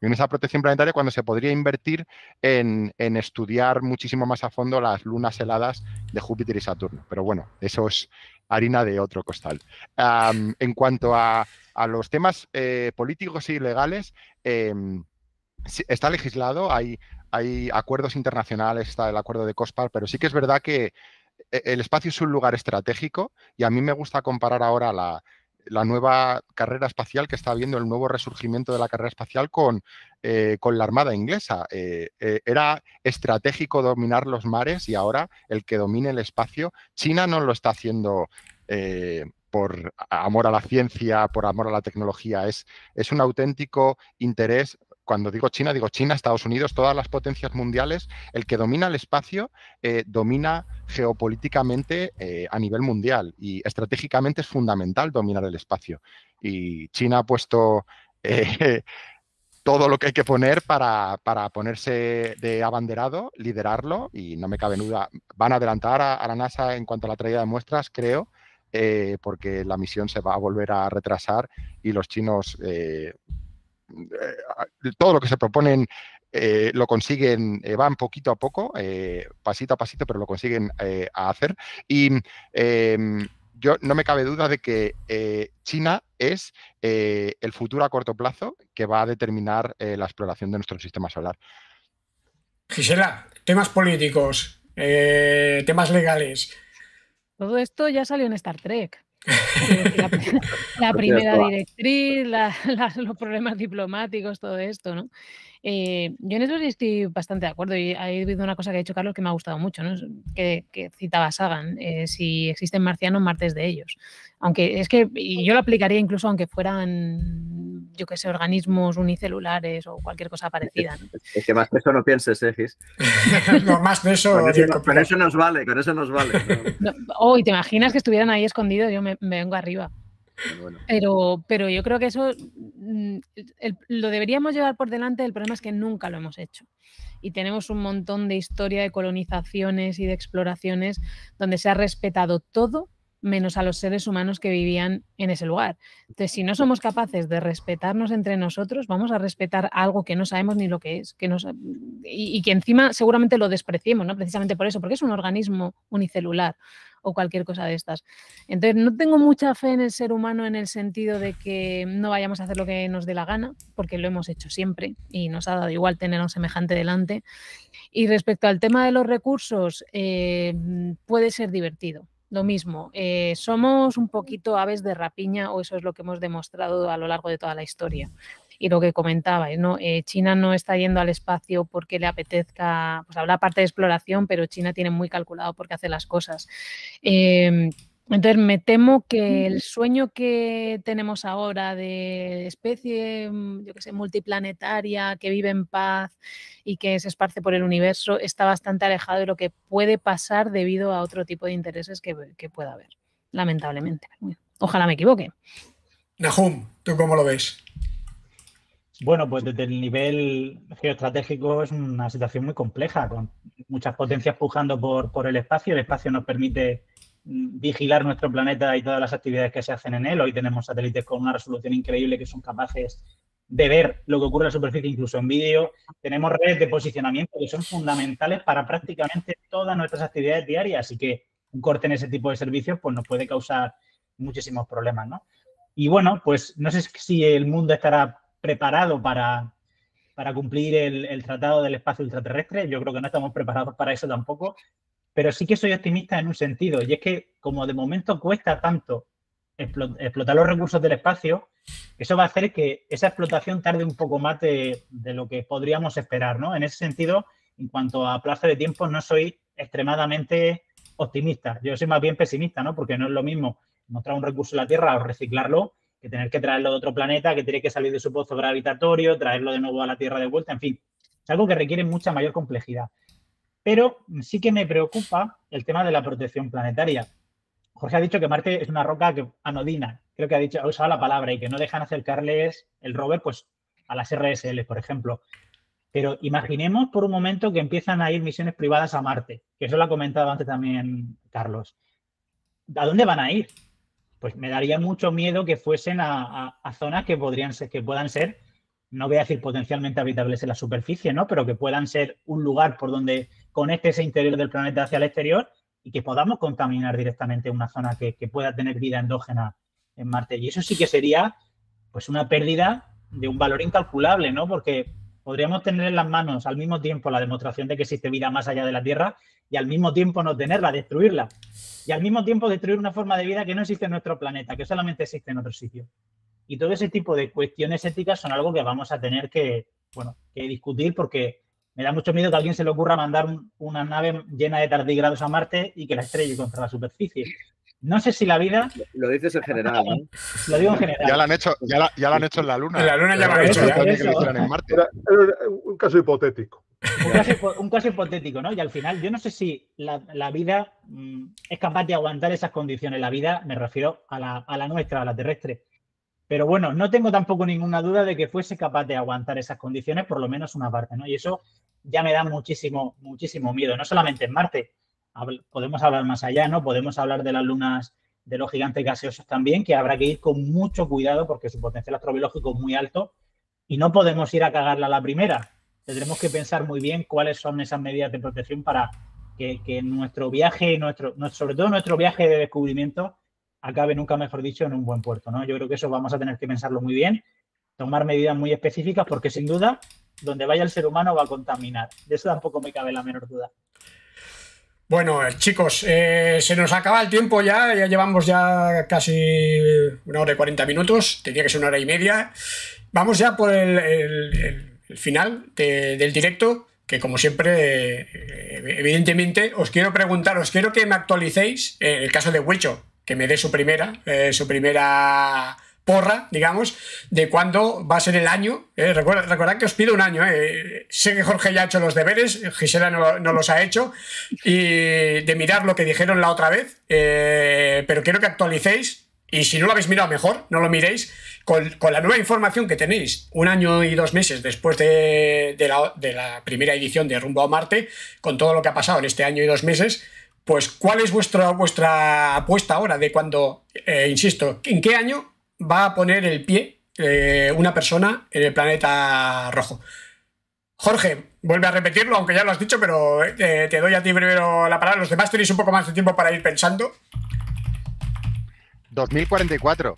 en esa protección planetaria cuando se podría invertir en, estudiar muchísimo más a fondo las lunas heladas de Júpiter y Saturno. Pero bueno, eso es harina de otro costal. en cuanto a, los temas eh, políticos y legales, em, está legislado, hay, hay acuerdos internacionales, está el acuerdo de COSPAR, pero sí que es verdad que eh, el espacio es un lugar estratégico y a mí me gusta comparar ahora la, nueva carrera espacial que está habiendo, el nuevo resurgimiento de la carrera espacial con, eh, con la Armada inglesa. Eh, era estratégico dominar los mares y ahora el que domine el espacio, China no lo está haciendo por amor a la ciencia, por amor a la tecnología, es, es un auténtico interés cuando digo China, digo China, Estados Unidos, todas las potencias mundiales, el que domina el espacio eh, domina geopolíticamente eh, a nivel mundial y estratégicamente es fundamental dominar el espacio. Y China ha puesto eh, [LAUGHS] todo lo que hay que poner para, ponerse de abanderado, liderarlo y no me cabe duda, van a adelantar a, a la NASA en cuanto a la traída de muestras, creo. porque la misión se va a volver a retrasar y los chinos eh, todo lo que se proponen eh, lo consiguen, eh, van poquito a poco, pasito a pasito, pero lo consiguen a hacer. Y em, yo no me cabe duda de que China es el futuro a corto plazo que va a determinar la exploración de nuestro sistema solar. Gisela, temas políticos, temas legales. Todo esto ya salió en Star Trek. La, [LAUGHS] [LAUGHS] pues primera directriz, [LAUGHS] los problemas diplomáticos, todo esto, ¿no? Eh, yo en eso estoy bastante de acuerdo y ha habido una cosa que ha dicho Carlos que me ha gustado mucho, ¿no? que, que citaba Sagan, eh, si existen marcianos, martes de ellos. Aunque es que y yo lo aplicaría incluso aunque fueran, yo que sé, organismos unicelulares o cualquier cosa [LAUGHS] parecida. Es que más peso no pienses, ¿eh, [LAUGHS] no, más que eso... Con eso, nos vale, con eso nos vale. hoy [LAUGHS] oh, te imaginas que estuvieran ahí escondidos, yo me vengo arriba. Pero, pero, yo creo que eso mm, lo deberíamos llevar por delante, el problema es que nunca lo hemos hecho. Y tenemos un montón de historia de colonizaciones y de exploraciones donde se ha respetado todo menos a los seres humanos que vivían en ese lugar. Entonces, si no somos capaces de respetarnos entre nosotros, vamos a respetar algo que no sabemos ni lo que es, que nos, y, que encima seguramente lo despreciemos, ¿no? Precisamente por eso, porque es un organismo unicelular o cualquier cosa de estas. Entonces, no tengo mucha fe en el ser humano en el sentido de que no vayamos a hacer lo que nos dé la gana, porque lo hemos hecho siempre y nos ha dado igual tener a un semejante delante. Y respecto al tema de los recursos, eh, puede ser divertido lo mismo, eh, somos un poquito aves de rapiña o eso es lo que hemos demostrado a lo largo de toda la historia. Y lo que comentaba, ¿no? Eh, China no está yendo al espacio porque le apetezca, pues habrá parte de exploración, pero China tiene muy calculado por qué hace las cosas. Em, entonces, me temo que el mm. sueño que tenemos ahora de especie, mm, yo que sé, multiplanetaria, que vive en paz y que se esparce por el universo, está bastante alejado de lo que puede pasar debido a otro tipo de intereses que, que pueda haber, lamentablemente. Ojalá me equivoque. Nahum, ¿tú cómo lo ves? Bueno, pues desde el nivel geoestratégico es una situación muy compleja, con muchas potencias pujando por, por el espacio. El espacio nos permite vigilar nuestro planeta y todas las actividades que se hacen en él. Hoy tenemos satélites con una resolución increíble que son capaces de ver lo que ocurre en la superficie, incluso en vídeo. Tenemos redes de posicionamiento que son fundamentales para prácticamente todas nuestras actividades diarias, así que un corte en ese tipo de servicios pues nos puede causar muchísimos problemas, Y bueno, pues no sé si el mundo estará preparado para, para cumplir el, el, tratado del espacio ultraterrestre. Yo creo que no estamos preparados para eso tampoco, pero sí que soy optimista en un sentido, y es que como de momento cuesta tanto explotar los recursos del espacio, eso va a hacer que esa explotación tarde un poco más de, lo que podríamos esperar, ¿no? En ese sentido, en cuanto a plazo de tiempo, no soy extremadamente optimista. Yo soy más bien pesimista, ¿no? Porque no es lo mismo mostrar un recurso en la Tierra o reciclarlo que tener que traerlo de otro planeta, que tiene que salir de su pozo gravitatorio, traerlo de nuevo a la Tierra de vuelta, en fin. Es algo que requiere mucha mayor complejidad. Pero sí que me preocupa el tema de la protección planetaria. Jorge ha dicho que Marte es una roca anodina, creo que ha dicho, ha usado la palabra, y que no dejan acercarles el rover pues, a las RSL, por ejemplo. Pero imaginemos por un momento que empiezan a ir misiones privadas a Marte, que eso lo ha comentado antes también Carlos. ¿A dónde van a ir? Pues me daría mucho miedo que fuesen a, zonas que podrían ser, que puedan ser, no voy a decir potencialmente habitables en la superficie, ¿no? Pero que puedan ser un lugar por donde conecte ese interior del planeta hacia el exterior y que podamos contaminar directamente una zona que, pueda tener vida endógena en Marte. Y eso sí que sería pues una pérdida de un valor incalculable, ¿no? Porque podríamos tener en las manos al mismo tiempo la demostración de que existe vida más allá de la Tierra y al mismo tiempo no tenerla, destruirla. Y al mismo tiempo destruir una forma de vida que no existe en nuestro planeta, que solamente existe en otro sitio. Y todo ese tipo de cuestiones éticas son algo que vamos a tener que, bueno, que discutir porque me da mucho miedo que a alguien se le ocurra mandar una nave llena de tardígrados a Marte y que la estrelle contra la superficie. No sé si la vida. Lo dices en general, Lo digo en general. Ya lo han hecho, ya hecho en la Luna. En la Luna ya lo han hecho. un caso hipotético. Un caso, hipotético, ¿no? Y al final, yo no sé si la, vida mm, es capaz de aguantar esas condiciones. La vida, me refiero a la, a la nuestra, a la terrestre. Pero bueno, no tengo tampoco ninguna duda de que fuese capaz de aguantar esas condiciones, por lo menos una parte, ¿no? Y eso ya me da muchísimo, muchísimo miedo, no solamente en Marte, podemos hablar más allá, ¿no? Podemos hablar de las lunas de los gigantes gaseosos también, que habrá que ir con mucho cuidado porque su potencial astrobiológico es muy alto y no podemos ir a cagarla a la primera. Tendremos que pensar muy bien cuáles son esas medidas de protección para que, nuestro viaje, nuestro, sobre todo nuestro viaje de descubrimiento, acabe nunca, mejor dicho, en un buen puerto, ¿no? Yo creo que eso vamos a tener que pensarlo muy bien, tomar medidas muy específicas, porque sin duda, donde vaya el ser humano va a contaminar. De eso tampoco me cabe la menor duda. Bueno, eh, chicos, eh, se nos acaba el tiempo ya, ya llevamos ya casi una hora y cuarenta minutos, tenía que ser una hora y media. Vamos ya por el, final del directo, que como siempre, eh, evidentemente, os quiero preguntar, os quiero que me actualicéis el caso de Huicho, que me dé su primera, eh, su primera porra, digamos, de cuándo va a ser el año. Eh, recordad que os pido un año. Eh, sé que Jorge ya ha hecho los deberes, Gisela no, los ha hecho, y de mirar lo que dijeron la otra vez, pero quiero que actualicéis. Y si no lo habéis mirado mejor, no lo miréis, con, la nueva información que tenéis un año y dos meses después de, la, de la primera edición de Rumbo a Marte, con todo lo que ha pasado en este año y dos meses, pues, ¿cuál es vuestra, vuestra apuesta ahora de cuando, eh, insisto, en qué año va a poner el pie eh, una persona en el planeta rojo? Jorge, vuelve a repetirlo, aunque ya lo has dicho, pero eh, te doy a ti primero la palabra. Los demás tenéis un poco más de tiempo para ir pensando. 2044.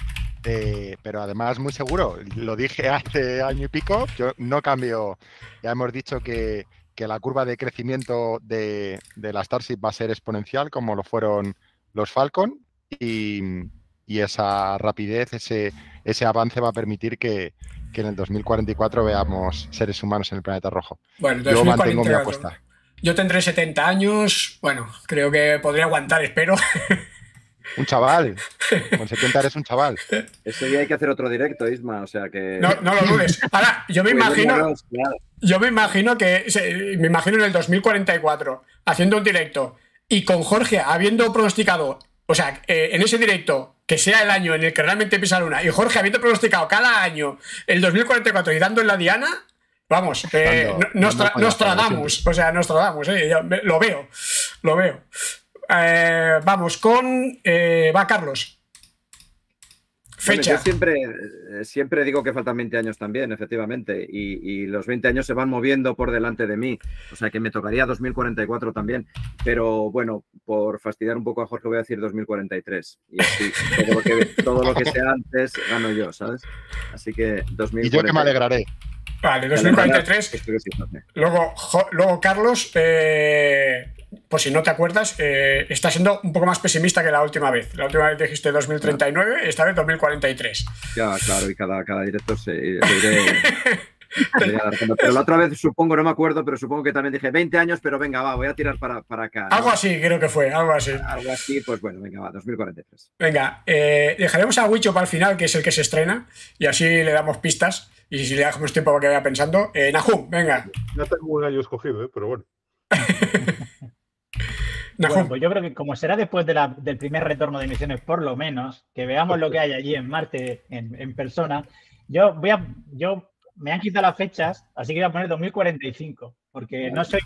pero además muy seguro, lo dije hace año y pico, yo no cambio, ya hemos dicho que que la curva de crecimiento de, de, la Starship va a ser exponencial, como lo fueron los Falcon, y, esa rapidez, ese, ese avance va a permitir que, en el 2044 veamos seres humanos en el planeta rojo. Bueno, Yo mantengo mi apuesta. Yo tendré 70 años, bueno, creo que podría aguantar, espero. [LAUGHS] Un chaval. Con 70 eres un chaval. Ese día hay que hacer otro directo, Isma, o sea que. No, lo dudes. Ahora, yo me [LAUGHS] pues imagino. Yo me imagino que. Me imagino en el 2044, haciendo un directo. Y con Jorge habiendo pronosticado. O sea, eh, en ese directo, que sea el año en el que realmente pisa Luna, y Jorge habiendo pronosticado cada año el 2044 y dando en la diana, Vamos, eh, nos, o sea, nos tradamos, eh, lo veo, lo veo. Eh, vamos con. Eh, va, Carlos. Fecha. yo siempre, siempre digo que faltan 20 años también, efectivamente, y, los 20 años se van moviendo por delante de mí, o sea que me tocaría 2044 también, pero bueno, por fastidiar un poco a Jorge voy a decir 2043, y así todo lo que, sea antes gano yo, ¿sabes? Así que 2043. Y yo que me alegraré. Vale, 2043. Luego, luego Carlos, eh, por si no te acuerdas, eh, está siendo un poco más pesimista que la última vez. La última vez dijiste 2039, esta vez 2043. Ya, claro, y cada, cada director se... Eh, [LAUGHS] pero la otra vez supongo, no me acuerdo, pero supongo que también dije 20 años, pero venga, va, voy a tirar para, acá. Algo así, creo que fue, algo así. Algo así, pues bueno, venga, va, 2043. Venga, eh, dejaremos a Wicho para el final, que es el que se estrena, y así le damos pistas, y si le damos tiempo para que vaya pensando. Eh, Nahum, venga. no tengo un año escogido, pero bueno. [LAUGHS] Bueno, pues yo creo que como será después del primer retorno de misiones, por lo menos, que veamos lo que hay allí en Marte en, persona, yo voy a, yo me han quitado las fechas, así que voy a poner 2045, porque no ah, soy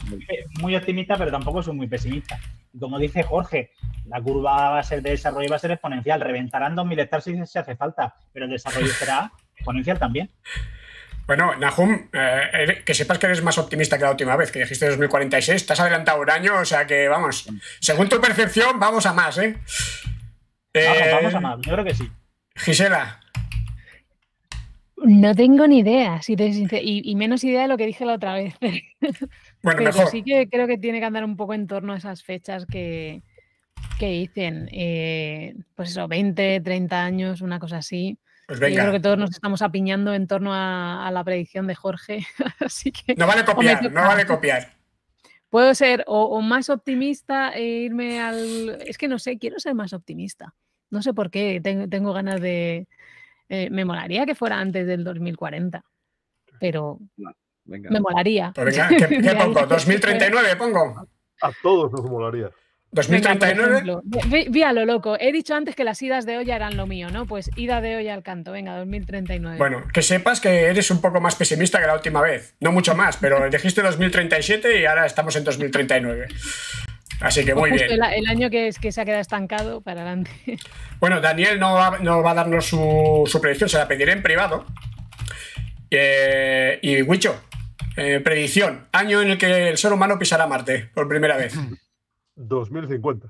muy optimista, pero tampoco soy muy pesimista. Como dice Jorge, la curva va a ser de desarrollo va a ser exponencial, reventarán 2000 hectáreas si hace falta, pero el desarrollo será exponencial también. Bueno, Nahum, eh, eh, que sepas que eres más optimista que la última vez, que dijiste 2046, estás adelantado un año, o sea que vamos, según tu percepción, vamos a más, ¿eh? eh vamos, a más, yo creo que sí. Gisela. No tengo ni idea, si te, y, y, menos idea de lo que dije la otra vez. [LAUGHS] Bueno, Pero sí que creo que tiene que andar un poco en torno a esas fechas que, que dicen, pues eso, 20, 30 años, una cosa así. Pues creo que todos nos estamos apiñando en torno a, la predicción de Jorge. [LAUGHS] Así que, no vale copiar, no vale copiar. Puedo ser o, más optimista e irme al. Es que no sé, quiero ser más optimista. No sé por qué, tengo, ganas de. Eh, me molaría que fuera antes del 2040, pero me molaría. Pues [LAUGHS] ¿qué, ¿qué pongo? ¿2039 pongo? A todos nos molaría. 2039. vía lo loco. He dicho antes que las idas de olla eran lo mío, ¿no? Pues ida de hoy al canto, venga, 2039. Bueno, que sepas que eres un poco más pesimista que la última vez. No mucho más, pero [LAUGHS] dijiste 2037 y ahora estamos en 2039. Así que pues muy bien. El, año que, es, que se ha quedado estancado para adelante. [LAUGHS] Bueno, Daniel no va, a darnos su, predicción, se la pediré en privado. Eh, y Wicho, eh, predicción, año en el que el ser humano pisará Marte por primera vez. [LAUGHS] 2050.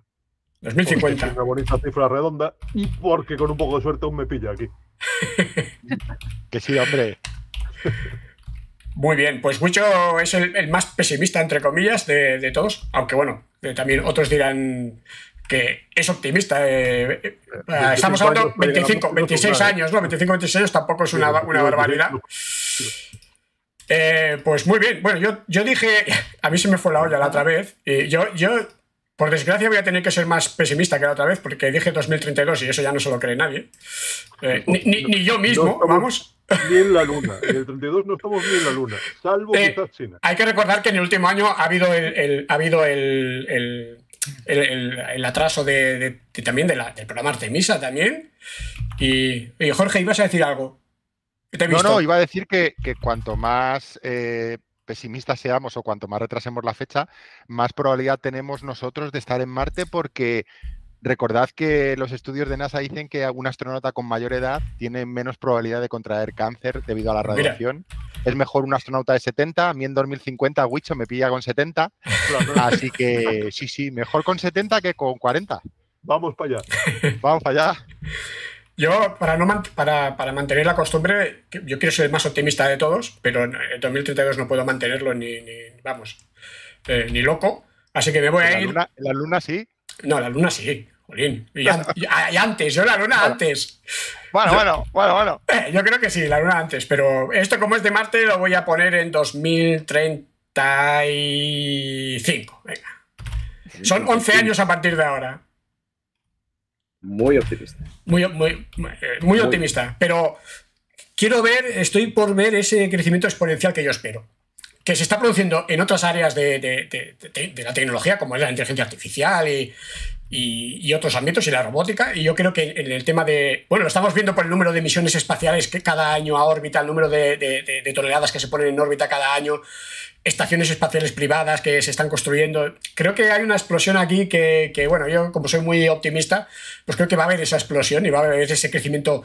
2050. Es una bonita cifra redonda y porque con un poco de suerte aún me pilla aquí. [LAUGHS] que sí, hombre. Muy bien, pues mucho es el, más pesimista, entre comillas, de, todos, aunque bueno, eh, también otros dirán que es optimista. Eh, eh, estamos hablando 25, 26 años, ¿no? 25, 26 años tampoco es una, barbaridad. pues muy bien, bueno, yo, dije, [LAUGHS] a mí se me fue la olla la otra vez, y yo por desgracia voy a tener que ser más pesimista que la otra vez porque dije 2032 y eso ya no se lo cree nadie. Eh, ni, yo mismo, vamos. Ni la luna. En el 32 no estamos ni la luna, salvo eh, quizás China. Hay que recordar que en el último año ha habido el, ha habido el, atraso de, también del programa Artemisa también. Y, Jorge, ibas a decir algo. No, no, iba a decir que, cuanto más... Eh, pesimistas seamos o cuanto más retrasemos la fecha, más probabilidad tenemos nosotros de estar en Marte porque recordad que los estudios de NASA dicen que un astronauta con mayor edad tiene menos probabilidad de contraer cáncer debido a la radiación. Es mejor un astronauta de 70, a mí en 2050 Wicho me pilla con 70, así que sí, sí, mejor con 70 que con 40. Vamos para allá. Vamos para allá. Yo, para, no para, mantener la costumbre, yo quiero ser el más optimista de todos, pero en 2032 no puedo mantenerlo ni, vamos, eh, ni loco. Así que me voy a ir. ¿La luna sí? No, la luna sí. Jolín. Y, antes, yo la luna antes. Bueno, bueno, bueno, bueno. Eh, yo creo que sí, la luna antes, pero esto como es de Marte lo voy a poner en 2035. Venga. Son 11 años a partir de ahora muy optimista. Muy, muy, muy, optimista, pero quiero ver, estoy por ver ese crecimiento exponencial que yo espero que se está produciendo en otras áreas de, la tecnología, como es la inteligencia artificial y, otros ámbitos, y la robótica. Y yo creo que en el tema de. Bueno, lo estamos viendo por el número de misiones espaciales que cada año a órbita, el número de, toneladas que se ponen en órbita cada año, estaciones espaciales privadas que se están construyendo. Creo que hay una explosión aquí que, bueno, yo como soy muy optimista, pues creo que va a haber esa explosión y va a haber ese crecimiento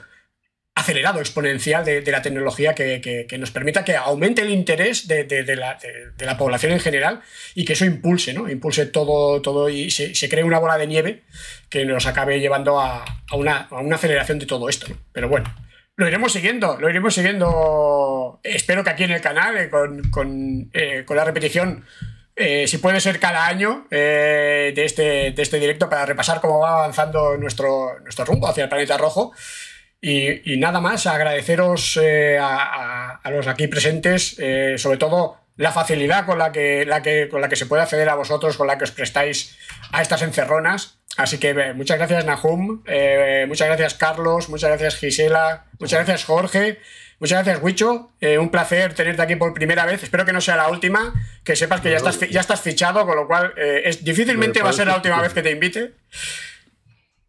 acelerado, exponencial de, la tecnología que, nos permita que aumente el interés de, la, población en general y que eso impulse, ¿no? Impulse todo, todo y se, cree una bola de nieve que nos acabe llevando a, una, a una, aceleración de todo esto, Pero bueno lo iremos siguiendo, lo iremos siguiendo. Espero que aquí en el canal, eh, eh, con, la repetición, eh, si puede ser cada año este, de, este, directo para repasar cómo va avanzando nuestro, nuestro rumbo hacia el planeta rojo. Y, nada más, agradeceros a, los aquí presentes, sobre todo la facilidad con la, que, la que, con la que se puede acceder a vosotros, con la que os prestáis a estas encerronas Así que eh, muchas gracias Nahum, eh, muchas gracias Carlos, muchas gracias Gisela, muchas gracias Jorge, muchas gracias Huicho. Eh, un placer tenerte aquí por primera vez. Espero que no sea la última, que sepas que ya estás, fichado, con lo cual es, difícilmente va a ser la última vez que te invite.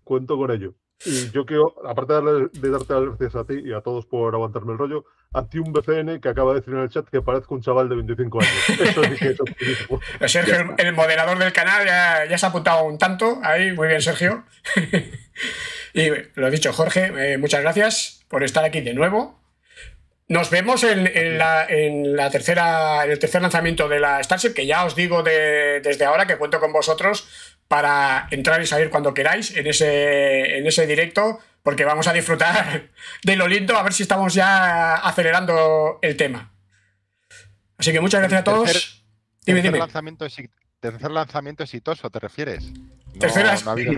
Cuento con ello. Y yo quiero, aparte de darte las gracias a ti y a todos por aguantarme el rollo, Anti un BCN que acaba de decir en el chat que parezco un chaval de 25 años. [LAUGHS] Pues Sergio, el, moderador del canal, ya, se ha apuntado un tanto. Ahí, muy bien, Sergio. [LAUGHS] y lo dicho, Jorge, eh, muchas gracias por estar aquí de nuevo. Nos vemos en, la, tercera, el tercer lanzamiento de la Starship, que ya os digo desde ahora que cuento con vosotros para entrar y salir cuando queráis en en ese directo porque vamos a disfrutar [LAUGHS] de lo lindo, a ver si estamos ya acelerando el tema. Así que muchas gracias a todos. Tercer, Lanzamiento, exitoso, ¿te refieres? No, no, ha habido,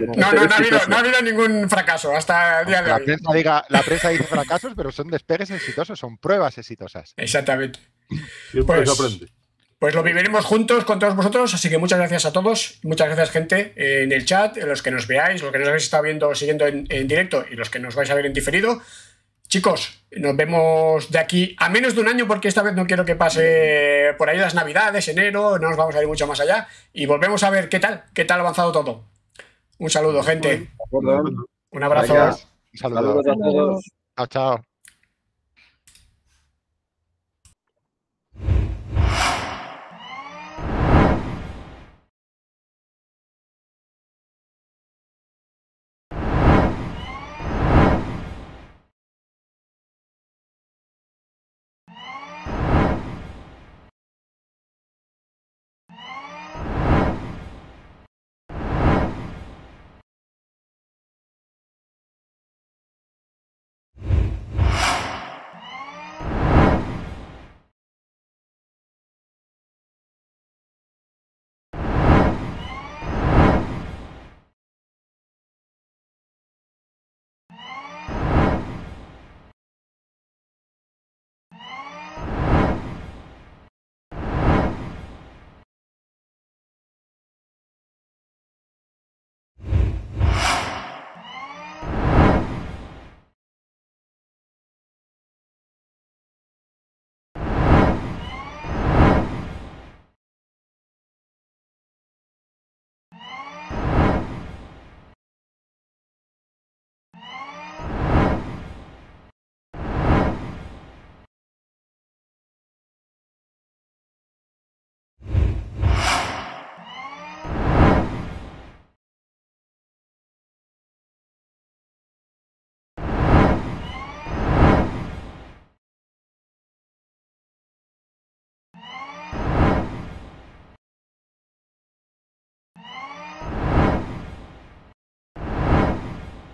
no, ha habido, ningún fracaso hasta día de hoy. La prensa, diga, la prensa dice fracasos, pero son despegues exitosos, son pruebas exitosas. Exactamente. Pues, pues lo viviremos juntos con todos vosotros, así que muchas gracias a todos, muchas gracias gente eh, en el chat, en los que nos veáis, los que nos habéis estado viendo, siguiendo en, directo y los que nos vais a ver en diferido. Chicos, nos vemos de aquí a menos de un año porque esta vez no quiero que pase por ahí las navidades, enero, no nos vamos a ir mucho más allá y volvemos a ver qué tal, qué tal ha avanzado todo. Un saludo, gente. Un abrazo. Un saludo a todos. Chao, chao.